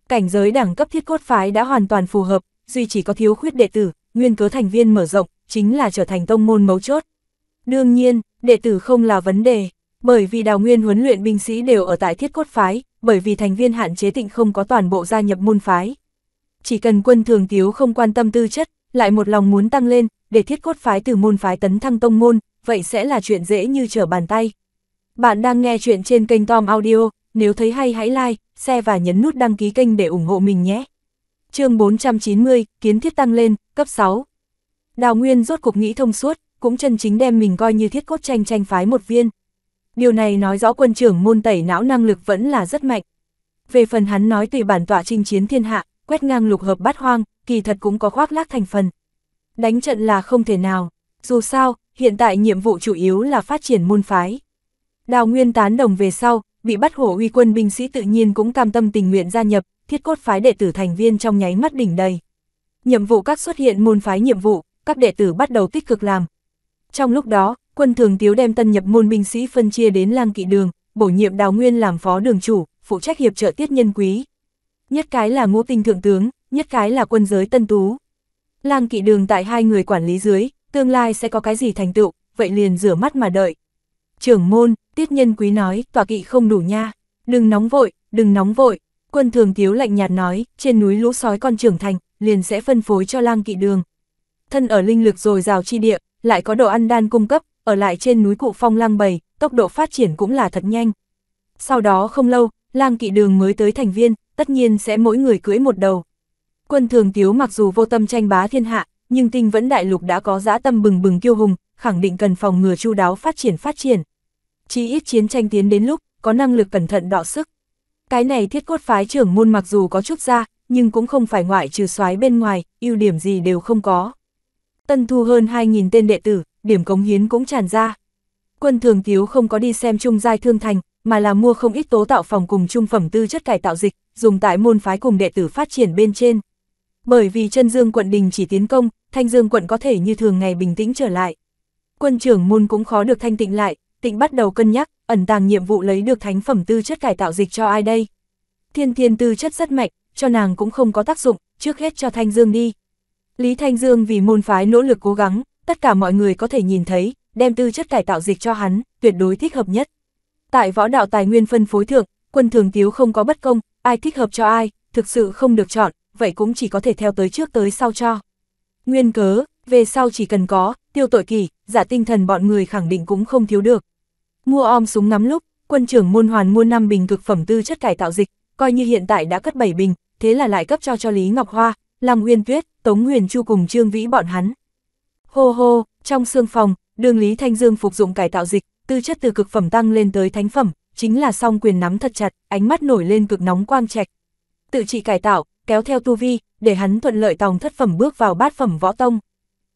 Cảnh giới đẳng cấp thiết cốt phái đã hoàn toàn phù hợp, duy chỉ có thiếu khuyết đệ tử, nguyên cớ thành viên mở rộng, chính là trở thành tông môn mấu chốt. Đương nhiên, đệ tử không là vấn đề, bởi vì đào nguyên huấn luyện binh sĩ đều ở tại thiết cốt phái, bởi vì thành viên hạn chế tịnh không có toàn bộ gia nhập môn phái. Chỉ cần quân thường tiếu không quan tâm tư chất, lại một lòng muốn tăng lên, để thiết cốt phái từ môn phái tấn thăng tông môn, vậy sẽ là chuyện dễ như trở bàn tay. Bạn đang nghe chuyện trên kênh Tom Audio, nếu thấy hay hãy like, share và nhấn nút đăng ký kênh để ủng hộ mình nhé. chương 490, kiến thiết tăng lên, cấp 6. Đào Nguyên rốt cục nghĩ thông suốt, cũng chân chính đem mình coi như thiết cốt tranh tranh phái một viên. Điều này nói rõ quân trưởng môn tẩy não năng lực vẫn là rất mạnh. Về phần hắn nói tùy bản tọa chinh chiến thiên hạ, quét ngang lục hợp bát hoang, kỳ thật cũng có khoác lác thành phần. Đánh trận là không thể nào, dù sao, hiện tại nhiệm vụ chủ yếu là phát triển môn phái. Đào Nguyên tán đồng về sau, bị bắt hổ uy quân binh sĩ tự nhiên cũng cam tâm tình nguyện gia nhập, thiết cốt phái đệ tử thành viên trong nháy mắt đỉnh đầy. Nhiệm vụ các xuất hiện môn phái nhiệm vụ, các đệ tử bắt đầu tích cực làm. Trong lúc đó, quân thường tiếu đem tân nhập môn binh sĩ phân chia đến lang kỵ đường, bổ nhiệm Đào Nguyên làm phó đường chủ, phụ trách hiệp trợ tiết nhân quý. Nhất cái là ngũ tinh thượng tướng, nhất cái là quân giới tân tú. Lang kỵ đường tại hai người quản lý dưới, tương lai sẽ có cái gì thành tựu, vậy liền rửa mắt mà đợi. Trưởng môn, tiết nhân quý nói, tòa kỵ không đủ nha, đừng nóng vội, đừng nóng vội. Quân thường thiếu lạnh nhạt nói, trên núi lũ sói con trưởng thành, liền sẽ phân phối cho lang kỵ đường. Thân ở linh lực rồi rào chi địa, lại có đồ ăn đan cung cấp, ở lại trên núi cụ phong lang bầy, tốc độ phát triển cũng là thật nhanh. Sau đó không lâu, lang kỵ đường mới tới thành viên, tất nhiên sẽ mỗi người cưỡi một đầu. Quân thường tiếu mặc dù vô tâm tranh bá thiên hạ, nhưng tinh vẫn đại lục đã có dã tâm bừng bừng kiêu hùng, khẳng định cần phòng ngừa chu đáo phát triển phát triển. Chỉ ít chiến tranh tiến đến lúc, có năng lực cẩn thận đọ sức. Cái này thiết cốt phái trưởng môn mặc dù có chút ra, nhưng cũng không phải ngoại trừ soái bên ngoài, ưu điểm gì đều không có. Tân thu hơn 2.000 tên đệ tử, điểm cống hiến cũng tràn ra. Quân thường tiếu không có đi xem trung giai thương thành, mà là mua không ít tố tạo phòng cùng trung phẩm tư chất cải tạo dịch, dùng tại môn phái cùng đệ tử phát triển bên trên. Bởi vì chân dương quận đình chỉ tiến công, thanh dương quận có thể như thường ngày bình tĩnh trở lại. Quân trưởng môn cũng khó được thanh tịnh lại, tịnh bắt đầu cân nhắc, ẩn tàng nhiệm vụ lấy được thánh phẩm tư chất cải tạo dịch cho ai đây. Thiên thiên tư chất rất mạnh, cho nàng cũng không có tác dụng, trước hết cho thanh dương đi. Lý Thanh Dương vì môn phái nỗ lực cố gắng, tất cả mọi người có thể nhìn thấy, đem tư chất cải tạo dịch cho hắn, tuyệt đối thích hợp nhất. Tại võ đạo tài nguyên phân phối thượng, quân thường tiếu không có bất công, ai thích hợp cho ai, thực sự không được chọn, vậy cũng chỉ có thể theo tới trước tới sau cho. Nguyên cớ, về sau chỉ cần có, tiêu tội kỳ, giả tinh thần bọn người khẳng định cũng không thiếu được. Mua om súng ngắm lúc, quân trưởng môn hoàn mua 5 bình cực phẩm tư chất cải tạo dịch, coi như hiện tại đã cất 7 bình, thế là lại cấp cho cho Lý Ngọc Hoa, Lam Uyên Tuyết, Tống Huyền Chu cùng Trương Vĩ bọn hắn. Hô hô, trong xương phòng, đường Lý Thanh Dương phục dụng cải tạo dịch, tư chất từ cực phẩm tăng lên tới thánh phẩm, chính là song quyền nắm thật chặt, ánh mắt nổi lên cực nóng quang trạch. Tự trị cải tạo, kéo theo tu vi, để hắn thuận lợi tòng thất phẩm bước vào bát phẩm võ tông.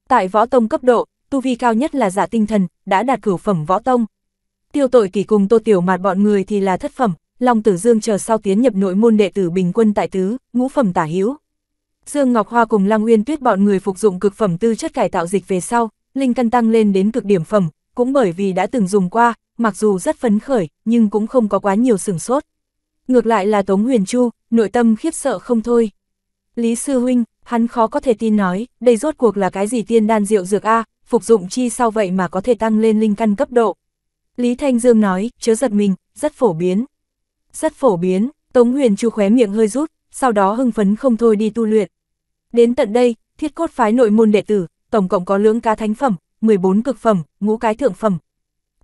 Tại võ tông cấp độ, tu vi cao nhất là giả tinh thần, đã đạt cửu phẩm võ tông. Tiêu tội kỳ cùng tô tiểu mạt bọn người thì là thất phẩm, Long Tử Dương chờ sau tiến nhập nội môn đệ tử bình quân tại tứ, ngũ phẩm tả hữu. Dương Ngọc Hoa cùng Lăng Uyên Tuyết bọn người phục dụng cực phẩm tư chất cải tạo dịch về sau, linh căn tăng lên đến cực điểm phẩm, cũng bởi vì đã từng dùng qua, mặc dù rất phấn khởi, nhưng cũng không có quá nhiều sửng sốt. Ngược lại là Tống Huyền Chu, nội tâm khiếp sợ không thôi. Lý Sư Huynh, hắn khó có thể tin nói, đây rốt cuộc là cái gì tiên đan rượu dược A, phục dụng chi sau vậy mà có thể tăng lên linh căn cấp độ. Lý Thanh Dương nói, chớ giật mình, rất phổ biến. Rất phổ biến, Tống Huyền Chu khóe miệng hơi rút, sau đó hưng phấn không thôi đi tu luyện. Đến tận đây, thiết cốt phái nội môn đệ tử, tổng cộng có lưỡng cá thánh phẩm, 14 cực phẩm, ngũ cái thượng phẩm.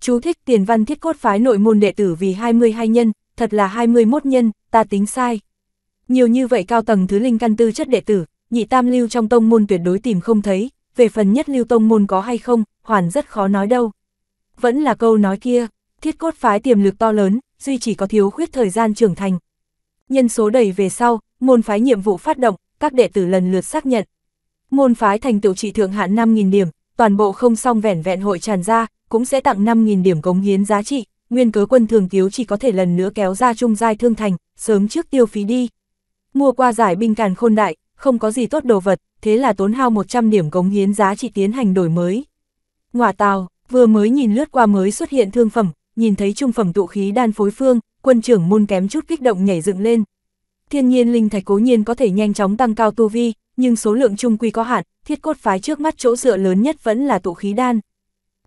Chú thích tiền văn thiết cốt phái nội môn đệ tử vì 22 nhân, thật là 21 nhân, ta tính sai. Nhiều như vậy cao tầng thứ linh căn tư chất đệ tử, nhị tam lưu trong tông môn tuyệt đối tìm không thấy, về phần nhất lưu tông môn có hay không, hoàn rất khó nói đâu. Vẫn là câu nói kia, thiết cốt phái tiềm lực to lớn, duy chỉ có thiếu khuyết thời gian trưởng thành. Nhân số đầy về sau, môn phái nhiệm vụ phát động, các đệ tử lần lượt xác nhận. Môn phái thành tựu trị thượng hạn 5.000 điểm, toàn bộ không xong vẻn vẹn hội tràn ra, cũng sẽ tặng 5.000 điểm cống hiến giá trị, nguyên cớ quân thường thiếu chỉ có thể lần nữa kéo ra trung giai thương thành, sớm trước tiêu phí đi. Mua qua giải binh càn khôn đại, không có gì tốt đồ vật, thế là tốn hao 100 điểm cống hiến giá trị tiến hành đổi mới. Ngoà tào, vừa mới nhìn lướt qua mới xuất hiện thương phẩm, nhìn thấy trung phẩm tụ khí đan phối phương, quân trưởng môn kém chút kích động nhảy dựng lên. Thiên nhiên linh thạch cố nhiên có thể nhanh chóng tăng cao tu vi, nhưng số lượng trung quy có hạn, thiết cốt phái trước mắt chỗ dựa lớn nhất vẫn là tụ khí đan.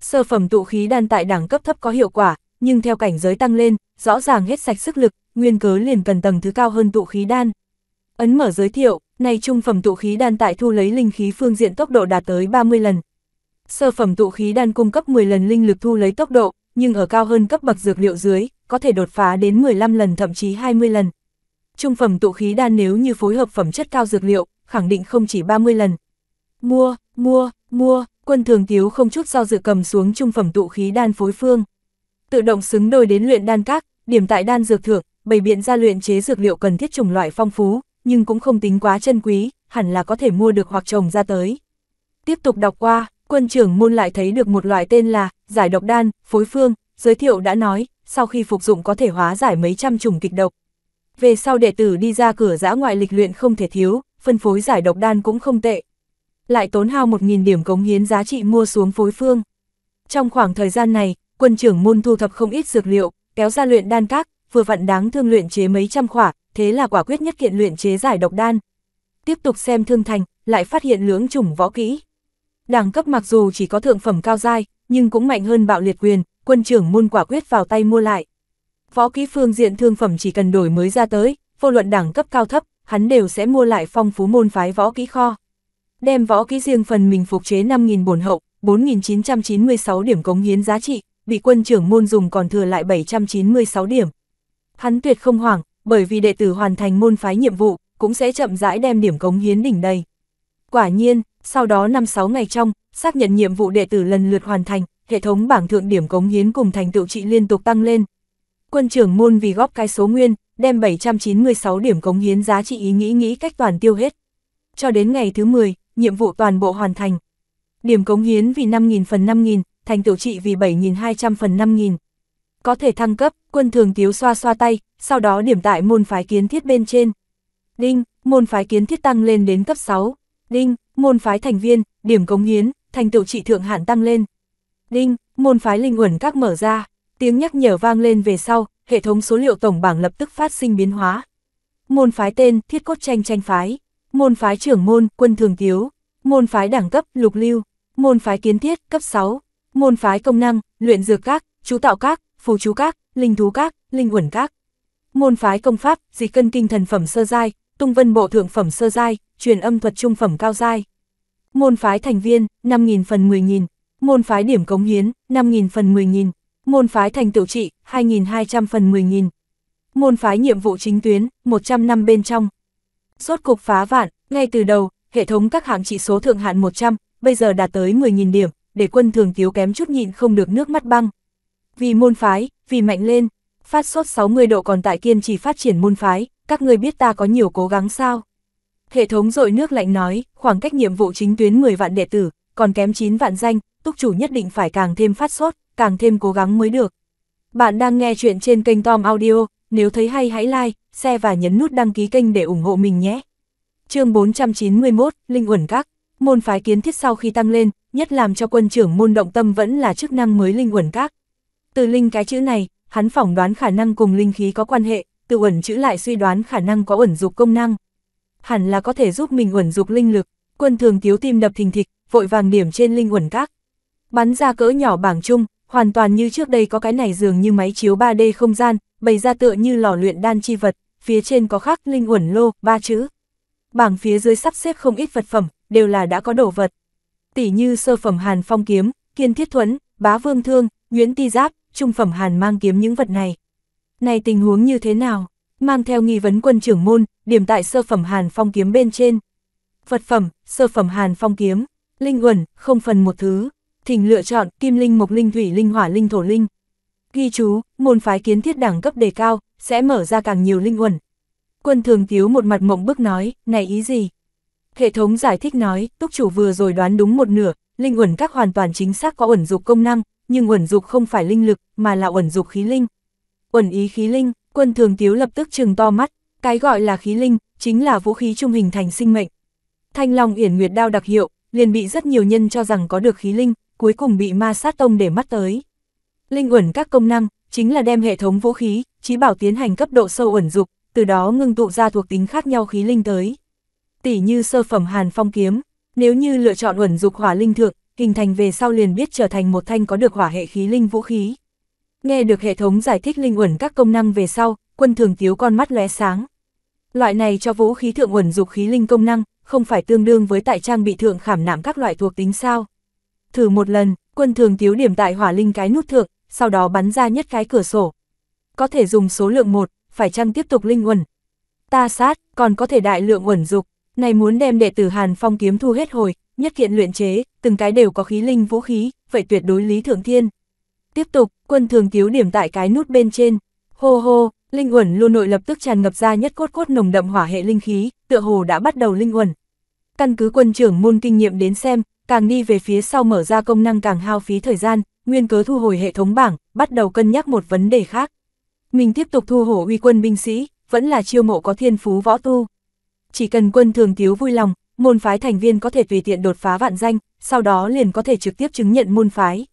Sơ phẩm tụ khí đan tại đẳng cấp thấp có hiệu quả, nhưng theo cảnh giới tăng lên, rõ ràng hết sạch sức lực, nguyên cớ liền cần tầng thứ cao hơn tụ khí đan. Ấn mở giới thiệu, này trung phẩm tụ khí đan tại thu lấy linh khí phương diện tốc độ đạt tới 30 lần. Sơ phẩm tụ khí đan cung cấp 10 lần linh lực thu lấy tốc độ, nhưng ở cao hơn cấp bậc dược liệu dưới, có thể đột phá đến 15 lần thậm chí 20 lần. Trung phẩm tụ khí đan nếu như phối hợp phẩm chất cao dược liệu, khẳng định không chỉ 30 lần. Mua, mua, mua, quân thường tiếu không chút do dự cầm xuống trung phẩm tụ khí đan phối phương tự động xứng đôi đến luyện đan các, điểm tại đan dược thượng, bày biện ra luyện chế dược liệu cần thiết chủng loại phong phú, nhưng cũng không tính quá chân quý, hẳn là có thể mua được hoặc trồng ra tới. Tiếp tục đọc qua, quân trưởng môn lại thấy được một loại tên là giải độc đan, phối phương, giới thiệu đã nói, sau khi phục dụng có thể hóa giải mấy trăm chủng kịch độc. Về sau đệ tử đi ra cửa giã ngoại lịch luyện không thể thiếu, phân phối giải độc đan cũng không tệ. Lại tốn hao 1.000 điểm cống hiến giá trị mua xuống phối phương. Trong khoảng thời gian này, quân trưởng môn thu thập không ít dược liệu, kéo ra luyện đan các, vừa vặn đáng thương luyện chế mấy trăm khỏa, thế là quả quyết nhất kiện luyện chế giải độc đan. Tiếp tục xem thương thành, lại phát hiện lưỡng chủng võ kỹ. Đẳng cấp mặc dù chỉ có thượng phẩm cao giai, nhưng cũng mạnh hơn bạo liệt quyền, quân trưởng môn quả quyết vào tay mua lại. Võ kỹ phương diện thương phẩm chỉ cần đổi mới ra tới, vô luận đẳng cấp cao thấp, hắn đều sẽ mua lại phong phú môn phái võ kỹ kho. Đem võ kỹ riêng phần mình phục chế 5.000 bổn hậu, 4.996 điểm cống hiến giá trị, bị quân trưởng môn dùng còn thừa lại 796 điểm. Hắn tuyệt không hoảng, bởi vì đệ tử hoàn thành môn phái nhiệm vụ, cũng sẽ chậm rãi đem điểm cống hiến đỉnh đầy. Quả nhiên, sau đó 5-6 ngày trong, xác nhận nhiệm vụ đệ tử lần lượt hoàn thành, hệ thống bảng thượng điểm cống hiến cùng thành tựu trị liên tục tăng lên. Quân trưởng môn vì góp cái số nguyên, đem 796 điểm cống hiến giá trị ý nghĩ nghĩ cách toàn tiêu hết. Cho đến ngày thứ 10, nhiệm vụ toàn bộ hoàn thành. Điểm cống hiến vì 5.000 phần 5.000, thành tiểu trị vì 7.200 phần 5.000. Có thể thăng cấp, quân thường tiếu xoa xoa tay, sau đó điểm tại môn phái kiến thiết bên trên. Đinh, môn phái kiến thiết tăng lên đến cấp 6. Đinh, môn phái thành viên, điểm cống hiến, thành tiểu trị thượng hạn tăng lên. Đinh, môn phái linh uẩn các mở ra, tiếng nhắc nhở vang lên về sau, hệ thống số liệu tổng bảng lập tức phát sinh biến hóa. Môn phái tên, thiết cốt tranh tranh phái. Môn phái trưởng môn, quân thường tiếu. Môn phái đẳng cấp, lục lưu. Môn phái kiến thiết, cấp 6. Môn phái công năng, luyện dược các, chú tạo các, phù chú các, linh thú các, linh uẩn các. Môn phái công pháp, dị cân kinh thần phẩm sơ giai, tung vân bộ thượng phẩm sơ giai, truyền âm thuật trung phẩm cao giai. Môn phái thành viên, 5.000 phần 10.000. Môn phái điểm cống hiến, 5.000 phần 10.000. Môn phái thành tựu trị, 2.200 phần 10.000. Môn phái nhiệm vụ chính tuyến, 100 năm bên trong. Rốt cục phá vạn, ngay từ đầu, hệ thống các hạng trị số thượng hạn 100, bây giờ đạt tới 10.000 điểm, để quân thường thiếu kém chút nhịn không được nước mắt băng. Vì môn phái, vì mạnh lên, phát sốt 60 độ còn tại kiên trì phát triển môn phái, các người biết ta có nhiều cố gắng sao. Hệ thống dội nước lạnh nói, khoảng cách nhiệm vụ chính tuyến 10 vạn đệ tử, còn kém 9 vạn danh, túc chủ nhất định phải càng thêm phát sốt, càng thêm cố gắng mới được. Bạn đang nghe chuyện trên kênh Tom Audio, nếu thấy hay hãy like, share và nhấn nút đăng ký kênh để ủng hộ mình nhé. chương 491, Linh Uẩn Các Môn phái kiến thiết sau khi tăng lên, nhất làm cho quân trưởng môn động tâm vẫn là chức năng mới linh uẩn các. Từ linh cái chữ này, hắn phỏng đoán khả năng cùng linh khí có quan hệ, từ uẩn chữ lại suy đoán khả năng có uẩn dục công năng. Hẳn là có thể giúp mình uẩn dục linh lực, quân thường tiếu tim đập thình thịch, vội vàng điểm trên linh uẩn các. Bắn ra cỡ nhỏ bảng chung, hoàn toàn như trước đây có cái này dường như máy chiếu 3D không gian, bày ra tựa như lò luyện đan chi vật, phía trên có khắc linh uẩn lô, ba chữ. Bảng phía dưới sắp xếp không ít vật phẩm, đều là đã có đồ vật. Tỷ như sơ phẩm hàn phong kiếm, kiên thiết thuẫn, bá vương thương, nguyễn ti giáp, trung phẩm hàn mang kiếm những vật này. Này tình huống như thế nào? Mang theo nghi vấn quân trưởng môn, điểm tại sơ phẩm hàn phong kiếm bên trên. Vật phẩm, sơ phẩm hàn phong kiếm, linh uẩn, không phần một thứ. Thỉnh lựa chọn kim linh mộc linh thủy linh hỏa linh thổ linh. Ghi chú, môn phái kiến thiết đẳng cấp đề cao, sẽ mở ra càng nhiều linh uẩn. Quân thường thiếu một mặt mộng bức nói, này ý gì? Hệ thống giải thích nói, túc chủ vừa rồi đoán đúng một nửa, linh uẩn các hoàn toàn chính xác có uẩn dục công năng, nhưng uẩn dục không phải linh lực, mà là uẩn dục khí linh. Uẩn ý khí linh, quân thường tiếu lập tức trừng to mắt, cái gọi là khí linh, chính là vũ khí trung hình thành sinh mệnh. Thanh Long Yển Nguyệt Đao đặc hiệu, liền bị rất nhiều nhân cho rằng có được khí linh, cuối cùng bị ma sát tông để mắt tới. Linh uẩn các công năng, chính là đem hệ thống vũ khí, trí bảo tiến hành cấp độ sâu uẩn dục, từ đó ngưng tụ ra thuộc tính khác nhau khí linh tới tỉ như sơ phẩm hàn phong kiếm, nếu như lựa chọn uẩn dục hỏa linh thượng, hình thành về sau liền biết trở thành một thanh có được hỏa hệ khí linh vũ khí. Nghe được hệ thống giải thích linh uẩn các công năng về sau, quân thường tiếu con mắt lóe sáng. Loại này cho vũ khí thượng uẩn dục khí linh công năng, không phải tương đương với tại trang bị thượng khảm nạm các loại thuộc tính sao. Thử một lần, quân thường tiếu điểm tại hỏa linh cái nút thượng, sau đó bắn ra nhất cái cửa sổ. Có thể dùng số lượng một, phải chăng tiếp tục linh uẩn. Ta sát, còn có thể đại lượng uẩn dục này muốn đem đệ tử Hàn Phong kiếm thu hết hồi, nhất kiện luyện chế, từng cái đều có khí linh vũ khí, vậy tuyệt đối lý thượng thiên. Tiếp tục, quân thường tiếu điểm tại cái nút bên trên. Hô hô, linh uẩn luôn nội lập tức tràn ngập ra nhất cốt cốt nồng đậm hỏa hệ linh khí, tựa hồ đã bắt đầu linh uẩn. Căn cứ quân trưởng môn kinh nghiệm đến xem, càng đi về phía sau mở ra công năng càng hao phí thời gian, nguyên cớ thu hồi hệ thống bảng, bắt đầu cân nhắc một vấn đề khác. Mình tiếp tục thu hổ uy quân binh sĩ, vẫn là chiêu mộ có thiên phú võ tu chỉ cần quân thường thiếu vui lòng, môn phái thành viên có thể tùy tiện đột phá vạn danh, sau đó liền có thể trực tiếp chứng nhận môn phái.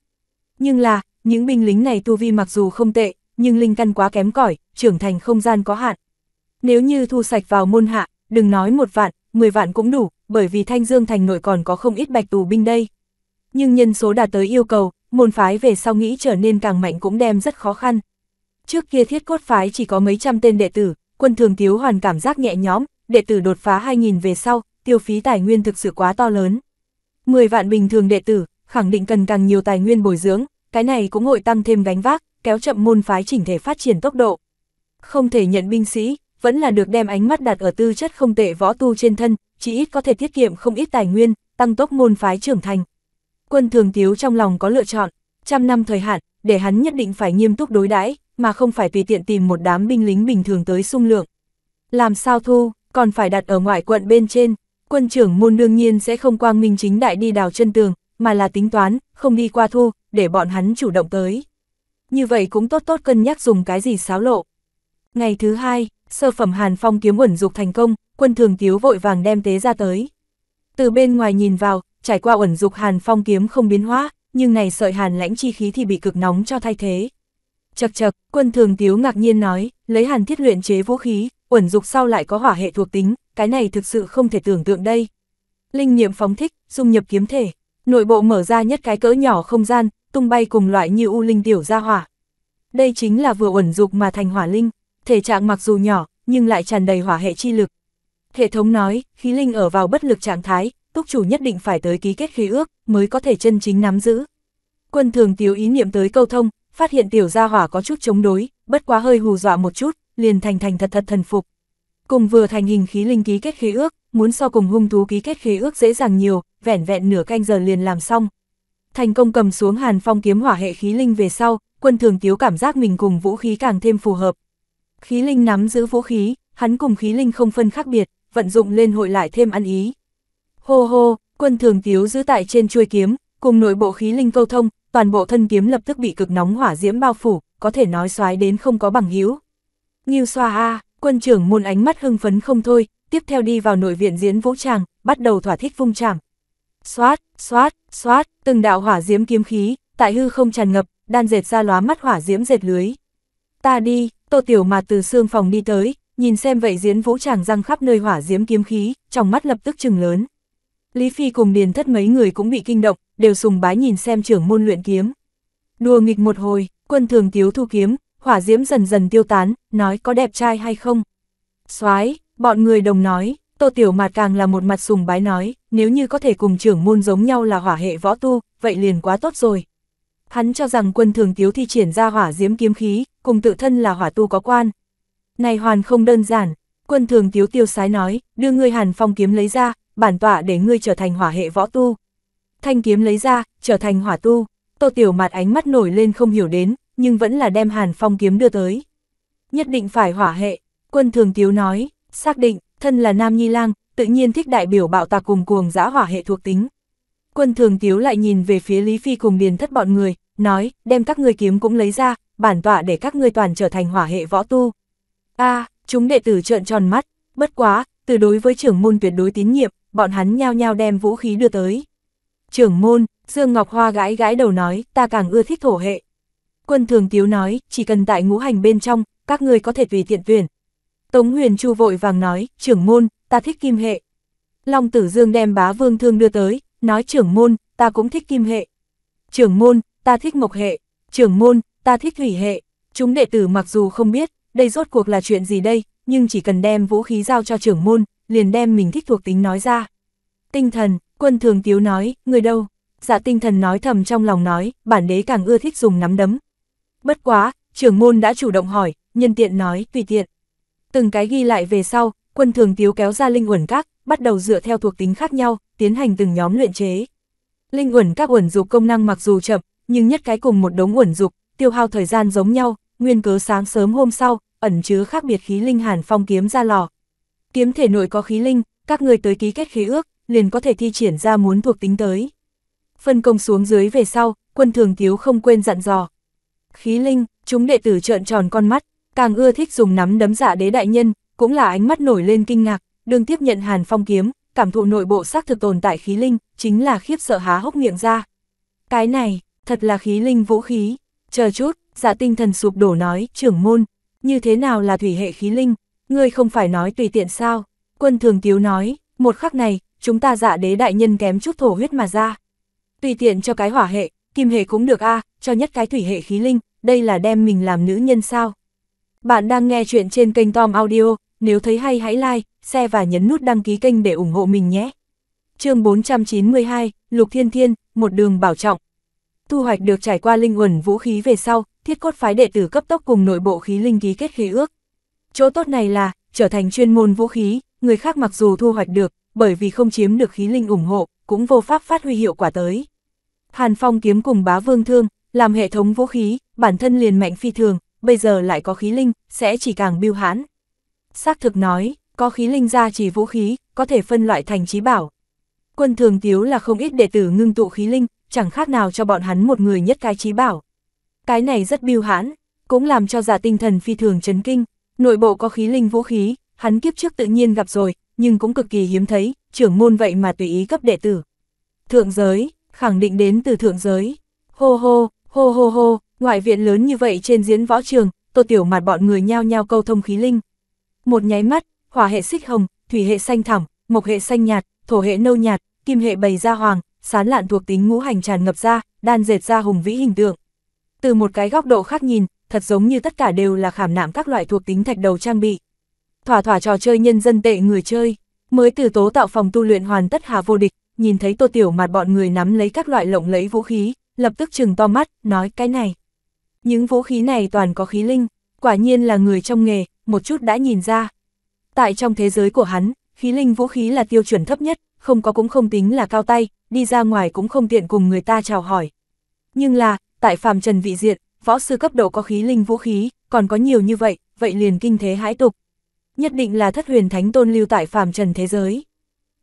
Nhưng là, những binh lính này tu vi mặc dù không tệ, nhưng linh căn quá kém cỏi, trưởng thành không gian có hạn. Nếu như thu sạch vào môn hạ, đừng nói một vạn, 10 vạn cũng đủ, bởi vì Thanh Dương thành nội còn có không ít bạch tù binh đây. Nhưng nhân số đạt tới yêu cầu, môn phái về sau nghĩ trở nên càng mạnh cũng đem rất khó khăn. Trước kia thiết cốt phái chỉ có mấy trăm tên đệ tử, quân thường thiếu hoàn cảm giác nhẹ nhõm, đệ tử đột phá 2.000 về sau, tiêu phí tài nguyên thực sự quá to lớn. 10 vạn bình thường đệ tử, khẳng định cần càng nhiều tài nguyên bồi dưỡng, cái này cũng hội tăng thêm gánh vác, kéo chậm môn phái chỉnh thể phát triển tốc độ. Không thể nhận binh sĩ, vẫn là được đem ánh mắt đặt ở tư chất không tệ võ tu trên thân, chỉ ít có thể tiết kiệm không ít tài nguyên, tăng tốc môn phái trưởng thành. Quân thường tiếu trong lòng có lựa chọn, trăm năm thời hạn, để hắn nhất định phải nghiêm túc đối đãi mà không phải tùy tiện tìm một đám binh lính bình thường tới sung lượng. Làm sao thu, còn phải đặt ở ngoại quận bên trên, quân trưởng môn đương nhiên sẽ không quang minh chính đại đi đào chân tường, mà là tính toán, không đi qua thu, để bọn hắn chủ động tới. Như vậy cũng tốt tốt cân nhắc dùng cái gì xáo lộ. Ngày thứ hai, sơ phẩm Hàn Phong kiếm ẩn dục thành công, quân thường tiếu vội vàng đem tế ra tới. Từ bên ngoài nhìn vào, trải qua ẩn dục Hàn Phong kiếm không biến hóa, nhưng này sợi hàn lãnh chi khí thì bị cực nóng cho thay thế. Chật chật, quân thường tiếu ngạc nhiên nói, lấy hàn thiết luyện chế vũ khí, uẩn dục sau lại có hỏa hệ thuộc tính, cái này thực sự không thể tưởng tượng đây. Linh niệm phóng thích, dung nhập kiếm thể, nội bộ mở ra nhất cái cỡ nhỏ không gian, tung bay cùng loại như u linh tiểu ra hỏa. Đây chính là vừa uẩn dục mà thành hỏa linh, thể trạng mặc dù nhỏ, nhưng lại tràn đầy hỏa hệ chi lực. Hệ thống nói, khí linh ở vào bất lực trạng thái, túc chủ nhất định phải tới ký kết khí ước, mới có thể chân chính nắm giữ. Quân thường tiểu ý niệm tới câu thông, phát hiện tiểu gia hỏa có chút chống đối, bất quá hơi hù dọa một chút, liền thành thành thật thật thần phục. Cùng vừa thành hình khí linh ký kết khế ước, muốn so cùng hung thú ký kết khế ước dễ dàng nhiều, vẻn vẹn nửa canh giờ liền làm xong. Thành công cầm xuống hàn phong kiếm hỏa hệ khí linh về sau, quân thường tiếu cảm giác mình cùng vũ khí càng thêm phù hợp. Khí linh nắm giữ vũ khí, hắn cùng khí linh không phân khác biệt, vận dụng lên hội lại thêm ăn ý. Hô hô, quân thường tiếu giữ tại trên chuôi kiếm, cùng nội bộ khí linh câu thông, toàn bộ thân kiếm lập tức bị cực nóng hỏa diễm bao phủ, có thể nói xoái đến không có bằng hữu. Ngưu xoa a, quân trưởng môn ánh mắt hưng phấn không thôi, tiếp theo đi vào nội viện diễn vũ tràng, bắt đầu thỏa thích vung chạm. Xoát, xoát, xoát, từng đạo hỏa diễm kiếm khí, tại hư không tràn ngập, đan dệt ra lóa mắt hỏa diễm dệt lưới. Ta đi, Tô Tiểu mà từ xương phòng đi tới, nhìn xem vậy diễn vũ tràng răng khắp nơi hỏa diễm kiếm khí, trong mắt lập tức chừng lớn. Lý Phi cùng Điền Thất mấy người cũng bị kinh động, đều sùng bái nhìn xem trưởng môn luyện kiếm. Đùa nghịch một hồi, quân thường tiếu thu kiếm, hỏa diễm dần dần tiêu tán, nói có đẹp trai hay không. soái bọn người đồng nói, Tô Tiểu Mạt càng là một mặt sùng bái nói, nếu như có thể cùng trưởng môn giống nhau là hỏa hệ võ tu, vậy liền quá tốt rồi. Hắn cho rằng quân thường tiếu thi triển ra hỏa diễm kiếm khí, cùng tự thân là hỏa tu có quan. Này hoàn không đơn giản, quân thường tiếu tiêu sái nói, đưa ngươi hàn phong kiếm lấy ra, bản tọa để ngươi trở thành hỏa hệ võ tu. Thanh kiếm lấy ra, trở thành hỏa tu. Tô Tiểu Mạt ánh mắt nổi lên không hiểu đến, nhưng vẫn là đem Hàn Phong kiếm đưa tới. Nhất định phải hỏa hệ, quân thường tiếu nói, xác định, thân là Nam Nhi Lang, tự nhiên thích đại biểu bạo tạc cùng cuồng giã hỏa hệ thuộc tính. Quân thường tiếu lại nhìn về phía Lý Phi cùng điền thất bọn người, nói, đem các ngươi kiếm cũng lấy ra, bản tọa để các ngươi toàn trở thành hỏa hệ võ tu. a chúng đệ tử trợn tròn mắt, bất quá, từ đối với trưởng môn tuyệt đối tín nhiệm, bọn hắn nhao nhao đem vũ khí đưa tới. Trưởng môn, Dương Ngọc Hoa gãi gãi đầu nói, ta càng ưa thích thổ hệ. Quân thường tiếu nói, chỉ cần tại ngũ hành bên trong, các người có thể tùy tiện tuyển. Tống huyền chu vội vàng nói, trưởng môn, ta thích kim hệ. Long tử dương đem bá vương thương đưa tới, nói trưởng môn, ta cũng thích kim hệ. Trưởng môn, ta thích mộc hệ. Trưởng môn, ta thích thủy hệ. Chúng đệ tử mặc dù không biết, đây rốt cuộc là chuyện gì đây, nhưng chỉ cần đem vũ khí giao cho trưởng môn, liền đem mình thích thuộc tính nói ra. Tinh thần, quân thường tiếu nói, người đâu? Dạ tinh thần nói thầm trong lòng nói, bản đế càng ưa thích dùng nắm đấm, Bất quá, trưởng môn đã chủ động hỏi, nhân tiện nói, tùy tiện. Từng cái ghi lại về sau, quân thường tiếu kéo ra linh uẩn các, bắt đầu dựa theo thuộc tính khác nhau, tiến hành từng nhóm luyện chế. Linh uẩn các uẩn dục công năng mặc dù chậm, nhưng nhất cái cùng một đống uẩn dục, tiêu hao thời gian giống nhau, nguyên cớ sáng sớm hôm sau, ẩn chứa khác biệt khí linh hàn phong kiếm ra lò. Kiếm thể nội có khí linh, các người tới ký kết khí ước, liền có thể thi triển ra muốn thuộc tính tới. Phân công xuống dưới về sau, quân thường tiếu không quên dặn dò, khí linh, chúng đệ tử trợn tròn con mắt, càng ưa thích dùng nắm đấm giả dạ đế đại nhân, cũng là ánh mắt nổi lên kinh ngạc, đường tiếp nhận hàn phong kiếm, cảm thụ nội bộ xác thực tồn tại khí linh, chính là khiếp sợ há hốc miệng ra. Cái này, thật là khí linh vũ khí, chờ chút, giả dạ tinh thần sụp đổ nói, trưởng môn, như thế nào là thủy hệ khí linh, ngươi không phải nói tùy tiện sao, quân thường tiếu nói, một khắc này, chúng ta dạ đế đại nhân kém chút thổ huyết mà ra. Tùy tiện cho cái hỏa hệ, kim hệ cũng được a à, cho nhất cái thủy hệ khí linh, đây là đem mình làm nữ nhân sao. Bạn đang nghe chuyện trên kênh Tom Audio, nếu thấy hay hãy like, share và nhấn nút đăng ký kênh để ủng hộ mình nhé. chương 492, Lục Thiên Thiên, một đường bảo trọng. Thu hoạch được trải qua linh uẩn vũ khí về sau, thiết cốt phái đệ tử cấp tốc cùng nội bộ khí linh ký kết khí ước. Chỗ tốt này là, trở thành chuyên môn vũ khí, người khác mặc dù thu hoạch được, bởi vì không chiếm được khí linh ủng hộ, cũng vô pháp phát huy hiệu quả tới. Hàn Phong kiếm cùng bá vương thương, làm hệ thống vũ khí, bản thân liền mạnh phi thường, bây giờ lại có khí linh, sẽ chỉ càng biêu hãn. Xác thực nói, có khí linh ra chỉ vũ khí, có thể phân loại thành trí bảo. Quân thường tiếu là không ít đệ tử ngưng tụ khí linh, chẳng khác nào cho bọn hắn một người nhất cái trí bảo. Cái này rất biêu hãn, cũng làm cho giả tinh thần phi thường chấn kinh, nội bộ có khí linh vũ khí, hắn kiếp trước tự nhiên gặp rồi, nhưng cũng cực kỳ hiếm thấy, trưởng môn vậy mà tùy ý cấp đệ tử. Thượng giới, khẳng định đến từ thượng giới. Hô hô, hô hô hô, ngoại viện lớn như vậy trên diễn võ trường, tô tiểu mặt bọn người nhao nhao câu thông khí linh. Một nháy mắt, hỏa hệ xích hồng, thủy hệ xanh thẳm, mộc hệ xanh nhạt, thổ hệ nâu nhạt, kim hệ bầy ra hoàng, sán lạn thuộc tính ngũ hành tràn ngập ra, đan dệt ra hùng vĩ hình tượng. Từ một cái góc độ khác nhìn, thật giống như tất cả đều là khảm nạm các loại thuộc tính thạch đầu trang bị. Thỏa thỏa trò chơi nhân dân tệ người chơi, mới từ tố tạo phòng tu luyện hoàn tất hà vô địch, nhìn thấy tô tiểu mặt bọn người nắm lấy các loại lộng lấy vũ khí, lập tức chừng to mắt, nói cái này. Những vũ khí này toàn có khí linh, quả nhiên là người trong nghề, một chút đã nhìn ra. Tại trong thế giới của hắn, khí linh vũ khí là tiêu chuẩn thấp nhất, không có cũng không tính là cao tay, đi ra ngoài cũng không tiện cùng người ta chào hỏi. Nhưng là, tại phàm trần vị diện, võ sư cấp độ có khí linh vũ khí, còn có nhiều như vậy, vậy liền kinh thế hãi tục. Nhất định là thất huyền thánh tôn lưu tại phàm trần thế giới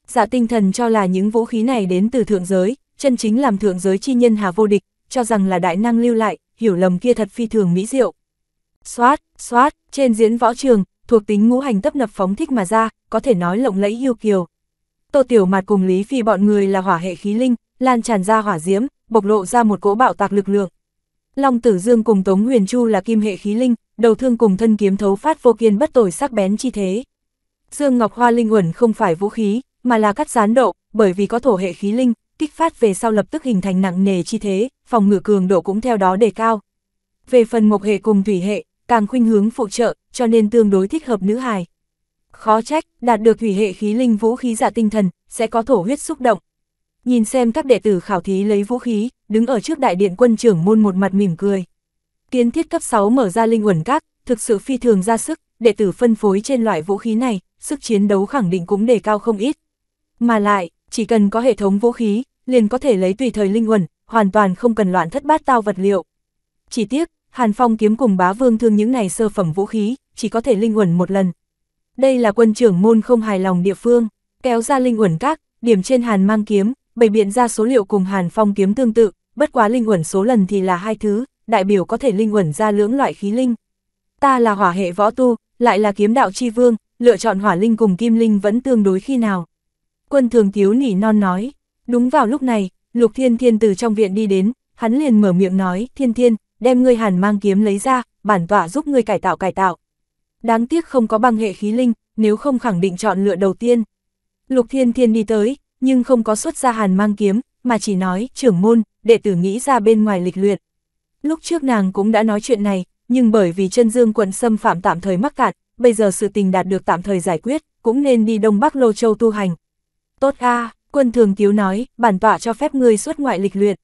dạ tinh thần cho là những vũ khí này đến từ thượng giới, chân chính làm thượng giới chi nhân hà vô địch, cho rằng là đại năng lưu lại, hiểu lầm kia thật phi thường mỹ diệu. Xoát, xoát, trên diễn võ trường, thuộc tính ngũ hành tấp nập phóng thích mà ra, có thể nói lộng lẫy yêu kiều. Tô Tiểu Mạt cùng Lý Phi bọn người là hỏa hệ khí linh, lan tràn ra hỏa diễm, bộc lộ ra một cỗ bạo tạc lực lượng. Long Tử Dương cùng Tống Huyền Chu là kim hệ khí linh, đầu thương cùng thân kiếm thấu phát vô kiên bất tồi sắc bén chi thế. Dương Ngọc Hoa Linh Uẩn không phải vũ khí, mà là cắt gián độ, bởi vì có thổ hệ khí linh, kích phát về sau lập tức hình thành nặng nề chi thế, phòng ngự cường độ cũng theo đó đề cao. Về phần mộc hệ cùng thủy hệ, càng khuynh hướng phụ trợ, cho nên tương đối thích hợp nữ hài. Khó trách, đạt được thủy hệ khí linh vũ khí giả dạ tinh thần, sẽ có thổ huyết xúc động. Nhìn xem các đệ tử khảo thí lấy vũ khí, đứng ở trước đại điện quân trưởng môn một mặt mỉm cười. Kiến thiết cấp 6 mở ra linh uẩn các, thực sự phi thường ra sức, đệ tử phân phối trên loại vũ khí này, sức chiến đấu khẳng định cũng đề cao không ít. Mà lại, chỉ cần có hệ thống vũ khí, liền có thể lấy tùy thời linh uẩn, hoàn toàn không cần loạn thất bát tao vật liệu. Chỉ tiếc, Hàn Phong kiếm cùng bá vương thương những này sơ phẩm vũ khí, chỉ có thể linh uẩn một lần. Đây là quân trưởng môn không hài lòng địa phương, kéo ra linh uẩn các, điểm trên Hàn mang kiếm, bày biện ra số liệu cùng Hàn Phong kiếm tương tự, bất quá linh uẩn số lần thì là hai thứ, đại biểu có thể linh uẩn ra lưỡng loại khí linh. Ta là hỏa hệ võ tu, lại là kiếm đạo chi vương, lựa chọn hỏa linh cùng kim linh vẫn tương đối khi nào quân thường thiếu nỉ non nói. Đúng vào lúc này, Lục Thiên Thiên từ trong viện đi đến, hắn liền mở miệng nói, Thiên Thiên, đem ngươi hàn mang kiếm lấy ra, bản tọa giúp ngươi cải tạo cải tạo. Đáng tiếc không có băng hệ khí linh, nếu không khẳng định chọn lựa đầu tiên. Lục Thiên Thiên đi tới, nhưng không có xuất ra hàn mang kiếm, mà chỉ nói, trưởng môn, đệ tử nghĩ ra bên ngoài lịch luyện. Lúc trước nàng cũng đã nói chuyện này, nhưng bởi vì chân dương quận xâm phạm tạm thời mắc cạn, bây giờ sự tình đạt được tạm thời giải quyết, cũng nên đi Đông Bắc Lô Châu tu hành, Tốt a quân thường tiếu nói, bản tọa cho phép ngươi xuất ngoại lịch luyện.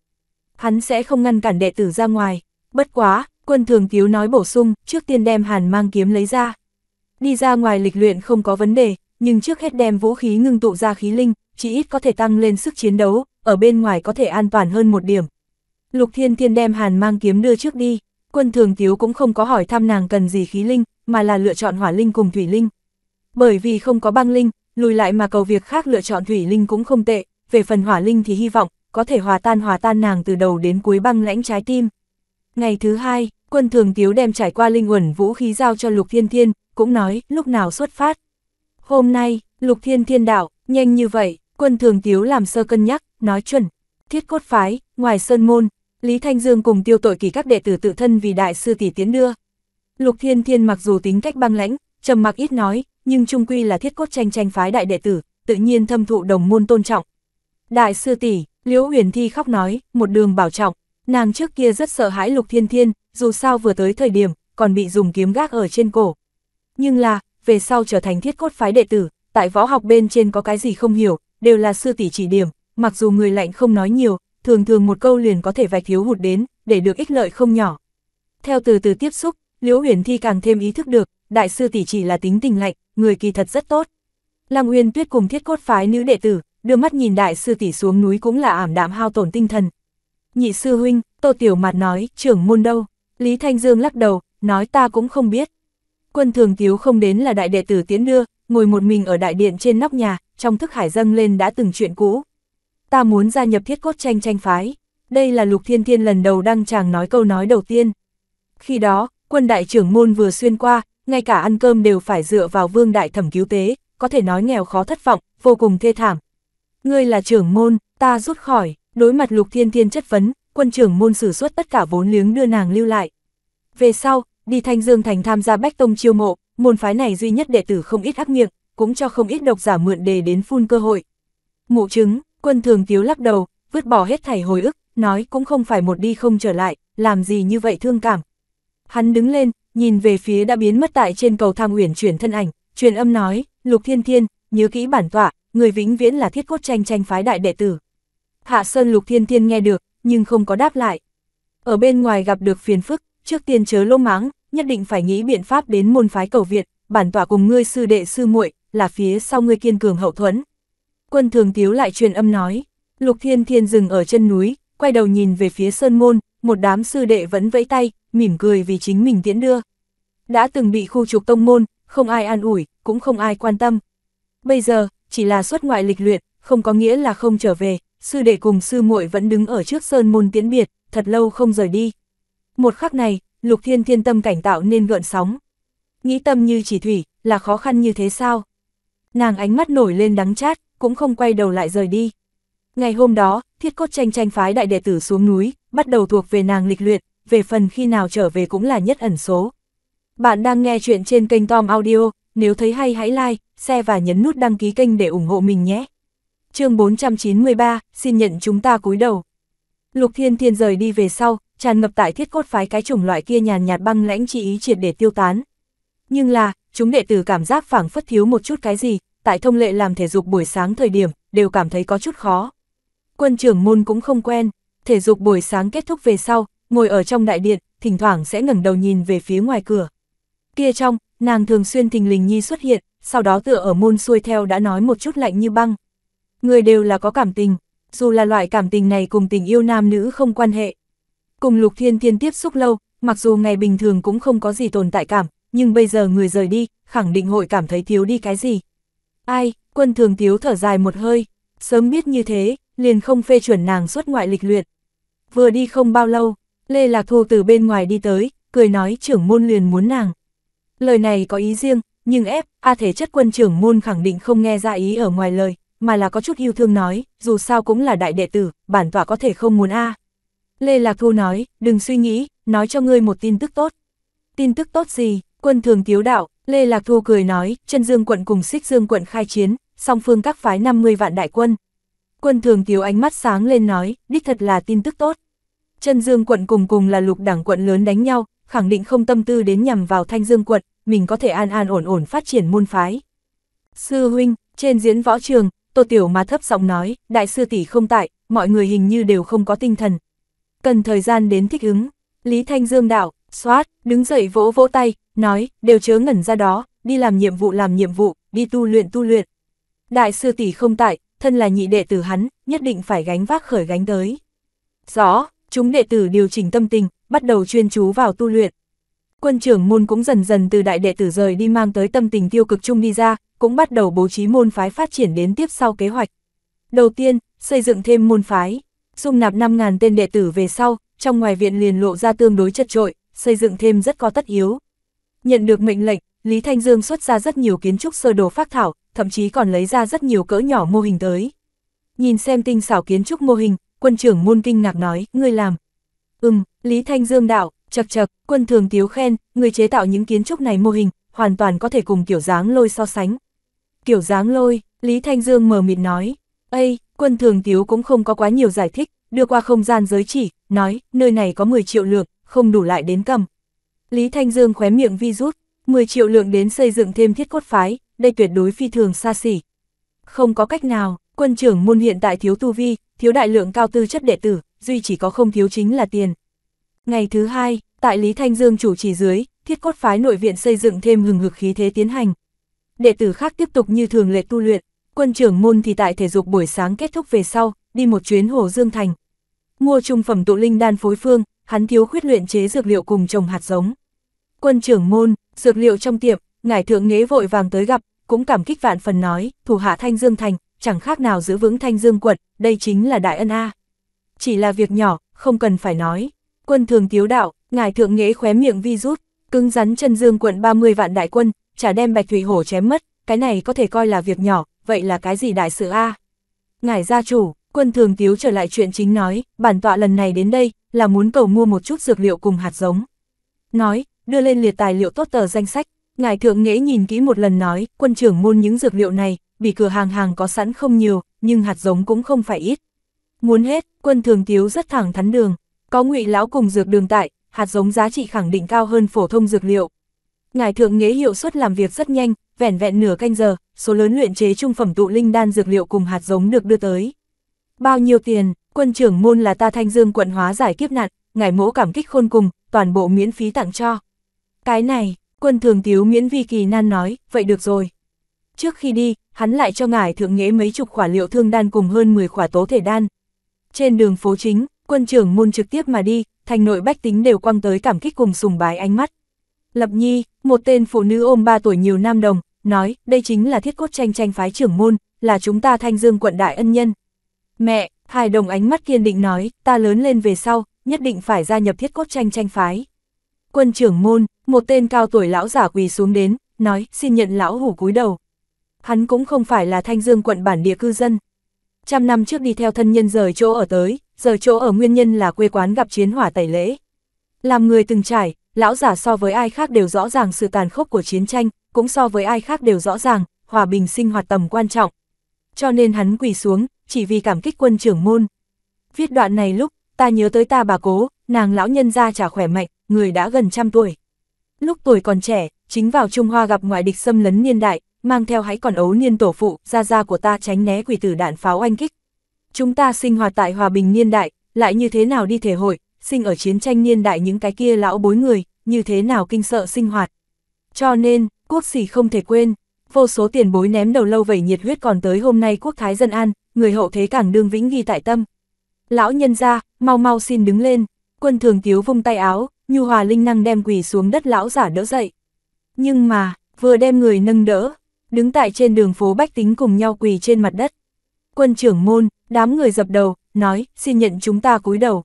Hắn sẽ không ngăn cản đệ tử ra ngoài. Bất quá, quân thường tiếu nói bổ sung, trước tiên đem hàn mang kiếm lấy ra. Đi ra ngoài lịch luyện không có vấn đề, nhưng trước hết đem vũ khí ngưng tụ ra khí linh, chỉ ít có thể tăng lên sức chiến đấu, ở bên ngoài có thể an toàn hơn một điểm. Lục Thiên Thiên đem hàn mang kiếm đưa trước đi, quân thường tiếu cũng không có hỏi thăm nàng cần gì khí linh, mà là lựa chọn hỏa linh cùng thủy linh. Bởi vì không có băng linh, lùi lại mà cầu việc khác lựa chọn thủy linh cũng không tệ, về phần hỏa linh thì hy vọng, có thể hòa tan hòa tan nàng từ đầu đến cuối băng lãnh trái tim. Ngày thứ hai, quân thường tiếu đem trải qua linh uẩn vũ khí giao cho Lục Thiên Thiên, cũng nói, lúc nào xuất phát. Hôm nay, Lục Thiên Thiên đạo, nhanh như vậy, quân thường tiếu làm sơ cân nhắc, nói chuẩn, thiết cốt phái, ngoài sơn môn, Lý Thanh Dương cùng tiêu tội kỳ các đệ tử tự thân vì đại sư tỷ tiến đưa. Lục Thiên Thiên mặc dù tính cách băng lãnh, trầm mặc ít nói, nhưng trung quy là thiết cốt tranh tranh phái đại đệ tử, tự nhiên thâm thụ đồng môn tôn trọng. Đại sư tỷ, Liễu Huyền Thi khóc nói, một đường bảo trọng, nàng trước kia rất sợ hãi Lục Thiên Thiên, dù sao vừa tới thời điểm, còn bị dùng kiếm gác ở trên cổ. Nhưng là, về sau trở thành thiết cốt phái đệ tử, tại võ học bên trên có cái gì không hiểu, đều là sư tỷ chỉ điểm, mặc dù người lạnh không nói nhiều, thường thường một câu liền có thể vạch thiếu hụt đến, để được ích lợi không nhỏ. Theo từ từ tiếp xúc, Liễu Huyền Thi càng thêm ý thức được, đại sư tỷ chỉ là tính tình lạnh, người kỳ thật rất tốt. Lăng Uyên Tuyết cùng thiết cốt phái nữ đệ tử, đưa mắt nhìn đại sư tỷ xuống núi cũng là ảm đạm hao tổn tinh thần. Nhị sư huynh, Tô Tiểu Mạt nói, trưởng môn đâu? Lý Thanh Dương lắc đầu, nói ta cũng không biết. Quân thường Tiếu không đến là đại đệ tử tiến đưa, ngồi một mình ở đại điện trên nóc nhà, trong thức hải dâng lên đã từng chuyện cũ. Ta muốn gia nhập thiết cốt tranh tranh phái. Đây là Lục Thiên Thiên lần đầu đăng chàng nói câu nói đầu tiên. Khi đó, quân đại trưởng môn vừa xuyên qua, ngay cả ăn cơm đều phải dựa vào vương đại thẩm cứu tế, có thể nói nghèo khó thất vọng, vô cùng thê thảm. Ngươi là trưởng môn, ta rút khỏi, đối mặt lục thiên thiên chất vấn, quân trưởng môn sử xuất tất cả vốn liếng đưa nàng lưu lại. Về sau, đi Thanh Dương Thành tham gia Bách Tông chiêu mộ, môn phái này duy nhất đệ tử không ít ác miệng, cũng cho không ít độc giả mượn đề đến phun cơ hội. Ngụ chứng, quân thường tiếu lắc đầu, vứt bỏ hết thảy hồi ức, nói cũng không phải một đi không trở lại, làm gì như vậy thương cảm. Hắn đứng lên, nhìn về phía đã biến mất tại trên cầu thang uyển chuyển thân ảnh, truyền âm nói, Lục Thiên Thiên, nhớ kỹ bản tọa, người vĩnh viễn là thiết cốt tranh tranh phái đại đệ tử. Hạ Sơn Lục Thiên Thiên nghe được, nhưng không có đáp lại. Ở bên ngoài gặp được phiền phức, trước tiên chớ lỗ mãng, nhất định phải nghĩ biện pháp đến môn phái cầu viện bản tọa cùng ngươi sư đệ sư muội là phía sau ngươi kiên cường hậu thuẫn. Quân Thường Tiếu lại truyền âm nói, Lục Thiên Thiên dừng ở chân núi, quay đầu nhìn về phía Sơn Môn, một đám sư đệ vẫn vẫy tay, mỉm cười vì chính mình tiễn đưa. Đã từng bị khu trục tông môn, không ai an ủi, cũng không ai quan tâm. Bây giờ, chỉ là xuất ngoại lịch luyện, không có nghĩa là không trở về, sư đệ cùng sư muội vẫn đứng ở trước sơn môn tiễn biệt, thật lâu không rời đi. Một khắc này, lục thiên thiên tâm cảnh tạo nên gợn sóng. Nghĩ tâm như chỉ thủy, là khó khăn như thế sao? Nàng ánh mắt nổi lên đắng chát, cũng không quay đầu lại rời đi. Ngày hôm đó, thiết cốt tranh tranh phái đại đệ tử xuống núi, bắt đầu thuộc về nàng lịch luyện, về phần khi nào trở về cũng là nhất ẩn số. Bạn đang nghe chuyện trên kênh Tom Audio, nếu thấy hay hãy like, share và nhấn nút đăng ký kênh để ủng hộ mình nhé. chương 493, xin nhận chúng ta cúi đầu. Lục Thiên Thiên rời đi về sau, tràn ngập tại thiết cốt phái cái chủng loại kia nhàn nhạt băng lãnh chỉ ý triệt để tiêu tán. Nhưng là, chúng đệ tử cảm giác phảng phất thiếu một chút cái gì, tại thông lệ làm thể dục buổi sáng thời điểm, đều cảm thấy có chút khó. Quân trưởng môn cũng không quen, thể dục buổi sáng kết thúc về sau, ngồi ở trong đại điện, thỉnh thoảng sẽ ngẩng đầu nhìn về phía ngoài cửa. Kia trong, nàng thường xuyên thình lình nhi xuất hiện, sau đó tựa ở môn xuôi theo đã nói một chút lạnh như băng. Người đều là có cảm tình, dù là loại cảm tình này cùng tình yêu nam nữ không quan hệ. Cùng Lục Thiên Thiên tiếp xúc lâu, mặc dù ngày bình thường cũng không có gì tồn tại cảm, nhưng bây giờ người rời đi, khẳng định hội cảm thấy thiếu đi cái gì. Ai, quân thường thiếu thở dài một hơi, sớm biết như thế, liền không phê chuẩn nàng xuất ngoại lịch luyện. Vừa đi không bao lâu, Lê Lạc Thu từ bên ngoài đi tới, cười nói trưởng môn liền muốn nàng. Lời này có ý riêng, nhưng ép, A à thể chất quân trưởng môn khẳng định không nghe ra ý ở ngoài lời, mà là có chút yêu thương nói, dù sao cũng là đại đệ tử, bản tọa có thể không muốn A. Lê Lạc Thu nói, đừng suy nghĩ, nói cho ngươi một tin tức tốt. Tin tức tốt gì, quân thường tiếu đạo, Lê Lạc Thu cười nói, chân dương quận cùng xích dương quận khai chiến, song phương các phái 50 vạn đại quân. Quân thường tiếu ánh mắt sáng lên nói, đích thật là tin tức tốt. Chân Dương quận cùng cùng là lục đảng quận lớn đánh nhau, khẳng định không tâm tư đến nhằm vào Thanh Dương quận, mình có thể an an ổn ổn phát triển môn phái. Sư huynh, trên diễn võ trường, Tô Tiểu mà thấp giọng nói, đại sư tỷ không tại, mọi người hình như đều không có tinh thần. Cần thời gian đến thích ứng. Lý Thanh Dương đạo, xoát, đứng dậy vỗ vỗ tay, nói, đều chớ ngẩn ra đó, đi làm nhiệm vụ làm nhiệm vụ, đi tu luyện tu luyện. Đại sư tỷ không tại, thân là nhị đệ tử hắn, nhất định phải gánh vác khởi gánh tới. Rõ, chúng đệ tử điều chỉnh tâm tình, bắt đầu chuyên chú vào tu luyện. Quân trưởng môn cũng dần dần từ đại đệ tử rời đi mang tới tâm tình tiêu cực chung đi ra, cũng bắt đầu bố trí môn phái phát triển đến tiếp sau kế hoạch. Đầu tiên, xây dựng thêm môn phái, dung nạp 5.000 tên đệ tử về sau, trong ngoài viện liền lộ ra tương đối chật trội, xây dựng thêm rất có tất yếu. Nhận được mệnh lệnh, Lý Thanh Dương xuất ra rất nhiều kiến trúc sơ đồ phác thảo, thậm chí còn lấy ra rất nhiều cỡ nhỏ mô hình tới. Nhìn xem tinh xảo kiến trúc mô hình, quân trưởng môn kinh ngạc nói, ngươi làm. Ừm, Lý Thanh Dương đạo, chật chật, quân thường tiếu khen, người chế tạo những kiến trúc này mô hình, hoàn toàn có thể cùng kiểu dáng lôi so sánh. Kiểu dáng lôi, Lý Thanh Dương mờ mịt nói, Ây, quân thường tiếu cũng không có quá nhiều giải thích, đưa qua không gian giới chỉ, nói, nơi này có 10 triệu lượng, không đủ lại đến cầm. Lý Thanh Dương khóe miệng vi rút, 10 triệu lượng đến xây dựng thêm thiết cốt phái, đây tuyệt đối phi thường xa xỉ. Không có cách nào, Quân trưởng môn hiện tại thiếu tu vi, thiếu đại lượng cao tư chất đệ tử, duy chỉ có không thiếu chính là tiền. Ngày thứ hai, tại Lý Thanh Dương chủ trì dưới, thiết cốt phái nội viện xây dựng thêm hừng hực khí thế tiến hành. Đệ tử khác tiếp tục như thường lệ tu luyện, quân trưởng môn thì tại thể dục buổi sáng kết thúc về sau, đi một chuyến Hồ Dương Thành. Mua trung phẩm tụ linh đan phối phương, hắn thiếu khuyết luyện chế dược liệu cùng trồng hạt giống. Quân trưởng môn, dược liệu trong tiệm, ngải thượng nghế vội vàng tới gặp, cũng cảm kích vạn phần nói, thủ hạ Thanh Dương Thành, chẳng khác nào giữ vững thanh dương quật đây chính là đại ân A. Chỉ là việc nhỏ, không cần phải nói. Quân thường tiếu đạo, ngài thượng nghệ khóe miệng vi rút, cứng rắn chân dương quận 30 vạn đại quân, chả đem bạch thủy hổ chém mất, cái này có thể coi là việc nhỏ, vậy là cái gì đại sự A. Ngài gia chủ, quân thường tiếu trở lại chuyện chính nói, bản tọa lần này đến đây, là muốn cầu mua một chút dược liệu cùng hạt giống. Nói, đưa lên liệt tài liệu tốt tờ danh sách, ngài thượng nghệ nhìn kỹ một lần nói, quân trưởng môn những dược liệu này, vì cửa hàng hàng có sẵn không nhiều, nhưng hạt giống cũng không phải ít. Muốn hết, quân thường tiếu rất thẳng thắn đường, có ngụy lão cùng dược đường tại, hạt giống giá trị khẳng định cao hơn phổ thông dược liệu. Ngài thượng nghế hiệu suất làm việc rất nhanh, vẻn vẹn nửa canh giờ, số lớn luyện chế trung phẩm tụ linh đan dược liệu cùng hạt giống được đưa tới. Bao nhiêu tiền, quân trưởng môn là ta Thanh Dương quận hóa giải kiếp nạn, ngài mỗ cảm kích khôn cùng, toàn bộ miễn phí tặng cho. Cái này, quân thường tiếu miễn vi kỳ nan nói, vậy được rồi. Trước khi đi, hắn lại cho ngài thượng nghế mấy chục khỏa liệu thương đan cùng hơn 10 khỏa tố thể đan. Trên đường phố chính, quân trưởng môn trực tiếp mà đi, thành nội bách tính đều quăng tới cảm kích cùng sùng bái ánh mắt. Lập Nhi, một tên phụ nữ ôm 3 tuổi nhiều nam đồng, nói, đây chính là thiết cốt tranh tranh phái trưởng môn, là chúng ta thanh dương quận đại ân nhân. Mẹ, hài đồng ánh mắt kiên định nói, ta lớn lên về sau, nhất định phải gia nhập thiết cốt tranh tranh phái. Quân trưởng môn, một tên cao tuổi lão giả quỳ xuống đến, nói, xin nhận lão hủ cúi đầu hắn cũng không phải là Thanh Dương quận bản địa cư dân. Trăm năm trước đi theo thân nhân rời chỗ ở tới, giờ chỗ ở nguyên nhân là quê quán gặp chiến hỏa tẩy lễ. Làm người từng trải, lão giả so với ai khác đều rõ ràng sự tàn khốc của chiến tranh, cũng so với ai khác đều rõ ràng, hòa bình sinh hoạt tầm quan trọng. Cho nên hắn quỳ xuống, chỉ vì cảm kích quân trưởng môn. Viết đoạn này lúc, ta nhớ tới ta bà cố, nàng lão nhân ra chả khỏe mạnh, người đã gần trăm tuổi. Lúc tuổi còn trẻ, chính vào Trung Hoa gặp ngoại địch xâm lấn niên đại, mang theo hãy còn ấu niên tổ phụ, ra ra của ta tránh né quỷ tử đạn pháo oanh kích. Chúng ta sinh hoạt tại hòa bình niên đại, lại như thế nào đi thể hội, sinh ở chiến tranh niên đại những cái kia lão bối người, như thế nào kinh sợ sinh hoạt. Cho nên, quốc sĩ không thể quên, vô số tiền bối ném đầu lâu vẩy nhiệt huyết còn tới hôm nay quốc thái dân an, người hậu thế càng đương vĩnh ghi tại tâm. Lão nhân ra, mau mau xin đứng lên, quân thường tiếu vung tay áo, nhu hòa linh năng đem quỷ xuống đất lão giả đỡ dậy. Nhưng mà, vừa đem người nâng đỡ, đứng tại trên đường phố bách tính cùng nhau quỳ trên mặt đất. Quân trưởng môn, đám người dập đầu, nói, xin nhận chúng ta cúi đầu.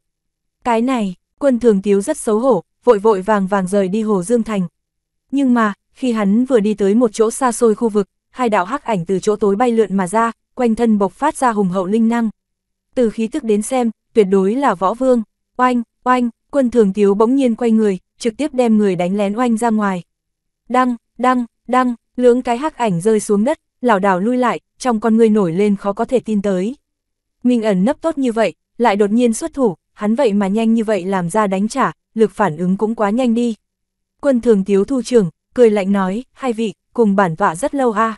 Cái này, quân thường tiếu rất xấu hổ, vội vội vàng vàng rời đi Hồ Dương Thành. Nhưng mà, khi hắn vừa đi tới một chỗ xa xôi khu vực, hai đạo hắc ảnh từ chỗ tối bay lượn mà ra, quanh thân bộc phát ra hùng hậu linh năng. Từ khí tức đến xem, tuyệt đối là võ vương. Oanh, oanh, quân thường tiếu bỗng nhiên quay người, trực tiếp đem người đánh lén oanh ra ngoài. Đăng, đăng, đăng, lưỡng cái hắc ảnh rơi xuống đất, lảo đảo lui lại, trong con người nổi lên khó có thể tin tới. Minh ẩn nấp tốt như vậy, lại đột nhiên xuất thủ, hắn vậy mà nhanh như vậy làm ra đánh trả, lực phản ứng cũng quá nhanh đi. Quân thường tiếu thu trưởng, cười lạnh nói, hai vị, cùng bản tọa rất lâu a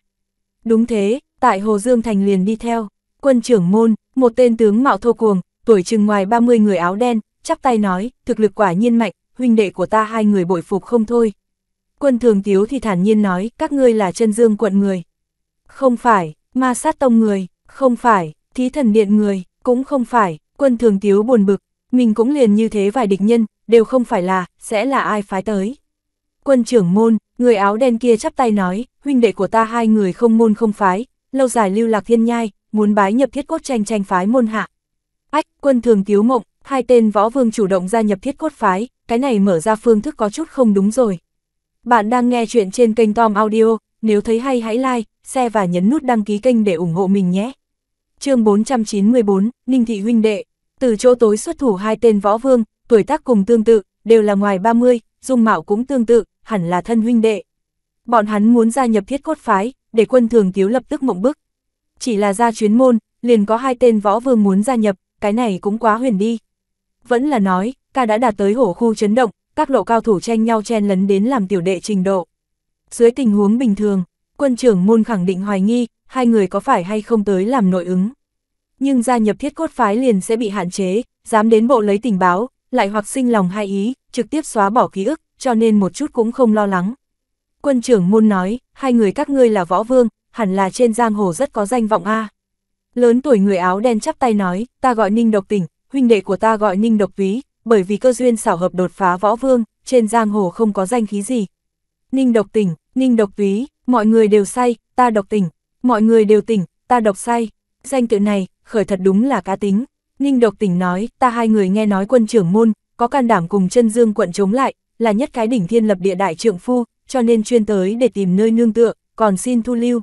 Đúng thế, tại Hồ Dương Thành liền đi theo, quân trưởng môn, một tên tướng mạo thô cuồng, tuổi chừng ngoài 30 người áo đen, chắp tay nói, thực lực quả nhiên mạnh, huynh đệ của ta hai người bội phục không thôi. Quân thường tiếu thì thản nhiên nói, các ngươi là chân dương quận người. Không phải, ma sát tông người, không phải, thí thần điện người, cũng không phải, quân thường tiếu buồn bực, mình cũng liền như thế vài địch nhân, đều không phải là, sẽ là ai phái tới. Quân trưởng môn, người áo đen kia chắp tay nói, huynh đệ của ta hai người không môn không phái, lâu dài lưu lạc thiên nhai, muốn bái nhập thiết cốt tranh tranh phái môn hạ. Ách, quân thường tiếu mộng, hai tên võ vương chủ động gia nhập thiết cốt phái, cái này mở ra phương thức có chút không đúng rồi. Bạn đang nghe chuyện trên kênh Tom Audio, nếu thấy hay hãy like, share và nhấn nút đăng ký kênh để ủng hộ mình nhé. chương 494, Ninh Thị Huynh Đệ, từ chỗ tối xuất thủ hai tên võ vương, tuổi tác cùng tương tự, đều là ngoài 30, dung mạo cũng tương tự, hẳn là thân huynh đệ. Bọn hắn muốn gia nhập thiết cốt phái, để quân thường thiếu lập tức mộng bức. Chỉ là ra chuyến môn, liền có hai tên võ vương muốn gia nhập, cái này cũng quá huyền đi. Vẫn là nói, ca đã đạt tới hổ khu chấn động, các lộ cao thủ tranh nhau chen lấn đến làm tiểu đệ trình độ. Dưới tình huống bình thường, quân trưởng môn khẳng định hoài nghi, hai người có phải hay không tới làm nội ứng. Nhưng gia nhập thiết cốt phái liền sẽ bị hạn chế, dám đến bộ lấy tình báo, lại hoặc sinh lòng hai ý, trực tiếp xóa bỏ ký ức, cho nên một chút cũng không lo lắng. Quân trưởng môn nói, hai người các ngươi là võ vương, hẳn là trên giang hồ rất có danh vọng a. Lớn tuổi người áo đen chắp tay nói, ta gọi Ninh Độc Tỉnh, huynh đệ của ta gọi Ninh Độc ví bởi vì cơ duyên xảo hợp đột phá võ vương, trên giang hồ không có danh khí gì. Ninh độc tỉnh, ninh độc túy, mọi người đều say, ta độc tỉnh, mọi người đều tỉnh, ta độc say. Danh tự này, khởi thật đúng là cá tính. Ninh độc tỉnh nói, ta hai người nghe nói quân trưởng môn, có can đảm cùng chân dương quận chống lại, là nhất cái đỉnh thiên lập địa đại trượng phu, cho nên chuyên tới để tìm nơi nương tựa, còn xin thu lưu.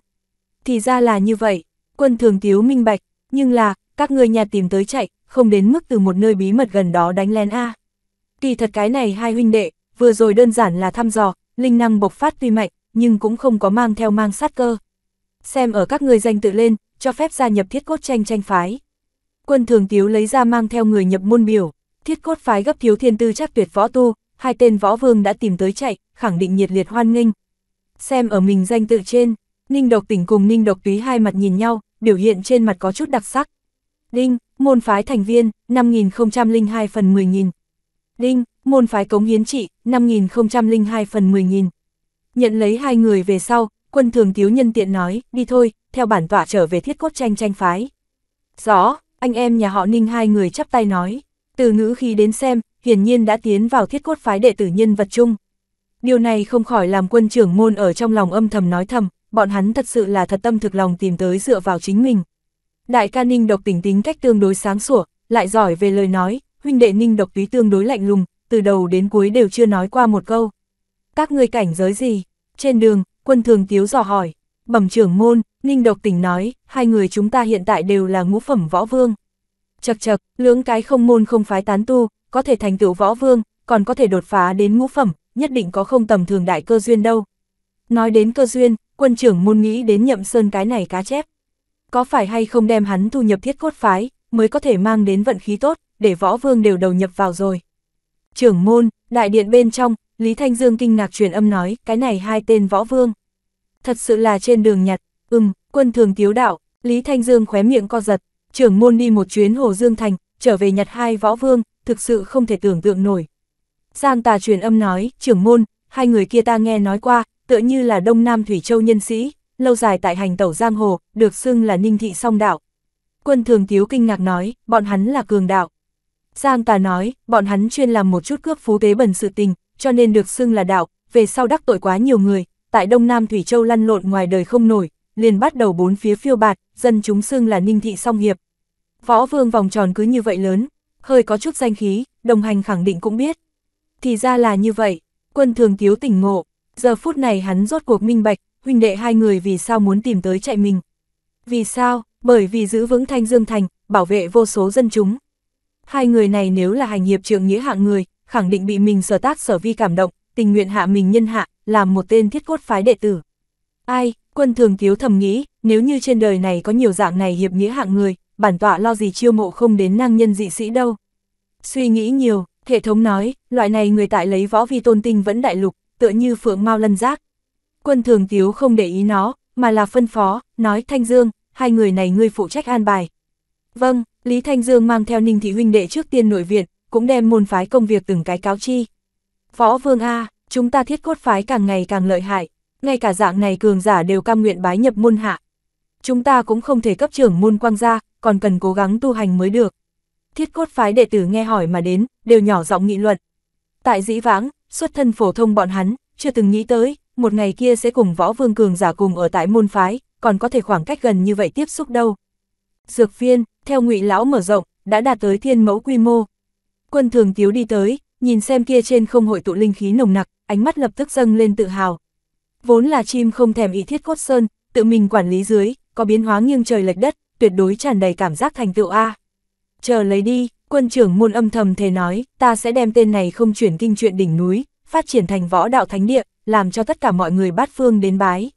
Thì ra là như vậy, quân thường tiếu minh bạch, nhưng là, các ngươi nhà tìm tới chạy, không đến mức từ một nơi bí mật gần đó đánh lén a. Kỳ thật cái này hai huynh đệ, vừa rồi đơn giản là thăm dò, linh năng bộc phát tuy mạnh, nhưng cũng không có mang theo mang sát cơ. Xem ở các ngươi danh tự lên, cho phép gia nhập thiết cốt tranh tranh phái. Quân thường tiếu lấy ra mang theo người nhập môn biểu, thiết cốt phái gấp thiếu thiên tư chắc tuyệt võ tu, hai tên võ vương đã tìm tới chạy, khẳng định nhiệt liệt hoan nghênh. Xem ở mình danh tự trên, Ninh Độc Tỉnh cùng Ninh Độc Túy hai mặt nhìn nhau, biểu hiện trên mặt có chút đặc sắc. Đinh, môn phái thành viên, 5002 phần 10.000. Đinh, môn phái cống hiến trị, 5002 phần 10.000. Nhận lấy hai người về sau, quân thường thiếu nhân tiện nói, đi thôi, theo bản tọa trở về thiết cốt tranh tranh phái. Rõ, anh em nhà họ Ninh hai người chắp tay nói, từ ngữ khi đến xem, hiển nhiên đã tiến vào thiết cốt phái đệ tử nhân vật chung. Điều này không khỏi làm quân trưởng môn ở trong lòng âm thầm nói thầm, bọn hắn thật sự là thật tâm thực lòng tìm tới dựa vào chính mình, Đại ca Ninh Độc tỉnh tính cách tương đối sáng sủa, lại giỏi về lời nói, huynh đệ Ninh Độc túy tương đối lạnh lùng, từ đầu đến cuối đều chưa nói qua một câu. Các ngươi cảnh giới gì? Trên đường, quân thường tiếu dò hỏi. Bẩm trưởng môn, Ninh Độc tỉnh nói, hai người chúng ta hiện tại đều là ngũ phẩm võ vương. Chật chật, lưỡng cái không môn không phái tán tu, có thể thành tựu võ vương, còn có thể đột phá đến ngũ phẩm, nhất định có không tầm thường đại cơ duyên đâu. Nói đến cơ duyên, quân trưởng môn nghĩ đến nhậm sơn cái này cá chép, có phải hay không đem hắn thu nhập thiết cốt phái, mới có thể mang đến vận khí tốt, để võ vương đều đầu nhập vào rồi. Trưởng môn, đại điện bên trong, Lý Thanh Dương kinh ngạc truyền âm nói, cái này hai tên võ vương. Thật sự là trên đường nhặt, ừm, quân thường tiếu đạo, Lý Thanh Dương khóe miệng co giật, trưởng môn đi một chuyến Hồ Dương Thành, trở về nhặt hai võ vương, thực sự không thể tưởng tượng nổi. Giang tà truyền âm nói, trưởng môn, hai người kia ta nghe nói qua, tựa như là Đông Nam Thủy Châu nhân sĩ, lâu dài tại hành tẩu giang hồ, được xưng là ninh thị song đạo. Quân thường tiếu kinh ngạc nói, bọn hắn là cường đạo. Giang tà nói, bọn hắn chuyên làm một chút cướp phú tế bẩn sự tình, cho nên được xưng là đạo, về sau đắc tội quá nhiều người, tại Đông Nam Thủy Châu lăn lộn ngoài đời không nổi, liền bắt đầu bốn phía phiêu bạt, dân chúng xưng là ninh thị song hiệp. Võ vương vòng tròn cứ như vậy lớn, hơi có chút danh khí, đồng hành khẳng định cũng biết. Thì ra là như vậy, quân thường tiếu tỉnh ngộ, giờ phút này hắn rốt cuộc minh bạch, huynh đệ hai người vì sao muốn tìm tới chạy mình. Vì sao? Bởi vì giữ vững Thanh Dương Thành, bảo vệ vô số dân chúng. Hai người này nếu là hành hiệp trượng nghĩa hạng người, khẳng định bị mình sở tác sở vi cảm động, tình nguyện hạ mình nhân hạ, làm một tên thiết cốt phái đệ tử. Ai, quân thường thiếu thầm nghĩ, nếu như trên đời này có nhiều dạng này hiệp nghĩa hạng người, bản tọa lo gì chiêu mộ không đến năng nhân dị sĩ đâu. Suy nghĩ nhiều, hệ thống nói, loại này người tại lấy võ vi tôn tinh vẫn đại lục, tựa như phượng mau lân giác, quân thường thiếu không để ý nó, mà là phân phó, nói Thanh Dương, hai người này ngươi phụ trách an bài. Vâng, Lý Thanh Dương mang theo Ninh Thị Huynh đệ trước tiên nội viện, cũng đem môn phái công việc từng cái cáo chi. Võ Vương A, chúng ta thiết cốt phái càng ngày càng lợi hại, ngay cả dạng này cường giả đều cam nguyện bái nhập môn hạ. Chúng ta cũng không thể cấp trưởng môn quang gia, còn cần cố gắng tu hành mới được. Thiết cốt phái đệ tử nghe hỏi mà đến, đều nhỏ giọng nghị luận. Tại dĩ vãng, xuất thân phổ thông bọn hắn, chưa từng nghĩ tới, một ngày kia sẽ cùng võ vương cường giả cùng ở tại môn phái, còn có thể khoảng cách gần như vậy tiếp xúc đâu. Dược viên, theo ngụy lão mở rộng, đã đạt tới thiên mẫu quy mô. Quân thường tiếu đi tới, nhìn xem kia trên không hội tụ linh khí nồng nặc, ánh mắt lập tức dâng lên tự hào. Vốn là chim không thèm ý thiết cốt sơn, tự mình quản lý dưới, có biến hóa nghiêng trời lệch đất, tuyệt đối tràn đầy cảm giác thành tựu A. Chờ lấy đi, quân trưởng môn âm thầm thề nói, ta sẽ đem tên này không chuyển kinh chuyện đỉnh núi, phát triển thành võ đạo thánh địa, làm cho tất cả mọi người bát phương đến bái.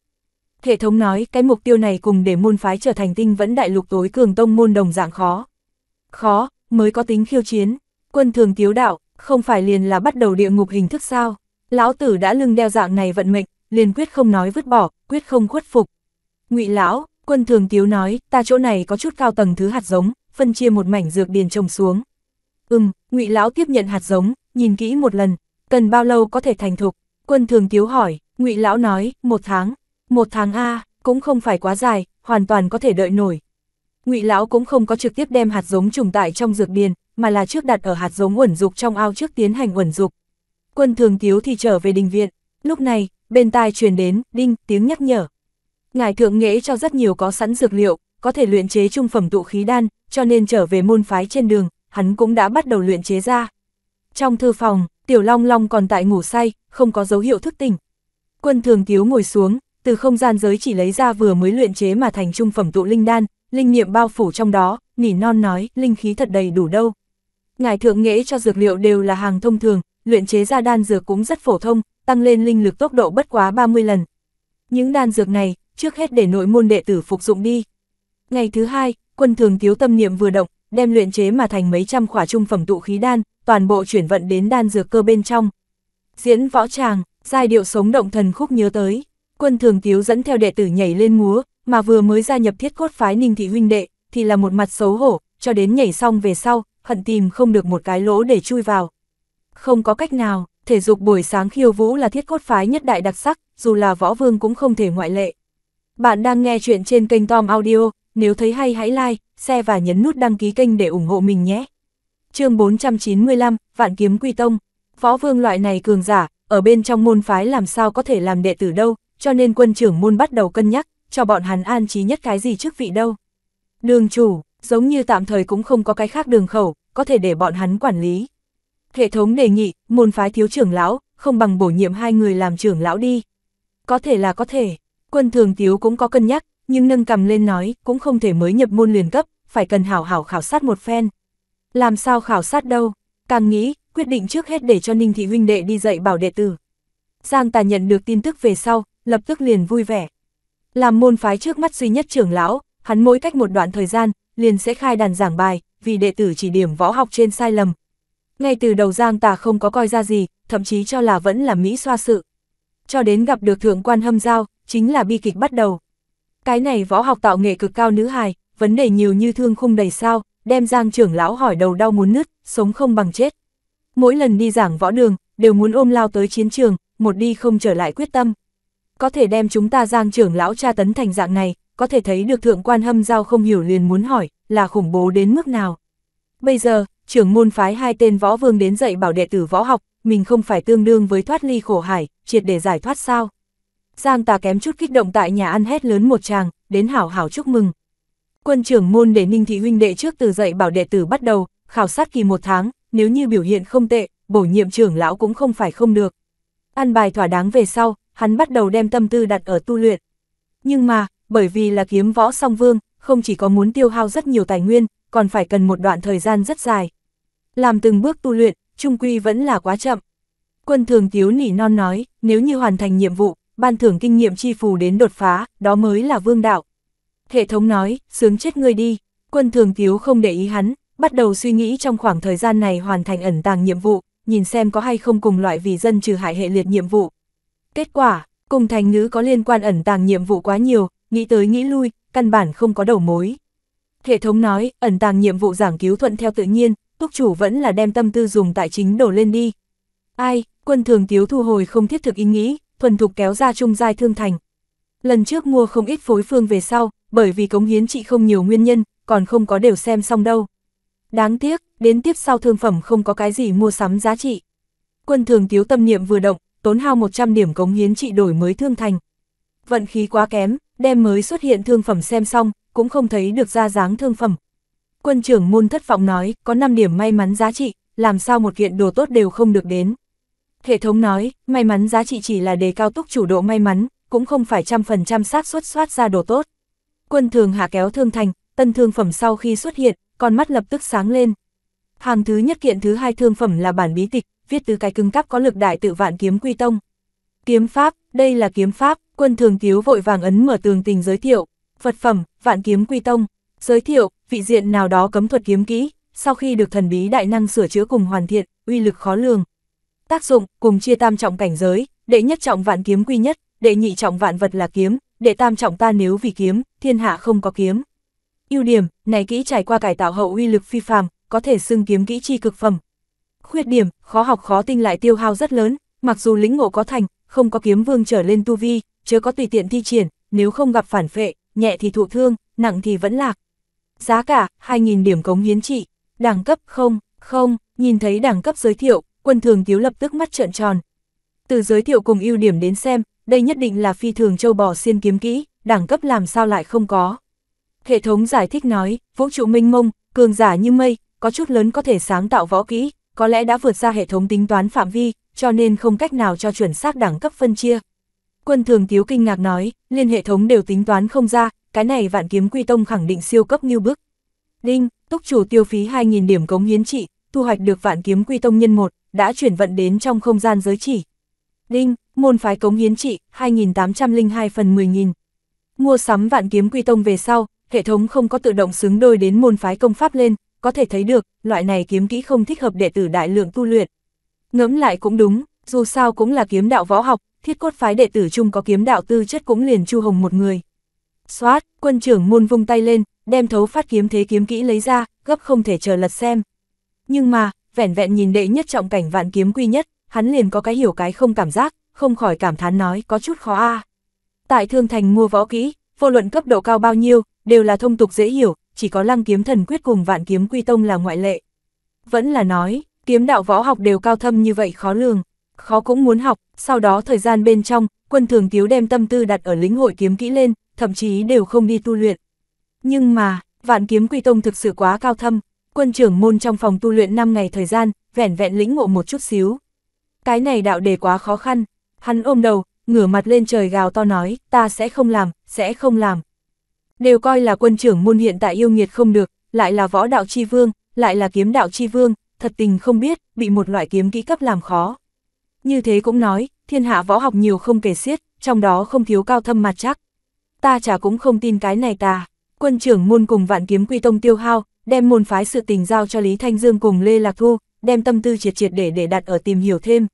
Hệ thống nói cái mục tiêu này cùng để môn phái trở thành tinh vẫn đại lục tối cường tông môn đồng dạng khó. Khó, mới có tính khiêu chiến, quân thường tiếu đạo, không phải liền là bắt đầu địa ngục hình thức sao. Lão tử đã lưng đeo dạng này vận mệnh, liền quyết không nói vứt bỏ, quyết không khuất phục. ngụy lão, quân thường tiếu nói, ta chỗ này có chút cao tầng thứ hạt giống, phân chia một mảnh dược điền trồng xuống. Ừm, ngụy lão tiếp nhận hạt giống, nhìn kỹ một lần, cần bao lâu có thể thành thục. Quân thường tiếu hỏi, ngụy lão nói, một tháng, một tháng A, cũng không phải quá dài, hoàn toàn có thể đợi nổi. Ngụy lão cũng không có trực tiếp đem hạt giống trùng tại trong dược điền, mà là trước đặt ở hạt giống uẩn dục trong ao trước tiến hành uẩn dục. Quân thường tiếu thì trở về đình viện, lúc này, bên tai truyền đến, đinh, tiếng nhắc nhở. Ngài thượng nghệ cho rất nhiều có sẵn dược liệu, có thể luyện chế trung phẩm tụ khí đan, cho nên trở về môn phái trên đường, hắn cũng đã bắt đầu luyện chế ra. Trong thư phòng, Tiểu Long Long còn tại ngủ say, không có dấu hiệu thức tỉnh. Quân thường cứu ngồi xuống, từ không gian giới chỉ lấy ra vừa mới luyện chế mà thành trung phẩm tụ linh đan, linh niệm bao phủ trong đó, nỉ non nói, linh khí thật đầy đủ đâu. Ngài thượng nghệ cho dược liệu đều là hàng thông thường, luyện chế ra đan dược cũng rất phổ thông, tăng lên linh lực tốc độ bất quá 30 lần. Những đan dược này, trước hết để nội môn đệ tử phục dụng đi. Ngày thứ hai, quân thường thiếu tâm niệm vừa động, đem luyện chế mà thành mấy trăm khỏa trung phẩm tụ khí đan, toàn bộ chuyển vận đến đan dược cơ bên trong. Diễn võ tràng, giai điệu sống động thần khúc nhớ tới, quân thường tiếu dẫn theo đệ tử nhảy lên múa, mà vừa mới gia nhập thiết cốt phái ninh thị huynh đệ, thì là một mặt xấu hổ, cho đến nhảy xong về sau, hận tìm không được một cái lỗ để chui vào. Không có cách nào, thể dục buổi sáng khiêu vũ là thiết cốt phái nhất đại đặc sắc, dù là võ vương cũng không thể ngoại lệ. Bạn đang nghe chuyện trên kênh Tom Audio, nếu thấy hay hãy like, share và nhấn nút đăng ký kênh để ủng hộ mình nhé chương 495, Vạn Kiếm Quy Tông. phó vương loại này cường giả, ở bên trong môn phái làm sao có thể làm đệ tử đâu, cho nên quân trưởng môn bắt đầu cân nhắc, cho bọn hắn an trí nhất cái gì chức vị đâu. Đường chủ, giống như tạm thời cũng không có cái khác đường khẩu, có thể để bọn hắn quản lý. Hệ thống đề nghị, môn phái thiếu trưởng lão, không bằng bổ nhiệm hai người làm trưởng lão đi. Có thể là có thể, quân thường tiếu cũng có cân nhắc, nhưng nâng cầm lên nói, cũng không thể mới nhập môn liền cấp, phải cần hảo hảo khảo sát một phen. Làm sao khảo sát đâu, càng nghĩ, quyết định trước hết để cho Ninh Thị huynh đệ đi dạy bảo đệ tử. Giang Tà nhận được tin tức về sau, lập tức liền vui vẻ. Làm môn phái trước mắt duy nhất trưởng lão, hắn mỗi cách một đoạn thời gian, liền sẽ khai đàn giảng bài, vì đệ tử chỉ điểm võ học trên sai lầm. Ngay từ đầu Giang Tà không có coi ra gì, thậm chí cho là vẫn là Mỹ xoa sự. Cho đến gặp được thượng quan hâm giao, chính là bi kịch bắt đầu. Cái này võ học tạo nghệ cực cao nữ hài, vấn đề nhiều như thương khung đầy sao, đem Giang trưởng lão hỏi đầu đau muốn nứt, sống không bằng chết. Mỗi lần đi giảng võ đường, đều muốn ôm lao tới chiến trường, một đi không trở lại quyết tâm. Có thể đem chúng ta Giang trưởng lão tra tấn thành dạng này, có thể thấy được thượng quan hâm giao không hiểu liền muốn hỏi, là khủng bố đến mức nào. Bây giờ, trưởng môn phái hai tên võ vương đến dạy bảo đệ tử võ học, mình không phải tương đương với thoát ly khổ hải, triệt để giải thoát sao. Giang ta kém chút kích động tại nhà ăn hét lớn một tràng, đến hảo hảo chúc mừng. Quân trưởng môn để Ninh Thị huynh đệ trước từ dạy bảo đệ tử bắt đầu, khảo sát kỳ một tháng, nếu như biểu hiện không tệ, bổ nhiệm trưởng lão cũng không phải không được. Ăn bài thỏa đáng về sau, hắn bắt đầu đem tâm tư đặt ở tu luyện. Nhưng mà, bởi vì là kiếm võ song vương, không chỉ có muốn tiêu hao rất nhiều tài nguyên, còn phải cần một đoạn thời gian rất dài. Làm từng bước tu luyện, trung quy vẫn là quá chậm. Quân thường tiếu nỉ non nói, nếu như hoàn thành nhiệm vụ, ban thưởng kinh nghiệm chi phù đến đột phá, đó mới là vương đạo hệ thống nói, sướng chết ngươi đi. Quân thường thiếu không để ý hắn, bắt đầu suy nghĩ trong khoảng thời gian này hoàn thành ẩn tàng nhiệm vụ, nhìn xem có hay không cùng loại vì dân trừ hại hệ liệt nhiệm vụ. Kết quả, cùng thành ngữ có liên quan ẩn tàng nhiệm vụ quá nhiều, nghĩ tới nghĩ lui, căn bản không có đầu mối. Hệ thống nói, ẩn tàng nhiệm vụ giảng cứu thuận theo tự nhiên, túc chủ vẫn là đem tâm tư dùng tại chính đổ lên đi. Ai, quân thường thiếu thu hồi không thiết thực ý nghĩ, thuần thục kéo ra trung giai thương thành. Lần trước mua không ít phối phương về sau, bởi vì cống hiến chị không nhiều nguyên nhân, còn không có đều xem xong đâu. Đáng tiếc, đến tiếp sau thương phẩm không có cái gì mua sắm giá trị. Quân thường tiếu tâm niệm vừa động, tốn hao 100 điểm cống hiến trị đổi mới thương thành. Vận khí quá kém, đem mới xuất hiện thương phẩm xem xong, cũng không thấy được ra dáng thương phẩm. Quân trưởng môn thất vọng nói, có 5 điểm may mắn giá trị, làm sao một kiện đồ tốt đều không được đến. Hệ thống nói, may mắn giá trị chỉ là đề cao túc chủ độ may mắn, cũng không phải trăm phần trăm sát xuất soát ra đồ tốt. Quân thường hạ kéo thương thành, tân thương phẩm sau khi xuất hiện, con mắt lập tức sáng lên. Hàng thứ nhất kiện thứ hai thương phẩm là bản bí tịch, viết từ cái cứng cáp có lực đại tự vạn kiếm quy tông. Kiếm pháp, đây là kiếm pháp, quân thường thiếu vội vàng ấn mở tường tình giới thiệu. Vật phẩm, vạn kiếm quy tông. Giới thiệu, vị diện nào đó cấm thuật kiếm kỹ, sau khi được thần bí đại năng sửa chữa cùng hoàn thiện, uy lực khó lường. Tác dụng, cùng chia tam trọng cảnh giới, đệ nhất trọng vạn kiếm quy nhất, đệ nhị trọng vạn vật là kiếm, đệ tam trọng ta nếu vì kiếm, thiên hạ không có kiếm. ưu điểm, này kỹ trải qua cải tạo hậu uy lực phi phàm, có thể xưng kiếm kỹ chi cực phẩm. Khuyết điểm, khó học khó tinh lại tiêu hao rất lớn, mặc dù lĩnh ngộ có thành, không có kiếm vương trở lên tu vi, chớ có tùy tiện thi triển, nếu không gặp phản phệ, nhẹ thì thụ thương, nặng thì vẫn lạc. Giá cả, 2.000 điểm cống hiến trị, đẳng cấp không, không, nhìn thấy đẳng cấp giới thiệu, quân thường thiếu lập tức mắt trợn tròn. Từ giới thiệu cùng ưu điểm đến xem, đây nhất định là phi thường châu bò xiên kiếm kỹ, đẳng cấp làm sao lại không có. Hệ thống giải thích nói, vũ trụ minh mông, cường giả như mây, có chút lớn có thể sáng tạo võ kỹ, có lẽ đã vượt ra hệ thống tính toán phạm vi, cho nên không cách nào cho chuẩn xác đẳng cấp phân chia. Quân thường tiếu kinh ngạc nói, liên hệ thống đều tính toán không ra, cái này vạn kiếm quy tông khẳng định siêu cấp như bức. Đinh, túc chủ tiêu phí 2.000 điểm cống hiến trị, thu hoạch được vạn kiếm quy tông nhân một, đã chuyển vận đến trong không gian giới chỉ. Đinh, Môn phái cống hiến trị, 2802 phần 10.000. Mua sắm vạn kiếm quy tông về sau, hệ thống không có tự động xứng đôi đến môn phái công pháp lên, có thể thấy được, loại này kiếm kỹ không thích hợp đệ tử đại lượng tu luyện. Ngẫm lại cũng đúng, dù sao cũng là kiếm đạo võ học, thiết cốt phái đệ tử chung có kiếm đạo tư chất cũng liền Chu Hồng một người. Xoát, quân trưởng môn vung tay lên, đem thấu phát kiếm thế kiếm kỹ lấy ra, gấp không thể chờ lật xem. Nhưng mà, vẻn vẹn nhìn đệ nhất trọng cảnh vạn kiếm quy nhất, hắn liền có cái hiểu cái không cảm giác, không khỏi cảm thán nói có chút khó a. À. Tại Thương Thành mua võ kỹ, vô luận cấp độ cao bao nhiêu, đều là thông tục dễ hiểu, chỉ có lăng kiếm thần quyết cùng vạn kiếm quy tông là ngoại lệ. Vẫn là nói, kiếm đạo võ học đều cao thâm như vậy khó lường, khó cũng muốn học, sau đó thời gian bên trong, quân thường tiếu đem tâm tư đặt ở lĩnh hội kiếm kỹ lên, thậm chí đều không đi tu luyện. Nhưng mà, vạn kiếm quy tông thực sự quá cao thâm, quân trưởng môn trong phòng tu luyện 5 ngày thời gian, vẻn vẹn lĩnh ngộ một chút xíu. Cái này đạo đề quá khó khăn, Hắn ôm đầu, ngửa mặt lên trời gào to nói, ta sẽ không làm, sẽ không làm. Đều coi là quân trưởng môn hiện tại yêu nghiệt không được, lại là võ đạo chi vương, lại là kiếm đạo chi vương, thật tình không biết, bị một loại kiếm kỹ cấp làm khó. Như thế cũng nói, thiên hạ võ học nhiều không kể xiết, trong đó không thiếu cao thâm mặt chắc. Ta chả cũng không tin cái này ta. Quân trưởng môn cùng vạn kiếm quy tông tiêu hao, đem môn phái sự tình giao cho Lý Thanh Dương cùng Lê Lạc Thu, đem tâm tư triệt triệt để để đặt ở tìm hiểu thêm.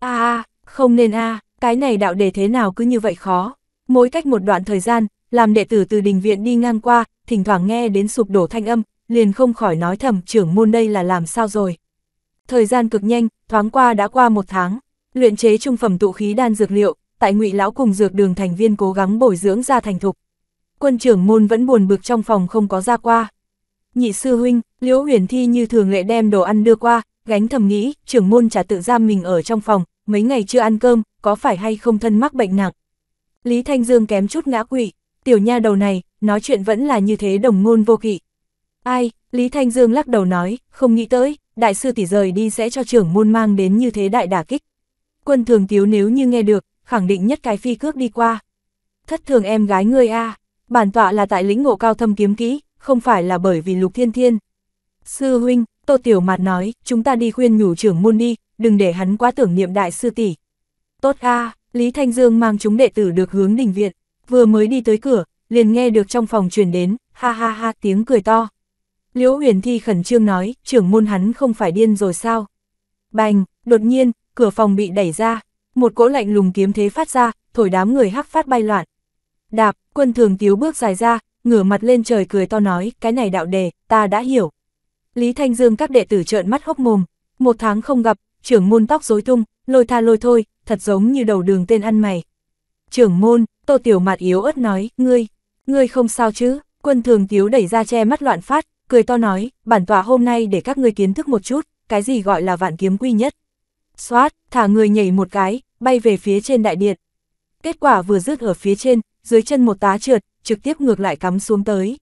À, không nên a cái này đạo đề thế nào cứ như vậy khó. Mỗi cách một đoạn thời gian, làm đệ tử từ đình viện đi ngang qua, thỉnh thoảng nghe đến sụp đổ thanh âm, liền không khỏi nói thầm trưởng môn đây là làm sao rồi. Thời gian cực nhanh, thoáng qua đã qua một tháng, luyện chế trung phẩm tụ khí đan dược liệu, tại ngụy lão cùng dược đường thành viên cố gắng bồi dưỡng ra thành thục. Quân trưởng môn vẫn buồn bực trong phòng không có ra qua. Nhị sư huynh, liễu huyền thi như thường lệ đem đồ ăn đưa qua, gánh thầm nghĩ, trưởng môn trả tự giam mình ở trong phòng, mấy ngày chưa ăn cơm, có phải hay không thân mắc bệnh nặng? Lý Thanh Dương kém chút ngã quỵ, tiểu nha đầu này, nói chuyện vẫn là như thế đồng ngôn vô kỵ. Ai, Lý Thanh Dương lắc đầu nói, không nghĩ tới, đại sư tỷ rời đi sẽ cho trưởng môn mang đến như thế đại đả kích. Quân thường tiếu nếu như nghe được, khẳng định nhất cái phi cước đi qua. Thất thường em gái ngươi a bản tọa là tại lĩnh ngộ cao thâm kiếm kỹ, không phải là bởi vì lục thiên thiên. Sư huynh, tô tiểu mạt nói, chúng ta đi khuyên nhủ trưởng môn đi, đừng để hắn quá tưởng niệm đại sư tỷ. Tốt a, Lý Thanh Dương mang chúng đệ tử được hướng đình viện, vừa mới đi tới cửa, liền nghe được trong phòng truyền đến, ha ha ha tiếng cười to. Liễu Huyền Thi khẩn trương nói, trưởng môn hắn không phải điên rồi sao? Bành, đột nhiên, cửa phòng bị đẩy ra, một cỗ lạnh lùng kiếm thế phát ra, thổi đám người hắc phát bay loạn. Đạp, quân thường tiếu bước dài ra, ngửa mặt lên trời cười to nói, cái này đạo đề, ta đã hiểu. Lý Thanh Dương các đệ tử trợn mắt hốc mồm, một tháng không gặp, trưởng môn tóc rối tung, lôi tha lôi thôi, thật giống như đầu đường tên ăn mày. Trưởng môn, tô tiểu mạt yếu ớt nói, ngươi, ngươi không sao chứ, quân thường tiếu đẩy ra che mắt loạn phát, cười to nói, bản tọa hôm nay để các ngươi kiến thức một chút, cái gì gọi là vạn kiếm quy nhất. Xoát, thả người nhảy một cái, bay về phía trên đại điện. Kết quả vừa rớt ở phía trên, dưới chân một tá trượt, trực tiếp ngược lại cắm xuống tới.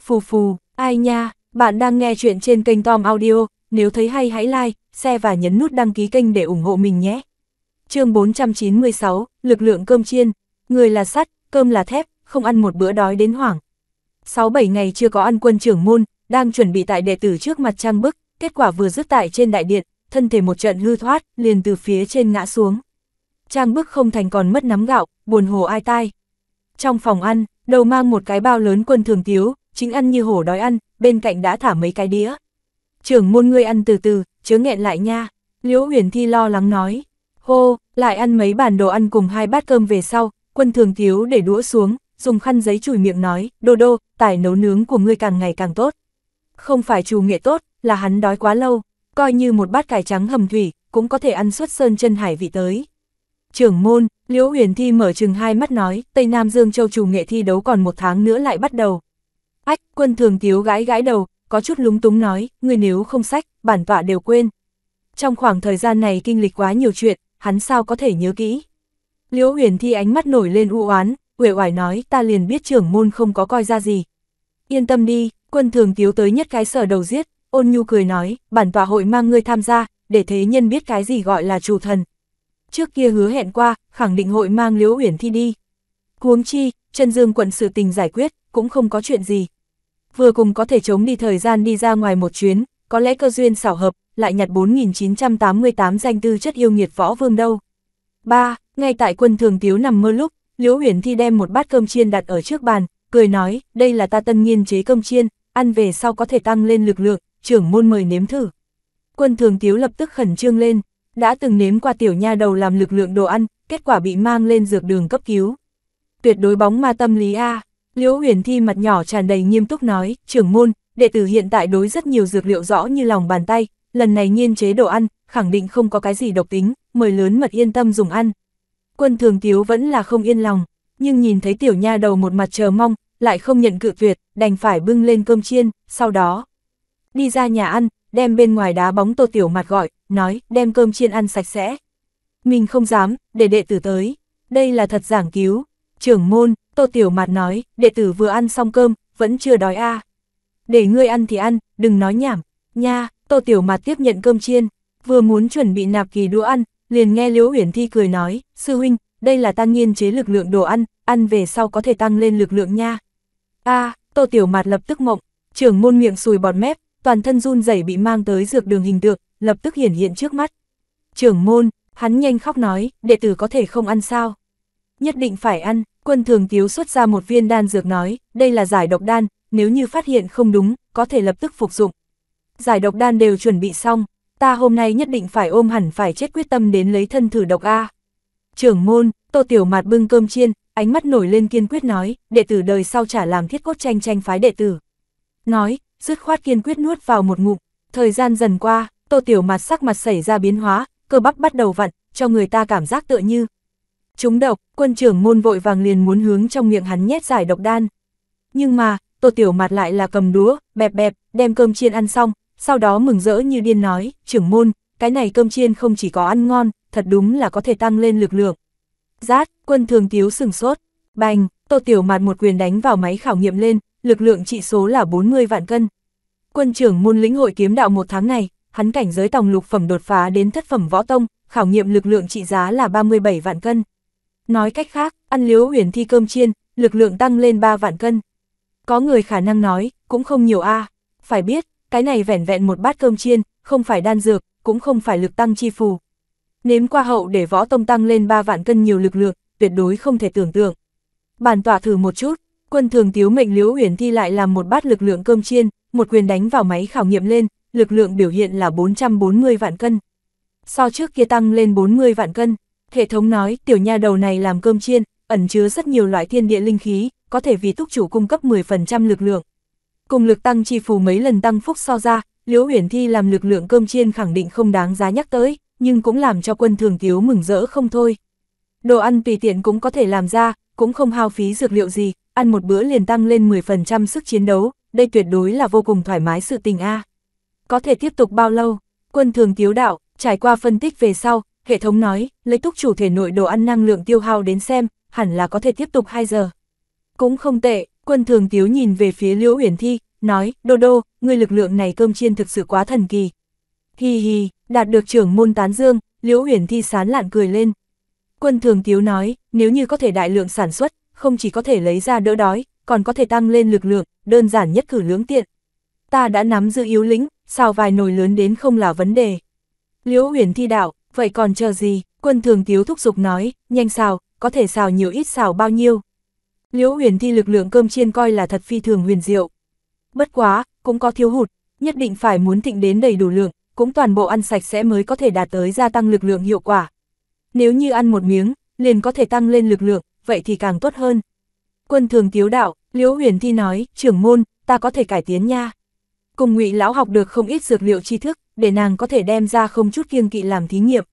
Phù phù, ai nha, bạn đang nghe chuyện trên kênh Tom Audio, nếu thấy hay hãy like, share và nhấn nút đăng ký kênh để ủng hộ mình nhé. chương 496, lực lượng cơm chiên, người là sắt, cơm là thép, không ăn một bữa đói đến hoảng. 6-7 ngày chưa có ăn quân trưởng môn, đang chuẩn bị tại đệ tử trước mặt trang bức, kết quả vừa dứt tại trên đại điện, thân thể một trận hư thoát, liền từ phía trên ngã xuống. Trang bức không thành còn mất nắm gạo, buồn hồ ai tai. Trong phòng ăn, đầu mang một cái bao lớn quân thường tiếu, chính ăn như hổ đói ăn, bên cạnh đã thả mấy cái đĩa trưởng môn ngươi ăn từ từ, chớ nghẹn lại nha, Liễu Huyền Thi lo lắng nói. Hô, lại ăn mấy bàn đồ ăn cùng hai bát cơm về sau, quân thường thiếu để đũa xuống, dùng khăn giấy chùi miệng nói, đô đô, tải nấu nướng của ngươi càng ngày càng tốt. Không phải chủ nghệ tốt, là hắn đói quá lâu, coi như một bát cải trắng hầm thủy, cũng có thể ăn suốt sơn chân hải vị tới. Trưởng môn, Liễu Huyền Thi mở chừng hai mắt nói, Tây Nam Dương Châu chủ nghệ thi đấu còn một tháng nữa lại bắt đầu. Ách, quân thường tiếu gãi gãi đầu, có chút lúng túng nói, người nếu không sách, bản tọa đều quên. Trong khoảng thời gian này kinh lịch quá nhiều chuyện, hắn sao có thể nhớ kỹ. Liễu huyền thi ánh mắt nổi lên u oán uể oải nói ta liền biết trưởng môn không có coi ra gì. Yên tâm đi, quân thường cứu tới nhất cái sở đầu giết, ôn nhu cười nói, bản tọa hội mang ngươi tham gia, để thế nhân biết cái gì gọi là chủ thần. Trước kia hứa hẹn qua, khẳng định hội mang Liễu huyền Thi đi. Huống chi, chân dương quận sự tình giải quyết, cũng không có chuyện gì, vừa cùng có thể chống đi thời gian đi ra ngoài một chuyến, có lẽ cơ duyên xảo hợp, lại nhặt 4988 danh tư chất yêu nghiệt võ vương đâu. 3. Ngay tại quân thường tiếu nằm mơ lúc, Liễu Huyền Thi đem một bát cơm chiên đặt ở trước bàn, cười nói, đây là ta tân nghiên chế cơm chiên, ăn về sau có thể tăng lên lực lượng, trưởng môn mời nếm thử. Quân thường tiếu lập tức khẩn trương lên, đã từng nếm qua tiểu nha đầu làm lực lượng đồ ăn, kết quả bị mang lên dược đường cấp cứu. Tuyệt đối bóng ma tâm lý A. Liễu huyền thi mặt nhỏ tràn đầy nghiêm túc nói, trưởng môn, đệ tử hiện tại đối rất nhiều dược liệu rõ như lòng bàn tay, lần này nghiên chế đồ ăn, khẳng định không có cái gì độc tính, mời lớn mật yên tâm dùng ăn. Quân thường tiếu vẫn là không yên lòng, nhưng nhìn thấy tiểu nha đầu một mặt chờ mong, lại không nhận cự tuyệt, đành phải bưng lên cơm chiên, sau đó đi ra nhà ăn, đem bên ngoài đá bóng tô tiểu mặt gọi, nói đem cơm chiên ăn sạch sẽ. Mình không dám, để đệ tử tới, đây là thật giảng cứu, Trưởng môn, Tô Tiểu Mạt nói, đệ tử vừa ăn xong cơm, vẫn chưa đói a à. Để ngươi ăn thì ăn, đừng nói nhảm. Nha, Tô Tiểu Mạt tiếp nhận cơm chiên, vừa muốn chuẩn bị nạp kỳ đũa ăn, liền nghe Liễu Uyển Thi cười nói, sư huynh, đây là tan nghiên chế lực lượng đồ ăn, ăn về sau có thể tăng lên lực lượng nha. A, Tô Tiểu Mạt lập tức mộng, trưởng môn miệng sùi bọt mép, toàn thân run rẩy bị mang tới dược đường hình tượng, lập tức hiển hiện trước mắt. Trưởng môn, hắn nhanh khóc nói, đệ tử có thể không ăn sao? nhất định phải ăn, quân thường tiếu xuất ra một viên đan dược nói, đây là giải độc đan, nếu như phát hiện không đúng, có thể lập tức phục dụng. Giải độc đan đều chuẩn bị xong, ta hôm nay nhất định phải ôm hẳn phải chết quyết tâm đến lấy thân thử độc A. Trưởng môn, tô tiểu mạt bưng cơm chiên, ánh mắt nổi lên kiên quyết nói, đệ tử đời sau trả làm thiết cốt tranh tranh phái đệ tử. Nói, dứt khoát kiên quyết nuốt vào một ngụm, thời gian dần qua, tô tiểu mạt sắc mặt xảy ra biến hóa, cơ bắp bắt đầu vặn, cho người ta cảm giác tựa như Chúng độc, quân trưởng môn vội vàng liền muốn hướng trong miệng hắn nhét giải độc đan. Nhưng mà, Tô Tiểu mặt lại là cầm đũa, bẹp bẹp, đem cơm chiên ăn xong, sau đó mừng rỡ như điên nói, trưởng môn, cái này cơm chiên không chỉ có ăn ngon, thật đúng là có thể tăng lên lực lượng. Rát, quân thường tiếu sừng sốt, bành, Tô Tiểu mặt một quyền đánh vào máy khảo nghiệm lên, lực lượng trị số là 40 vạn cân. Quân trưởng môn lĩnh hội kiếm đạo một tháng này, hắn cảnh giới tòng lục phẩm đột phá đến thất phẩm võ tông, khảo nghiệm lực lượng trị giá là 37 vạn cân. Nói cách khác, ăn liếu huyền thi cơm chiên, lực lượng tăng lên 3 vạn cân. Có người khả năng nói, cũng không nhiều a Phải biết, cái này vẻn vẹn một bát cơm chiên, không phải đan dược, cũng không phải lực tăng chi phù. Nếm qua hậu để võ tông tăng lên 3 vạn cân nhiều lực lượng, tuyệt đối không thể tưởng tượng. bàn tỏa thử một chút, quân thường tiếu mệnh liếu huyền thi lại làm một bát lực lượng cơm chiên, một quyền đánh vào máy khảo nghiệm lên, lực lượng biểu hiện là 440 vạn cân. So trước kia tăng lên 40 vạn cân. Hệ thống nói, tiểu nha đầu này làm cơm chiên, ẩn chứa rất nhiều loại thiên địa linh khí, có thể vì túc chủ cung cấp 10% lực lượng. Cùng lực tăng chi phù mấy lần tăng phúc so ra, Liễu huyền Thi làm lực lượng cơm chiên khẳng định không đáng giá nhắc tới, nhưng cũng làm cho quân thường thiếu mừng rỡ không thôi. Đồ ăn tùy tiện cũng có thể làm ra, cũng không hao phí dược liệu gì, ăn một bữa liền tăng lên 10% sức chiến đấu, đây tuyệt đối là vô cùng thoải mái sự tình a. Có thể tiếp tục bao lâu? Quân thường thiếu đạo, trải qua phân tích về sau, hệ thống nói, lấy túc chủ thể nội đồ ăn năng lượng tiêu hao đến xem, hẳn là có thể tiếp tục 2 giờ. Cũng không tệ, quân thường tiếu nhìn về phía Liễu Uyển Thi, nói, đô đô, người lực lượng này cơm chiên thực sự quá thần kỳ. Hi hi, đạt được trưởng môn tán dương, Liễu Uyển Thi sán lạn cười lên. Quân thường tiếu nói, nếu như có thể đại lượng sản xuất, không chỉ có thể lấy ra đỡ đói, còn có thể tăng lên lực lượng, đơn giản nhất cử lưỡng tiện. Ta đã nắm giữ yếu lĩnh, sao vài nồi lớn đến không là vấn đề. Liễu Uyển Thi đạo, vậy còn chờ gì, quân thường thiếu thúc giục nói, nhanh xào, có thể xào nhiều ít xào bao nhiêu. Liễu huyền thi lực lượng cơm chiên coi là thật phi thường huyền diệu. Bất quá, cũng có thiếu hụt, nhất định phải muốn thịnh đến đầy đủ lượng, cũng toàn bộ ăn sạch sẽ mới có thể đạt tới gia tăng lực lượng hiệu quả. Nếu như ăn một miếng, liền có thể tăng lên lực lượng, vậy thì càng tốt hơn. Quân thường thiếu đạo, Liễu huyền thi nói, trưởng môn, ta có thể cải tiến nha. Cùng ngụy lão học được không ít dược liệu tri thức, để nàng có thể đem ra không chút kiêng kỵ làm thí nghiệm.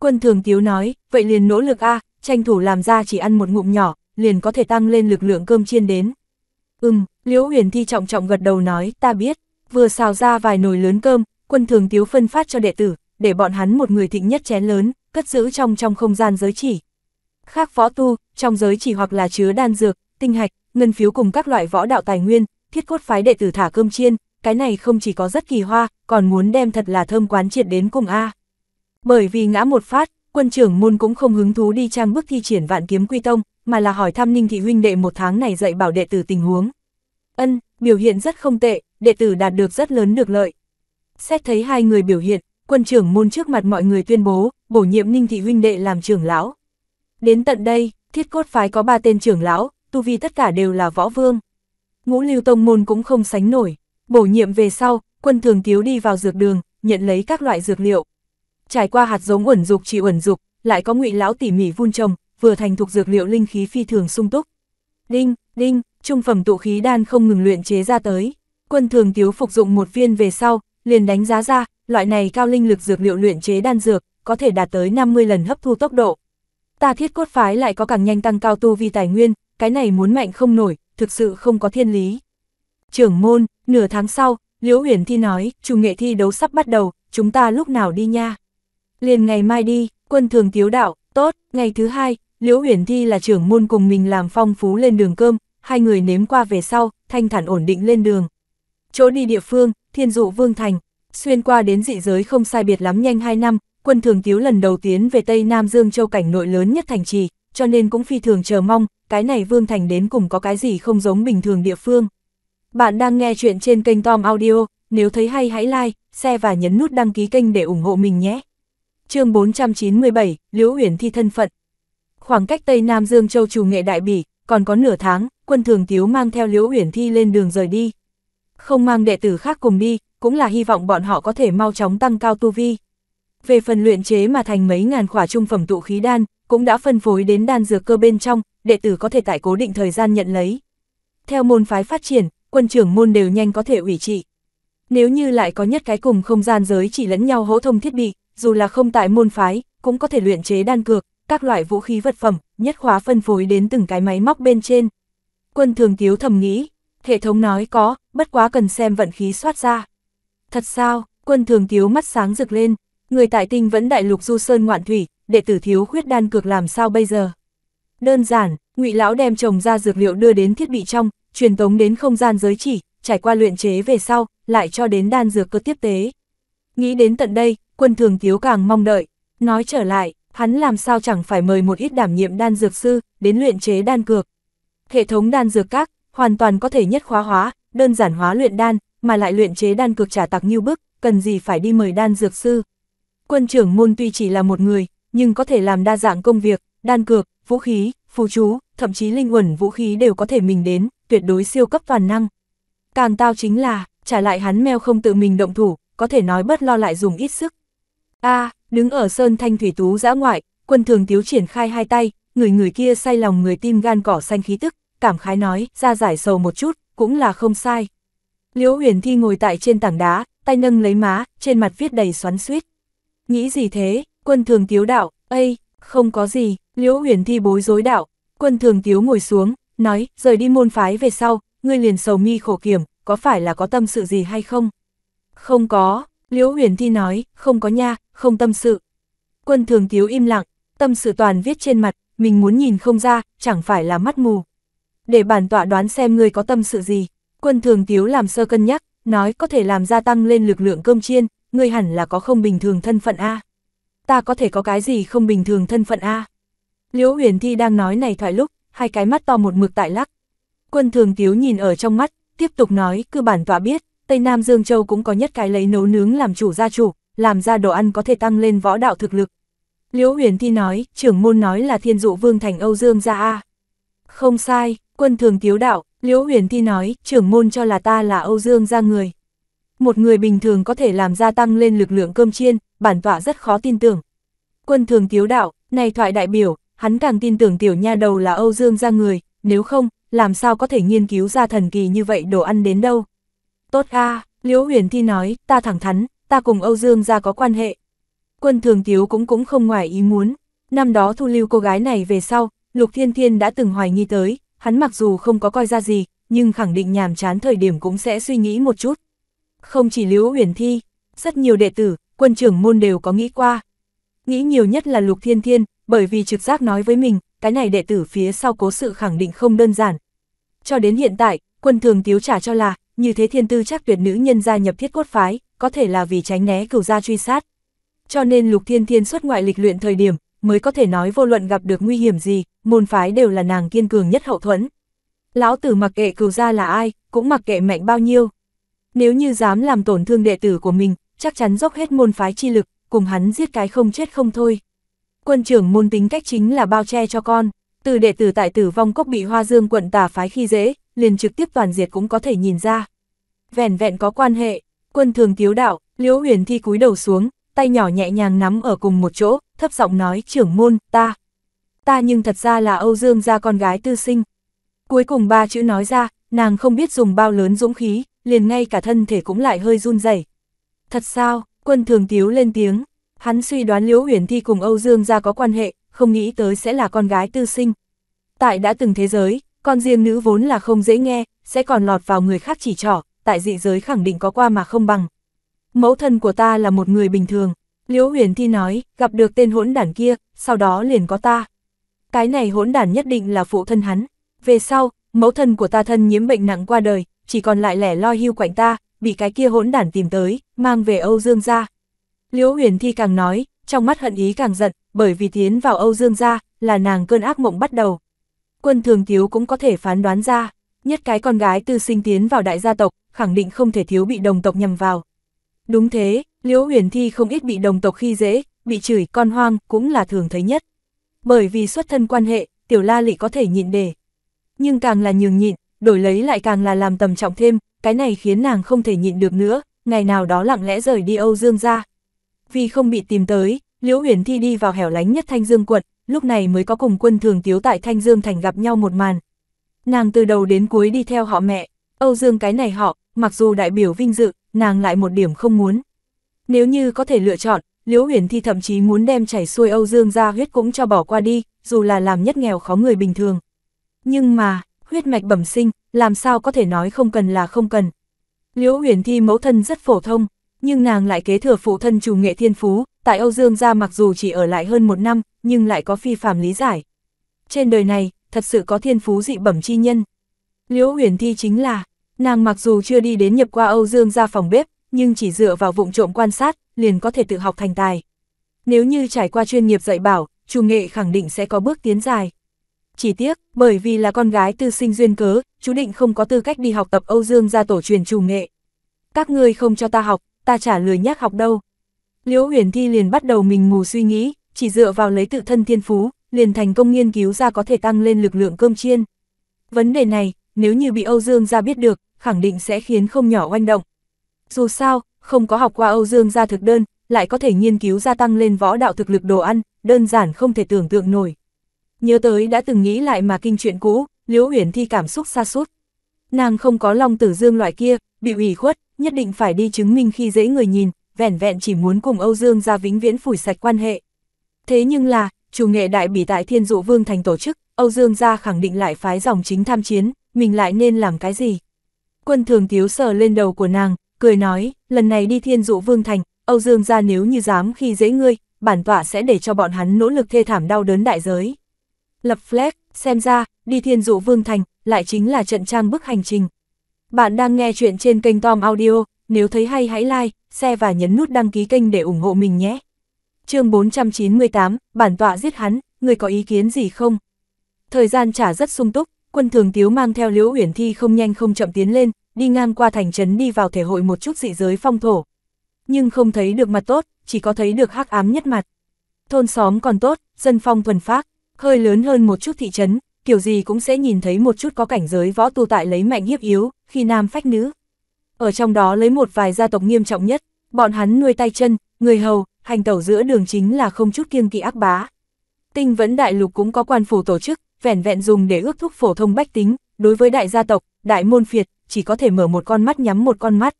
Quân thường tiếu nói, vậy liền nỗ lực a tranh thủ làm ra chỉ ăn một ngụm nhỏ, liền có thể tăng lên lực lượng cơm chiên đến. Ừm, Liễu Huyền Thi trọng trọng gật đầu nói, ta biết, vừa xào ra vài nồi lớn cơm, quân thường tiếu phân phát cho đệ tử, để bọn hắn một người thịnh nhất chén lớn, cất giữ trong trong không gian giới chỉ. Khác võ tu, trong giới chỉ hoặc là chứa đan dược, tinh hạch, ngân phiếu cùng các loại võ đạo tài nguyên, thiết cốt phái đệ tử thả cơm chiên, cái này không chỉ có rất kỳ hoa, còn muốn đem thật là thơm quán triệt đến cùng A. Bởi vì ngã một phát, quân trưởng môn cũng không hứng thú đi trang bức thi triển vạn kiếm quy tông, mà là hỏi thăm Ninh Thị huynh đệ một tháng này dạy bảo đệ tử tình huống. Ân, biểu hiện rất không tệ, đệ tử đạt được rất lớn được lợi. Xét thấy hai người biểu hiện, quân trưởng môn trước mặt mọi người tuyên bố, bổ nhiệm Ninh Thị huynh đệ làm trưởng lão. Đến tận đây, thiết cốt phái có ba tên trưởng lão, tu vi tất cả đều là võ vương. Ngũ lưu tông môn cũng không sánh nổi. Bổ nhiệm về sau, quân thường thiếu đi vào dược đường, nhận lấy các loại dược liệu. Trải qua hạt giống uẩn dục chỉ uẩn dục, lại có ngụy lão tỉ mỉ vun trồng, vừa thành thuộc dược liệu linh khí phi thường sung túc. Đinh, đinh, trung phẩm tụ khí đan không ngừng luyện chế ra tới. Quân thường thiếu phục dụng một viên về sau, liền đánh giá ra, loại này cao linh lực dược liệu luyện chế đan dược, có thể đạt tới 50 lần hấp thu tốc độ. Ta thiết cốt phái lại có càng nhanh tăng cao tu vi tài nguyên, cái này muốn mạnh không nổi, thực sự không có thiên lý trưởng môn, nửa tháng sau, Liễu Huyền Thi nói, chủ nghệ thi đấu sắp bắt đầu, chúng ta lúc nào đi nha. Liền ngày mai đi, quân thường tiếu đạo, tốt, ngày thứ hai, Liễu Huyền Thi là trưởng môn cùng mình làm phong phú lên đường cơm, hai người nếm qua về sau, thanh thản ổn định lên đường. Chỗ đi địa phương, thiên dụ vương thành, xuyên qua đến dị giới không sai biệt lắm nhanh 2 năm, quân thường tiếu lần đầu tiến về Tây Nam Dương Châu cảnh nội lớn nhất thành trì, cho nên cũng phi thường chờ mong, cái này vương thành đến cùng có cái gì không giống bình thường địa phương. Bạn đang nghe chuyện trên kênh Tom Audio, nếu thấy hay hãy like, share và nhấn nút đăng ký kênh để ủng hộ mình nhé. chương 497, Liễu Uyển Thi Thân Phận Khoảng cách Tây Nam Dương Châu Chủ Nghệ Đại Bỉ, còn có nửa tháng, quân thường Tiếu mang theo Liễu Uyển Thi lên đường rời đi. Không mang đệ tử khác cùng đi, cũng là hy vọng bọn họ có thể mau chóng tăng cao tu vi. Về phần luyện chế mà thành mấy ngàn khỏa trung phẩm tụ khí đan, cũng đã phân phối đến đan dược cơ bên trong, đệ tử có thể tại cố định thời gian nhận lấy. Theo môn phái phát triển, quân trưởng môn đều nhanh có thể ủy trị. Nếu như lại có nhất cái cùng không gian giới chỉ lẫn nhau hỗ thông thiết bị, dù là không tại môn phái, cũng có thể luyện chế đan cược, các loại vũ khí vật phẩm, nhất khóa phân phối đến từng cái máy móc bên trên. Quân thường tiếu thầm nghĩ, hệ thống nói có, bất quá cần xem vận khí soát ra. Thật sao, quân thường tiếu mắt sáng rực lên, người tại tinh vẫn đại lục du sơn ngoạn thủy, đệ tử thiếu khuyết đan cược làm sao bây giờ? Đơn giản, ngụy lão đem trồng ra dược liệu đưa đến thiết bị trong, truyền tống đến không gian giới chỉ, trải qua luyện chế về sau, lại cho đến đan dược cơ tiếp tế. Nghĩ đến tận đây, quân thường thiếu càng mong đợi. Nói trở lại, hắn làm sao chẳng phải mời một ít đảm nhiệm đan dược sư, đến luyện chế đan cược. Hệ thống đan dược các, hoàn toàn có thể nhất khóa hóa, đơn giản hóa luyện đan, mà lại luyện chế đan cược trả tặc như bức, cần gì phải đi mời đan dược sư. Quân trưởng môn tuy chỉ là một người, nhưng có thể làm đa dạng công việc, đan cược, vũ khí, phù chú, thậm chí linh uẩn vũ khí đều có thể mình đến, tuyệt đối siêu cấp toàn năng. Càng tao chính là, trả lại hắn meo không tự mình động thủ, có thể nói bất lo lại dùng ít sức. A, đứng ở sơn thanh thủy tú giã ngoại, quân thường tiếu triển khai hai tay, người người kia say lòng người tim gan cỏ xanh khí tức, cảm khái nói, ra giải sầu một chút, cũng là không sai. Liễu huyền thi ngồi tại trên tảng đá, tay nâng lấy má, trên mặt viết đầy xoắn suýt. Nghĩ gì thế, quân thường tiếu đạo, ây, không có gì, liễu huyền thi bối rối đạo, quân thường tiếu ngồi xuống, nói, rời đi môn phái về sau, ngươi liền sầu mi khổ kiểm, có phải là có tâm sự gì hay không? Không có, Liễu Huyền Thi nói, không có nha, không tâm sự. Quân thường tiếu im lặng, tâm sự toàn viết trên mặt, mình muốn nhìn không ra, chẳng phải là mắt mù. Để bản tọa đoán xem ngươi có tâm sự gì, quân thường tiếu làm sơ cân nhắc, nói có thể làm gia tăng lên lực lượng cơm chiên, ngươi hẳn là có không bình thường thân phận A. Ta có thể có cái gì không bình thường thân phận A. Liễu Huyền Thi đang nói này thoại lúc, hai cái mắt to một mực tại lắc. Quân thường tiếu nhìn ở trong mắt, tiếp tục nói, cứ bản tọa biết, Tây Nam Dương Châu cũng có nhất cái lấy nấu nướng làm chủ gia chủ, làm ra đồ ăn có thể tăng lên võ đạo thực lực. Liễu huyền thi nói, trưởng môn nói là thiên dụ vương thành Âu Dương gia A. Không sai, quân thường tiếu đạo, Liễu huyền thi nói, trưởng môn cho là ta là Âu Dương gia người. Một người bình thường có thể làm gia tăng lên lực lượng cơm chiên, bản tọa rất khó tin tưởng. Quân thường tiếu đạo, này thoại đại biểu, hắn càng tin tưởng tiểu nha đầu là Âu Dương ra người, nếu không, làm sao có thể nghiên cứu ra thần kỳ như vậy đồ ăn đến đâu. Tốt a à, Liễu Huyền Thi nói, ta thẳng thắn, ta cùng Âu Dương ra có quan hệ. Quân thường tiếu cũng cũng không ngoài ý muốn, năm đó thu lưu cô gái này về sau, Lục Thiên Thiên đã từng hoài nghi tới, hắn mặc dù không có coi ra gì, nhưng khẳng định nhàm chán thời điểm cũng sẽ suy nghĩ một chút. Không chỉ Liễu Huyền Thi, rất nhiều đệ tử, quân trưởng môn đều có nghĩ qua. Nghĩ nhiều nhất là Lục Thiên Thiên, bởi vì trực giác nói với mình, cái này đệ tử phía sau cố sự khẳng định không đơn giản. Cho đến hiện tại, quân thường tiếu trả cho là, như thế thiên tư chắc tuyệt nữ nhân gia nhập thiết cốt phái, có thể là vì tránh né cửu gia truy sát. Cho nên lục thiên thiên xuất ngoại lịch luyện thời điểm, mới có thể nói vô luận gặp được nguy hiểm gì, môn phái đều là nàng kiên cường nhất hậu thuẫn. Lão tử mặc kệ cửu gia là ai, cũng mặc kệ mạnh bao nhiêu. Nếu như dám làm tổn thương đệ tử của mình, chắc chắn dốc hết môn phái chi lực, cùng hắn giết cái không chết không thôi quân trưởng môn tính cách chính là bao che cho con, từ đệ tử tại tử vong cốc bị hoa dương quận tà phái khi dễ, liền trực tiếp toàn diệt cũng có thể nhìn ra. Vẹn vẹn có quan hệ, quân thường tiếu đạo, liễu huyền thi cúi đầu xuống, tay nhỏ nhẹ nhàng nắm ở cùng một chỗ, thấp giọng nói trưởng môn, ta. Ta nhưng thật ra là Âu Dương gia con gái tư sinh. Cuối cùng ba chữ nói ra, nàng không biết dùng bao lớn dũng khí, liền ngay cả thân thể cũng lại hơi run rẩy. Thật sao, quân thường tiếu lên tiếng, Hắn suy đoán Liễu Huyền Thi cùng Âu Dương gia có quan hệ, không nghĩ tới sẽ là con gái tư sinh. Tại đã từng thế giới, con riêng nữ vốn là không dễ nghe, sẽ còn lọt vào người khác chỉ trỏ, tại dị giới khẳng định có qua mà không bằng. Mẫu thân của ta là một người bình thường, Liễu Huyền Thi nói, gặp được tên hỗn đản kia, sau đó liền có ta. Cái này hỗn đản nhất định là phụ thân hắn. Về sau, mẫu thân của ta thân nhiễm bệnh nặng qua đời, chỉ còn lại lẻ loi hưu quạnh ta, bị cái kia hỗn đản tìm tới, mang về Âu Dương ra. Liễu Huyền Thi càng nói, trong mắt hận ý càng giận, bởi vì tiến vào Âu Dương gia là nàng cơn ác mộng bắt đầu. Quân thường thiếu cũng có thể phán đoán ra, nhất cái con gái tư sinh tiến vào đại gia tộc, khẳng định không thể thiếu bị đồng tộc nhầm vào. Đúng thế, Liễu Huyền Thi không ít bị đồng tộc khi dễ, bị chửi con hoang cũng là thường thấy nhất. Bởi vì xuất thân quan hệ, tiểu la lị có thể nhịn để. Nhưng càng là nhường nhịn, đổi lấy lại càng là làm tầm trọng thêm, cái này khiến nàng không thể nhịn được nữa, ngày nào đó lặng lẽ rời đi Âu Dương ra, vì không bị tìm tới, Liễu Huyền Thi đi vào hẻo lánh nhất Thanh Dương quận, lúc này mới có cùng quân thường tiếu tại Thanh Dương thành gặp nhau một màn. Nàng từ đầu đến cuối đi theo họ mẹ, Âu Dương cái này họ, mặc dù đại biểu vinh dự, nàng lại một điểm không muốn. Nếu như có thể lựa chọn, Liễu Huyền Thi thậm chí muốn đem chảy xuôi Âu Dương ra huyết cũng cho bỏ qua đi, dù là làm nhất nghèo khó người bình thường. Nhưng mà, huyết mạch bẩm sinh, làm sao có thể nói không cần là không cần. Liễu Huyền Thi mẫu thân rất phổ thông, nhưng nàng lại kế thừa phụ thân chủ nghệ thiên phú, tại Âu Dương gia mặc dù chỉ ở lại hơn một năm, nhưng lại có phi phàm lý giải. Trên đời này, thật sự có thiên phú dị bẩm chi nhân. Liễu huyền thi chính là, nàng mặc dù chưa đi đến nhập qua Âu Dương gia phòng bếp, nhưng chỉ dựa vào vụng trộm quan sát, liền có thể tự học thành tài. Nếu như trải qua chuyên nghiệp dạy bảo, chủ nghệ khẳng định sẽ có bước tiến dài. Chỉ tiếc, bởi vì là con gái tư sinh duyên cớ, chú định không có tư cách đi học tập Âu Dương gia tổ truyền chủ nghệ. Các ngươi không cho ta học, ta chả lười nhắc học đâu. Liễu huyền thi liền bắt đầu mình ngủ suy nghĩ, chỉ dựa vào lấy tự thân thiên phú, liền thành công nghiên cứu ra có thể tăng lên lực lượng cơm chiên. Vấn đề này, nếu như bị Âu Dương gia biết được, khẳng định sẽ khiến không nhỏ oanh động. Dù sao, không có học qua Âu Dương gia thực đơn, lại có thể nghiên cứu ra tăng lên võ đạo thực lực đồ ăn, đơn giản không thể tưởng tượng nổi. Nhớ tới đã từng nghĩ lại mà kinh chuyện cũ, Liễu huyền Thi cảm xúc xa sút Nàng không có lòng tử dương loại kia, bị ủy khuất, nhất định phải đi chứng minh khi dễ người nhìn, vẻn vẹn chỉ muốn cùng Âu Dương gia vĩnh viễn phủi sạch quan hệ. Thế nhưng là, chủ nghệ đại bỉ tại Thiên Dụ Vương thành tổ chức, Âu Dương gia khẳng định lại phái dòng chính tham chiến, mình lại nên làm cái gì? Quân thường Tiếu sờ lên đầu của nàng, cười nói, lần này đi Thiên Dụ Vương thành, Âu Dương gia nếu như dám khi dễ ngươi, bản tọa sẽ để cho bọn hắn nỗ lực thê thảm đau đớn đại giới. Lập Fleck, xem ra, đi Thiên Dụ Vương thành, lại chính là trận trang bức hành trình. Bạn đang nghe chuyện trên kênh Tom Audio, nếu thấy hay hãy like, share và nhấn nút đăng ký kênh để ủng hộ mình nhé. chương 498, bản tọa giết hắn, người có ý kiến gì không? Thời gian trả rất sung túc, quân thường tiếu mang theo liễu uyển thi không nhanh không chậm tiến lên, đi ngang qua thành trấn đi vào thể hội một chút dị giới phong thổ. Nhưng không thấy được mặt tốt, chỉ có thấy được hắc ám nhất mặt. Thôn xóm còn tốt, dân phong thuần phác, hơi lớn hơn một chút thị trấn, kiểu gì cũng sẽ nhìn thấy một chút có cảnh giới võ tu tại lấy mạnh hiếp yếu, khi nam phách nữ. Ở trong đó lấy một vài gia tộc nghiêm trọng nhất, bọn hắn nuôi tay chân, người hầu, hành tẩu giữa đường chính là không chút kiêng kỵ ác bá. Tinh vẫn đại lục cũng có quan phủ tổ chức, vẻn vẹn dùng để ước thúc phổ thông bách tính, đối với đại gia tộc, đại môn phiệt, chỉ có thể mở một con mắt nhắm một con mắt.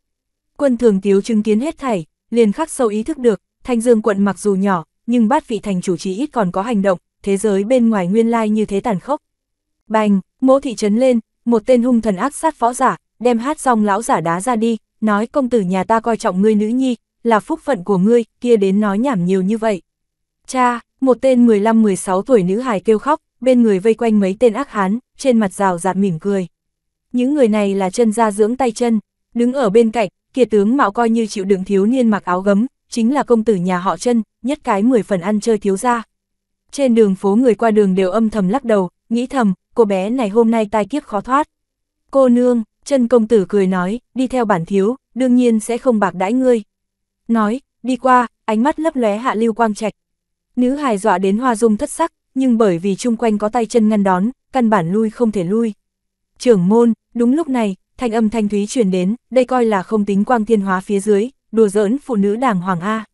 Quân thường tiếu chứng kiến hết thảy, liền khắc sâu ý thức được, thanh dương quận mặc dù nhỏ, nhưng bát vị thành chủ chỉ ít còn có hành động, thế giới bên ngoài nguyên lai như thế tàn khốc, Bành, mỗ thị trấn lên, một tên hung thần ác sát võ giả, đem hát xong lão giả đá ra đi, nói công tử nhà ta coi trọng ngươi nữ nhi, là phúc phận của ngươi, kia đến nói nhảm nhiều như vậy. Cha, một tên 15-16 tuổi nữ hài kêu khóc, bên người vây quanh mấy tên ác hán, trên mặt rào rạt mỉm cười. Những người này là chân ra dưỡng tay chân, đứng ở bên cạnh, kia tướng mạo coi như chịu đựng thiếu niên mặc áo gấm, chính là công tử nhà họ chân, nhất cái 10 phần ăn chơi thiếu ra. Trên đường phố người qua đường đều âm thầm lắc đầu, nghĩ thầm, cô bé này hôm nay tai kiếp khó thoát. Cô nương, chân công tử cười nói, đi theo bản thiếu, đương nhiên sẽ không bạc đãi ngươi. Nói, đi qua, ánh mắt lấp lóe hạ lưu quang trạch. Nữ hài dọa đến hoa dung thất sắc, nhưng bởi vì chung quanh có tay chân ngăn đón, căn bản lui không thể lui. Trưởng môn, đúng lúc này, thanh âm thanh thúy truyền đến, đây coi là không tính quang thiên hóa phía dưới, đùa giỡn phụ nữ đàng hoàng A.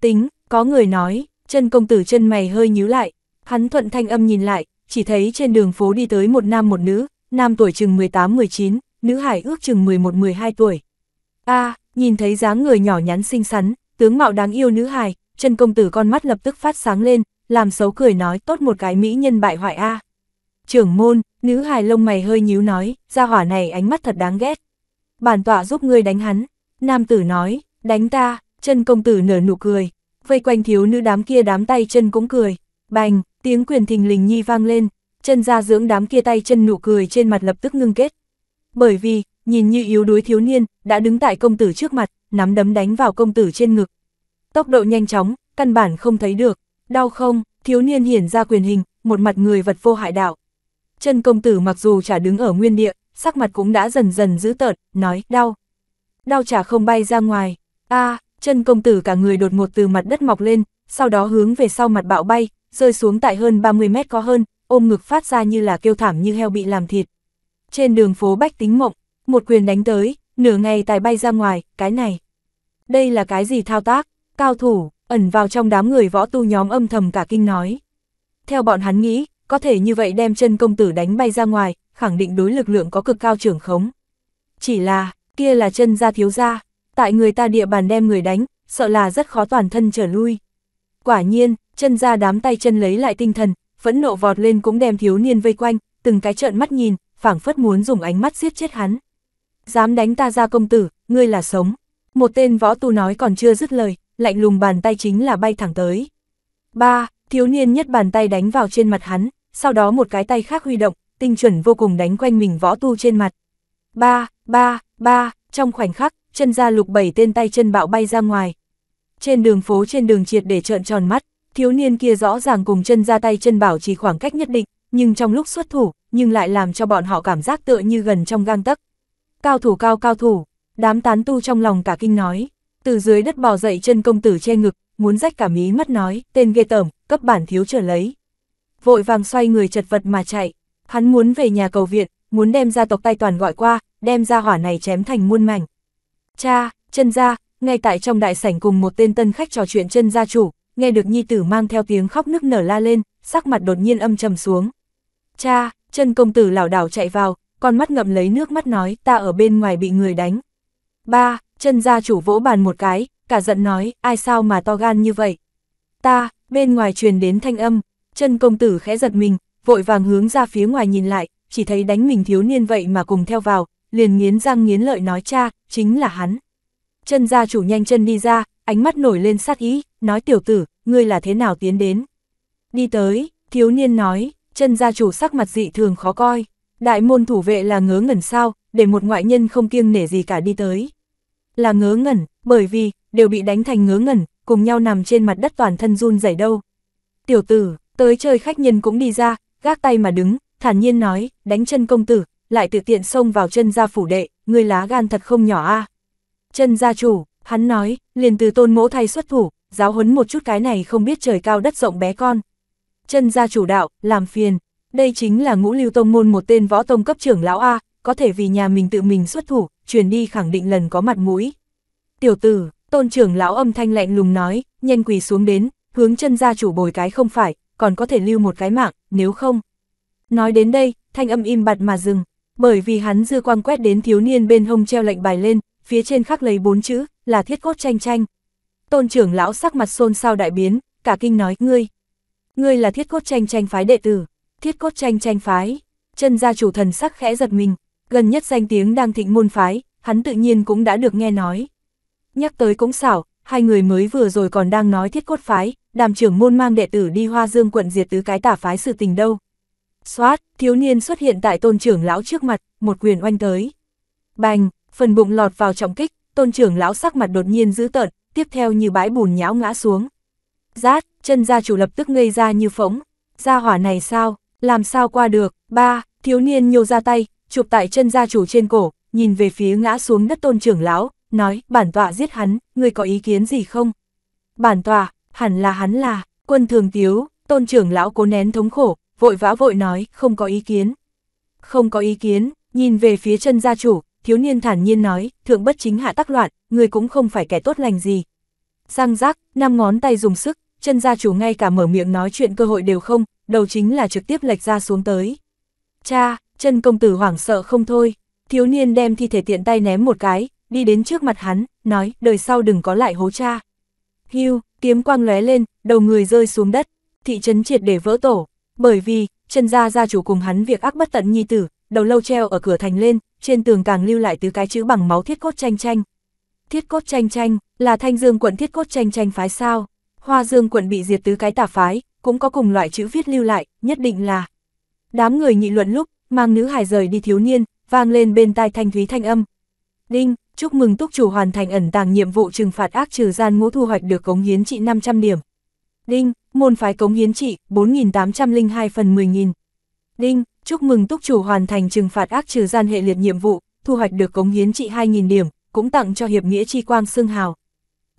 Tính, có người nói, chân công tử chân mày hơi nhíu lại, hắn thuận thanh âm nhìn lại, chỉ thấy trên đường phố đi tới một nam một nữ, nam tuổi chừng 18-19, nữ hải ước chừng 11-12 tuổi. a nhìn thấy dáng người nhỏ nhắn xinh xắn, tướng mạo đáng yêu nữ hải chân công tử con mắt lập tức phát sáng lên, làm xấu cười nói tốt một cái mỹ nhân bại hoại a. Trưởng môn, nữ hải lông mày hơi nhíu nói, ra hỏa này ánh mắt thật đáng ghét. Bản tọa giúp ngươi đánh hắn, nam tử nói, đánh ta, chân công tử nở nụ cười, vây quanh thiếu nữ đám kia đám tay chân cũng cười, bành, Tiếng quyền thình lình nhi vang lên, chân ra dưỡng đám kia tay chân nụ cười trên mặt lập tức ngưng kết. Bởi vì, nhìn như yếu đuối thiếu niên, đã đứng tại công tử trước mặt, nắm đấm đánh vào công tử trên ngực. Tốc độ nhanh chóng, căn bản không thấy được, đau không, thiếu niên hiển ra quyền hình, một mặt người vật vô hại đạo. Chân công tử mặc dù chả đứng ở nguyên địa, sắc mặt cũng đã dần dần dữ tợn, nói, đau. Đau chả không bay ra ngoài, a chân công tử cả người đột ngột từ mặt đất mọc lên, sau đó hướng về sau mặt bạo bay, rơi xuống tại hơn 30 mét có hơn, ôm ngực phát ra như là kêu thảm như heo bị làm thịt. Trên đường phố Bách Tính Mộng, một quyền đánh tới, nửa ngày tài bay ra ngoài, cái này. Đây là cái gì thao tác, cao thủ, ẩn vào trong đám người võ tu nhóm âm thầm cả kinh nói. Theo bọn hắn nghĩ, có thể như vậy đem chân công tử đánh bay ra ngoài, khẳng định đối lực lượng có cực cao trưởng khống. Chỉ là, kia là chân ra thiếu ra, tại người ta địa bàn đem người đánh, sợ là rất khó toàn thân trở lui. Quả nhiên, chân ra đám tay chân lấy lại tinh thần, phẫn nộ vọt lên cũng đem thiếu niên vây quanh, từng cái trợn mắt nhìn, phảng phất muốn dùng ánh mắt giết chết hắn. Dám đánh ta ra công tử, ngươi là sống. Một tên võ tu nói còn chưa dứt lời, lạnh lùng bàn tay chính là bay thẳng tới. Ba, thiếu niên nhất bàn tay đánh vào trên mặt hắn, sau đó một cái tay khác huy động, tinh chuẩn vô cùng đánh quanh mình võ tu trên mặt. Ba, ba, ba, trong khoảnh khắc, chân ra lục bảy tên tay chân bạo bay ra ngoài. Trên đường phố trên đường triệt để trợn tròn mắt, thiếu niên kia rõ ràng cùng chân ra tay chân bảo trì khoảng cách nhất định, nhưng trong lúc xuất thủ, nhưng lại làm cho bọn họ cảm giác tựa như gần trong gang tấc. Cao thủ cao cao thủ, đám tán tu trong lòng cả kinh nói, từ dưới đất bò dậy chân công tử che ngực, muốn rách cả mí mắt nói, tên ghê tởm, cấp bản thiếu trở lấy. Vội vàng xoay người chật vật mà chạy, hắn muốn về nhà cầu viện, muốn đem gia tộc tay toàn gọi qua, đem ra hỏa này chém thành muôn mảnh. Cha, chân ra, ngay tại trong đại sảnh cùng một tên tân khách trò chuyện chân gia chủ, nghe được nhi tử mang theo tiếng khóc nức nở la lên, sắc mặt đột nhiên âm trầm xuống. Cha, chân công tử lảo đảo chạy vào, con mắt ngậm lấy nước mắt nói ta ở bên ngoài bị người đánh. Ba, chân gia chủ vỗ bàn một cái, cả giận nói ai sao mà to gan như vậy. Ta, bên ngoài truyền đến thanh âm, chân công tử khẽ giật mình, vội vàng hướng ra phía ngoài nhìn lại, chỉ thấy đánh mình thiếu niên vậy mà cùng theo vào, liền nghiến răng nghiến lợi nói cha, chính là hắn. Chân gia chủ nhanh chân đi ra, ánh mắt nổi lên sát ý, nói tiểu tử, ngươi là thế nào tiến đến? Đi tới, thiếu niên nói, chân gia chủ sắc mặt dị thường khó coi, đại môn thủ vệ là ngớ ngẩn sao, để một ngoại nhân không kiêng nể gì cả đi tới. Là ngớ ngẩn, bởi vì, đều bị đánh thành ngớ ngẩn, cùng nhau nằm trên mặt đất toàn thân run rẩy đâu. Tiểu tử, tới chơi khách nhân cũng đi ra, gác tay mà đứng, thản nhiên nói, đánh chân công tử, lại tự tiện xông vào chân gia phủ đệ, ngươi lá gan thật không nhỏ a. Chân gia chủ, hắn nói, liền từ tôn mỗ thay xuất thủ, giáo huấn một chút cái này không biết trời cao đất rộng bé con. Chân gia chủ đạo, làm phiền, đây chính là ngũ lưu tông môn một tên võ tông cấp trưởng lão A, có thể vì nhà mình tự mình xuất thủ, truyền đi khẳng định lần có mặt mũi. Tiểu tử, tôn trưởng lão âm thanh lạnh lùng nói, nhân quỳ xuống đến, hướng chân gia chủ bồi cái không phải, còn có thể lưu một cái mạng, nếu không. Nói đến đây, thanh âm im bặt mà dừng, bởi vì hắn dư quang quét đến thiếu niên bên hông treo lệnh bài lên, phía trên khắc lấy bốn chữ, là thiết cốt tranh tranh. Tôn trưởng lão sắc mặt xôn xao đại biến, cả kinh nói, ngươi, ngươi là thiết cốt tranh tranh phái đệ tử, thiết cốt tranh tranh phái, chân gia chủ thần sắc khẽ giật mình, gần nhất danh tiếng đang thịnh môn phái, hắn tự nhiên cũng đã được nghe nói. Nhắc tới cũng xảo, hai người mới vừa rồi còn đang nói thiết cốt phái, đàm trưởng môn mang đệ tử đi hoa dương quận diệt tứ cái tả phái sự tình đâu. Xoát, thiếu niên xuất hiện tại tôn trưởng lão trước mặt, một quyền oanh tới. Bành, phần bụng lọt vào trọng kích, tôn trưởng lão sắc mặt đột nhiên dữ tợn, tiếp theo như bãi bùn nhão ngã xuống. Rát, chân gia chủ lập tức ngây ra như phỗng, gia hỏa này sao, làm sao qua được, ba, thiếu niên nhô ra tay, chụp tại chân gia chủ trên cổ, nhìn về phía ngã xuống đất tôn trưởng lão, nói, bản tọa giết hắn, ngươi có ý kiến gì không? Bản tọa, hẳn là hắn là, quân thường tiếu, tôn trưởng lão cố nén thống khổ, vội vã vội nói, không có ý kiến. Không có ý kiến, nhìn về phía chân gia chủ, thiếu niên thản nhiên nói, thượng bất chính hạ tắc loạn, người cũng không phải kẻ tốt lành gì. Sang giác, năm ngón tay dùng sức, chân gia chủ ngay cả mở miệng nói chuyện cơ hội đều không, đầu chính là trực tiếp lệch ra xuống tới. Cha, chân công tử hoảng sợ không thôi, thiếu niên đem thi thể tiện tay ném một cái, đi đến trước mặt hắn, nói, đời sau đừng có lại hố cha. Hưu, kiếm quang lóe lên, đầu người rơi xuống đất, thị trấn triệt để vỡ tổ, bởi vì, chân gia gia chủ cùng hắn việc ác bất tận nhi tử, đầu lâu treo ở cửa thành lên, trên tường càng lưu lại tứ cái chữ bằng máu thiết cốt tranh tranh. Thiết cốt tranh tranh, là thanh dương quận thiết cốt tranh tranh phái sao? Hoa dương quận bị diệt tứ cái tả phái, cũng có cùng loại chữ viết lưu lại, nhất định là. Đám người nghị luận lúc, mang nữ hài rời đi thiếu niên, vang lên bên tai thanh thúy thanh âm. Đinh, chúc mừng túc chủ hoàn thành ẩn tàng nhiệm vụ trừng phạt ác trừ gian ngũ thu hoạch được cống hiến trị 500 điểm. Đinh, môn phái cống hiến trị 4.802 phần 10.000. Đinh, chúc mừng túc chủ hoàn thành trừng phạt ác trừ gian hệ liệt nhiệm vụ, thu hoạch được cống hiến trị 2.000 điểm, cũng tặng cho hiệp nghĩa chi quang xương hào.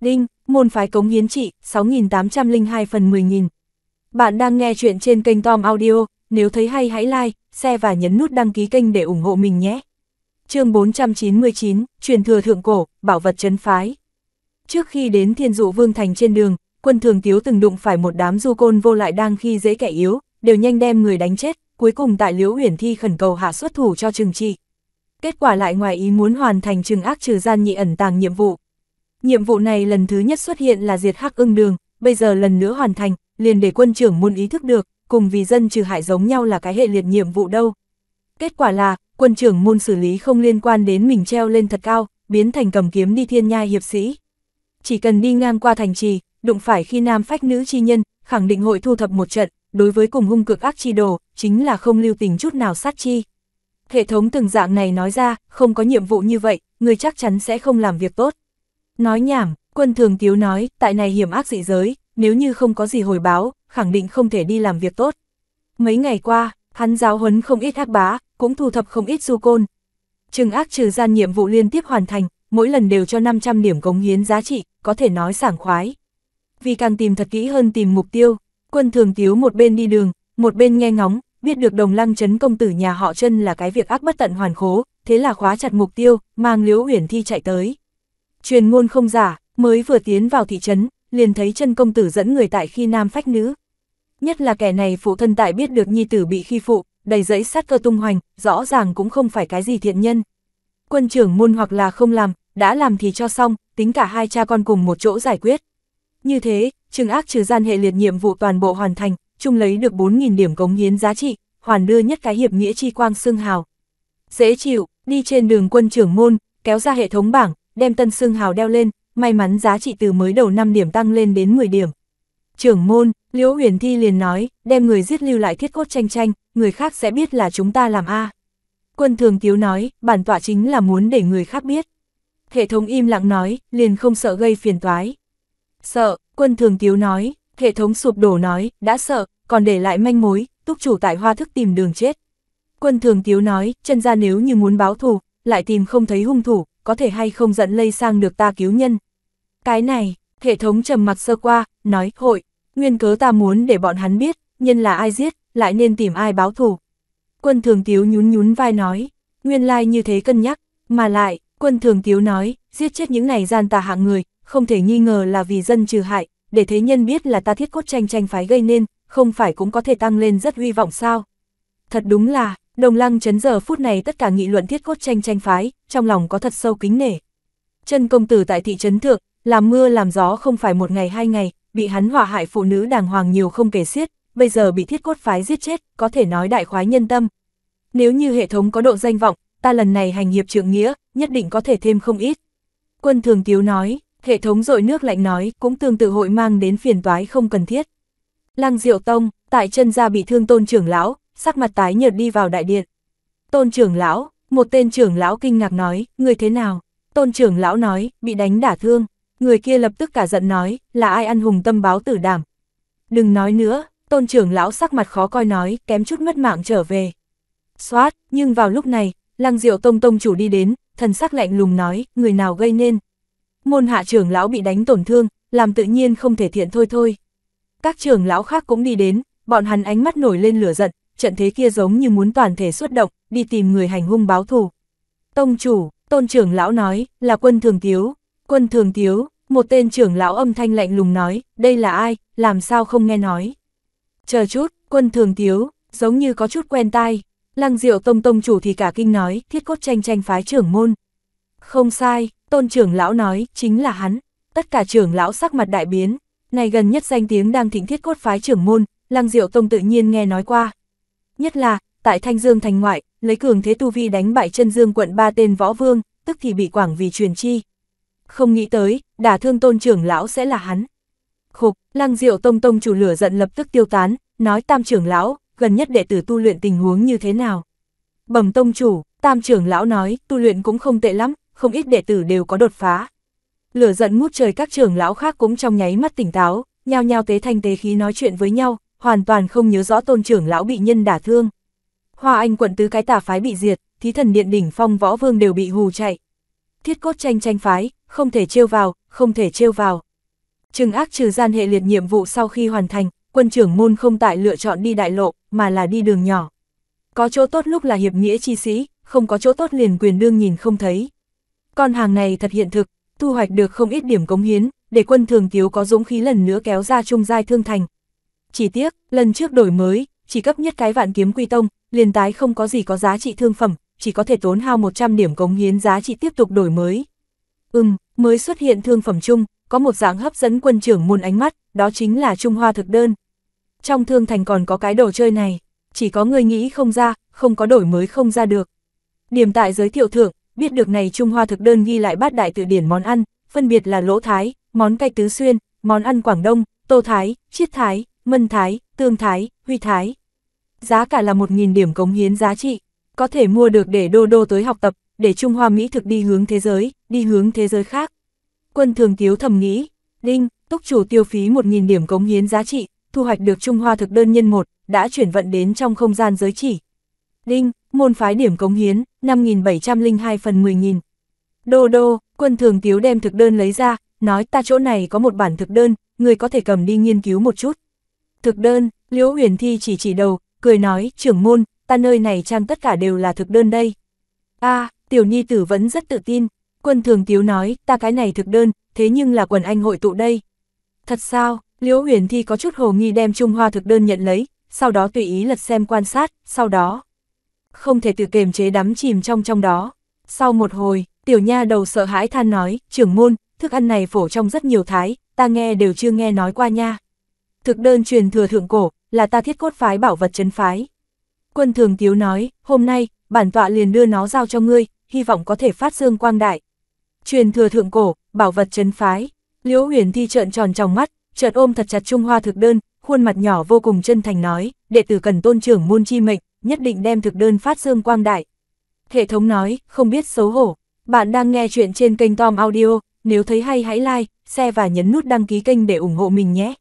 Đinh, môn phái cống hiến trị, 6.802 phần 10.000. Bạn đang nghe chuyện trên kênh Tom Audio, nếu thấy hay hãy like, share và nhấn nút đăng ký kênh để ủng hộ mình nhé. chương 499, truyền thừa thượng cổ, bảo vật chấn phái. Trước khi đến thiên dụ vương thành trên đường, quân thường tiếu từng đụng phải một đám du côn vô lại đang khi dễ kẻ yếu, đều nhanh đem người đánh chết, cuối cùng tại Liễu Uyển Thi khẩn cầu hạ xuất thủ cho Trừng Trị. Kết quả lại ngoài ý muốn hoàn thành trừng ác trừ gian nhị ẩn tàng nhiệm vụ. Nhiệm vụ này lần thứ nhất xuất hiện là diệt hắc ưng đường, bây giờ lần nữa hoàn thành, liền để quân trưởng môn ý thức được, cùng vì dân trừ hại giống nhau là cái hệ liệt nhiệm vụ đâu. Kết quả là, quân trưởng môn xử lý không liên quan đến mình treo lên thật cao, biến thành cầm kiếm đi thiên nhai hiệp sĩ. Chỉ cần đi ngang qua thành trì, đụng phải khi nam phách nữ chi nhân, khẳng định hội thu thập một trận, đối với cùng hung cực ác chi đồ, chính là không lưu tình chút nào sát chi. Hệ thống từng dạng này nói ra, không có nhiệm vụ như vậy, người chắc chắn sẽ không làm việc tốt. Nói nhảm, quân thường tiếu nói, tại này hiểm ác dị giới, nếu như không có gì hồi báo, khẳng định không thể đi làm việc tốt. Mấy ngày qua, hắn giáo huấn không ít ác bá, cũng thu thập không ít du côn. Trừng ác trừ gian nhiệm vụ liên tiếp hoàn thành, mỗi lần đều cho 500 điểm cống hiến giá trị, có thể nói sảng khoái. Vì càng tìm thật kỹ hơn tìm mục tiêu, Quân thường tiếu một bên đi đường, một bên nghe ngóng, biết được đồng lăng chấn công tử nhà họ chân là cái việc ác bất tận hoàn khố, thế là khóa chặt mục tiêu, mang liễu uyển thi chạy tới. Truyền ngôn không giả, mới vừa tiến vào thị trấn, liền thấy chân công tử dẫn người tại khi nam phách nữ. Nhất là kẻ này phụ thân tại biết được nhi tử bị khi phụ, đầy giấy sát cơ tung hoành, rõ ràng cũng không phải cái gì thiện nhân. Quân trưởng môn hoặc là không làm, đã làm thì cho xong, tính cả hai cha con cùng một chỗ giải quyết. Như thế, trừng ác trừ gian hệ liệt nhiệm vụ toàn bộ hoàn thành, chung lấy được 4.000 điểm cống hiến giá trị, hoàn đưa nhất cái hiệp nghĩa chi quang xương hào. Dễ chịu, đi trên đường quân trưởng môn, kéo ra hệ thống bảng, đem tân xương hào đeo lên, may mắn giá trị từ mới đầu 5 điểm tăng lên đến 10 điểm. Trưởng môn, Liễu Huyền Thi liền nói, đem người giết lưu lại thiết cốt tranh tranh, người khác sẽ biết là chúng ta làm A. Quân thường tiếu nói, bản tọa chính là muốn để người khác biết. Hệ thống im lặng nói, liền không sợ gây phiền toái. Sợ, quân thường tiếu nói, hệ thống sụp đổ nói, đã sợ, còn để lại manh mối, túc chủ tại hoa thức tìm đường chết. Quân thường tiếu nói, chân ra nếu như muốn báo thù, lại tìm không thấy hung thủ, có thể hay không dẫn lây sang được ta cứu nhân. Cái này, hệ thống trầm mặc sơ qua, nói, hội, nguyên cớ ta muốn để bọn hắn biết, nhân là ai giết, lại nên tìm ai báo thù. Quân thường tiếu nhún nhún vai nói, nguyên lai like như thế cân nhắc, mà lại, quân thường tiếu nói, giết chết những này gian tà hạng người, không thể nghi ngờ là vì dân trừ hại, để thế nhân biết là ta thiết cốt tranh tranh phái gây nên, không phải cũng có thể tăng lên rất hy vọng sao. Thật đúng là, đồng lăng chấn giờ phút này tất cả nghị luận thiết cốt tranh tranh phái, trong lòng có thật sâu kính nể. Chân công tử tại thị trấn thượng, làm mưa làm gió không phải một ngày hai ngày, bị hắn hỏa hại phụ nữ đàng hoàng nhiều không kể xiết, bây giờ bị thiết cốt phái giết chết, có thể nói đại khoái nhân tâm. Nếu như hệ thống có độ danh vọng, ta lần này hành hiệp trượng nghĩa, nhất định có thể thêm không ít. Quân Thường Tiếu nói, Hệ thống dội nước lạnh nói cũng tương tự hội mang đến phiền toái không cần thiết. Lăng Diệu Tông, tại chân ra bị thương tôn trưởng lão, sắc mặt tái nhợt đi vào đại điện. Tôn trưởng lão, một tên trưởng lão kinh ngạc nói, người thế nào? Tôn trưởng lão nói, bị đánh đả thương. Người kia lập tức cả giận nói, là ai ăn hùng tâm báo tử đảm. Đừng nói nữa, tôn trưởng lão sắc mặt khó coi nói, kém chút mất mạng trở về. Xoát, nhưng vào lúc này, lăng diệu tông tông chủ đi đến, thần sắc lạnh lùng nói, người nào gây nên, môn hạ trưởng lão bị đánh tổn thương, làm tự nhiên không thể thiện thôi thôi. Các trưởng lão khác cũng đi đến, bọn hắn ánh mắt nổi lên lửa giận, trận thế kia giống như muốn toàn thể xuất động, đi tìm người hành hung báo thù. Tông chủ, tôn trưởng lão nói, là quân thường tiếu, quân thường tiếu, một tên trưởng lão âm thanh lạnh lùng nói, đây là ai, làm sao không nghe nói. Chờ chút, quân thường tiếu, giống như có chút quen tai, lăng diệu tông tông chủ thì cả kinh nói, thiết cốt tranh tranh phái trưởng môn. Không sai, tôn trưởng lão nói, chính là hắn. Tất cả trưởng lão sắc mặt đại biến, này gần nhất danh tiếng đang thịnh thiết cốt phái trưởng môn, Lăng Diệu Tông tự nhiên nghe nói qua. Nhất là, tại Thanh Dương thành ngoại, lấy cường thế tu vi đánh bại chân dương quận ba tên võ vương, tức thì bị quảng vì truyền chi. Không nghĩ tới, đả thương tôn trưởng lão sẽ là hắn. Khục, Lăng Diệu Tông tông chủ lửa giận lập tức tiêu tán, nói tam trưởng lão, gần nhất đệ tử tu luyện tình huống như thế nào. Bẩm tông chủ, tam trưởng lão nói, tu luyện cũng không tệ lắm, không ít đệ tử đều có đột phá. Lửa giận ngút trời các trưởng lão khác cũng trong nháy mắt tỉnh táo, nhao nhao tế thanh tế khí nói chuyện với nhau, hoàn toàn không nhớ rõ tôn trưởng lão bị nhân đả thương. Hoa Anh quận tứ cái tà phái bị diệt, thí thần điện đỉnh phong võ vương đều bị hù chạy. Thiết cốt tranh tranh phái, không thể trêu vào, không thể trêu vào. Trừng ác trừ gian hệ liệt nhiệm vụ sau khi hoàn thành, quân trưởng môn không tại lựa chọn đi đại lộ, mà là đi đường nhỏ. Có chỗ tốt lúc là hiệp nghĩa chi sĩ, không có chỗ tốt liền quyền đương nhìn không thấy. Con hàng này thật hiện thực, thu hoạch được không ít điểm cống hiến, để quân thường thiếu có dũng khí lần nữa kéo ra trung giai thương thành. Chỉ tiếc, lần trước đổi mới, chỉ cấp nhất cái vạn kiếm quy tông, liền tái không có gì có giá trị thương phẩm, chỉ có thể tốn hao 100 điểm cống hiến giá trị tiếp tục đổi mới. Ừm, mới xuất hiện thương phẩm chung, có một dạng hấp dẫn quân trưởng muôn ánh mắt, đó chính là Trung Hoa thực đơn. Trong thương thành còn có cái đồ chơi này, chỉ có người nghĩ không ra, không có đổi mới không ra được. Điểm tại giới thiệu thưởng, biết được này Trung Hoa thực đơn ghi lại bát đại tự điển món ăn, phân biệt là lỗ thái, món cay tứ xuyên, món ăn Quảng Đông, tô thái, chiết thái, mân thái, tương thái, huy thái. Giá cả là 1.000 điểm cống hiến giá trị, có thể mua được để đô đô tới học tập, để Trung Hoa Mỹ thực đi hướng thế giới, đi hướng thế giới khác. Quân thường thiếu thầm nghĩ, Đinh, túc chủ tiêu phí 1.000 điểm cống hiến giá trị, thu hoạch được Trung Hoa thực đơn nhân một, đã chuyển vận đến trong không gian giới chỉ, Đinh, môn phái điểm cống hiến, 5.702 phần 10.000. Đô đô, quân thường tiếu đem thực đơn lấy ra, nói ta chỗ này có một bản thực đơn, người có thể cầm đi nghiên cứu một chút. Thực đơn, Liễu Huyền Thi chỉ chỉ đầu, cười nói, trưởng môn, ta nơi này trang tất cả đều là thực đơn đây. a tiểu nhi tử vẫn rất tự tin, quân thường tiếu nói, ta cái này thực đơn, thế nhưng là quần anh hội tụ đây. Thật sao, Liễu Huyền Thi có chút hồ nghi đem Trung Hoa thực đơn nhận lấy, sau đó tùy ý lật xem quan sát, sau đó không thể tự kềm chế đắm chìm trong trong đó. Sau một hồi, tiểu nha đầu sợ hãi than nói, trưởng môn, thức ăn này phổ trong rất nhiều thái, ta nghe đều chưa nghe nói qua nha. Thực đơn truyền thừa thượng cổ, là ta thiết cốt phái bảo vật chấn phái. Quân thường tiếu nói, hôm nay, bản tọa liền đưa nó giao cho ngươi, hy vọng có thể phát dương quang đại. Truyền thừa thượng cổ, bảo vật chấn phái, liễu huyền thi trợn tròn trong mắt, chợt ôm thật chặt trung hoa thực đơn, khuôn mặt nhỏ vô cùng chân thành nói, đệ tử cần tôn trưởng môn chi mệnh, nhất định đem thực đơn phát dương quang đại. Hệ thống nói, không biết xấu hổ. Bạn đang nghe chuyện trên kênh Tom Audio, nếu thấy hay hãy like, share và nhấn nút đăng ký kênh để ủng hộ mình nhé.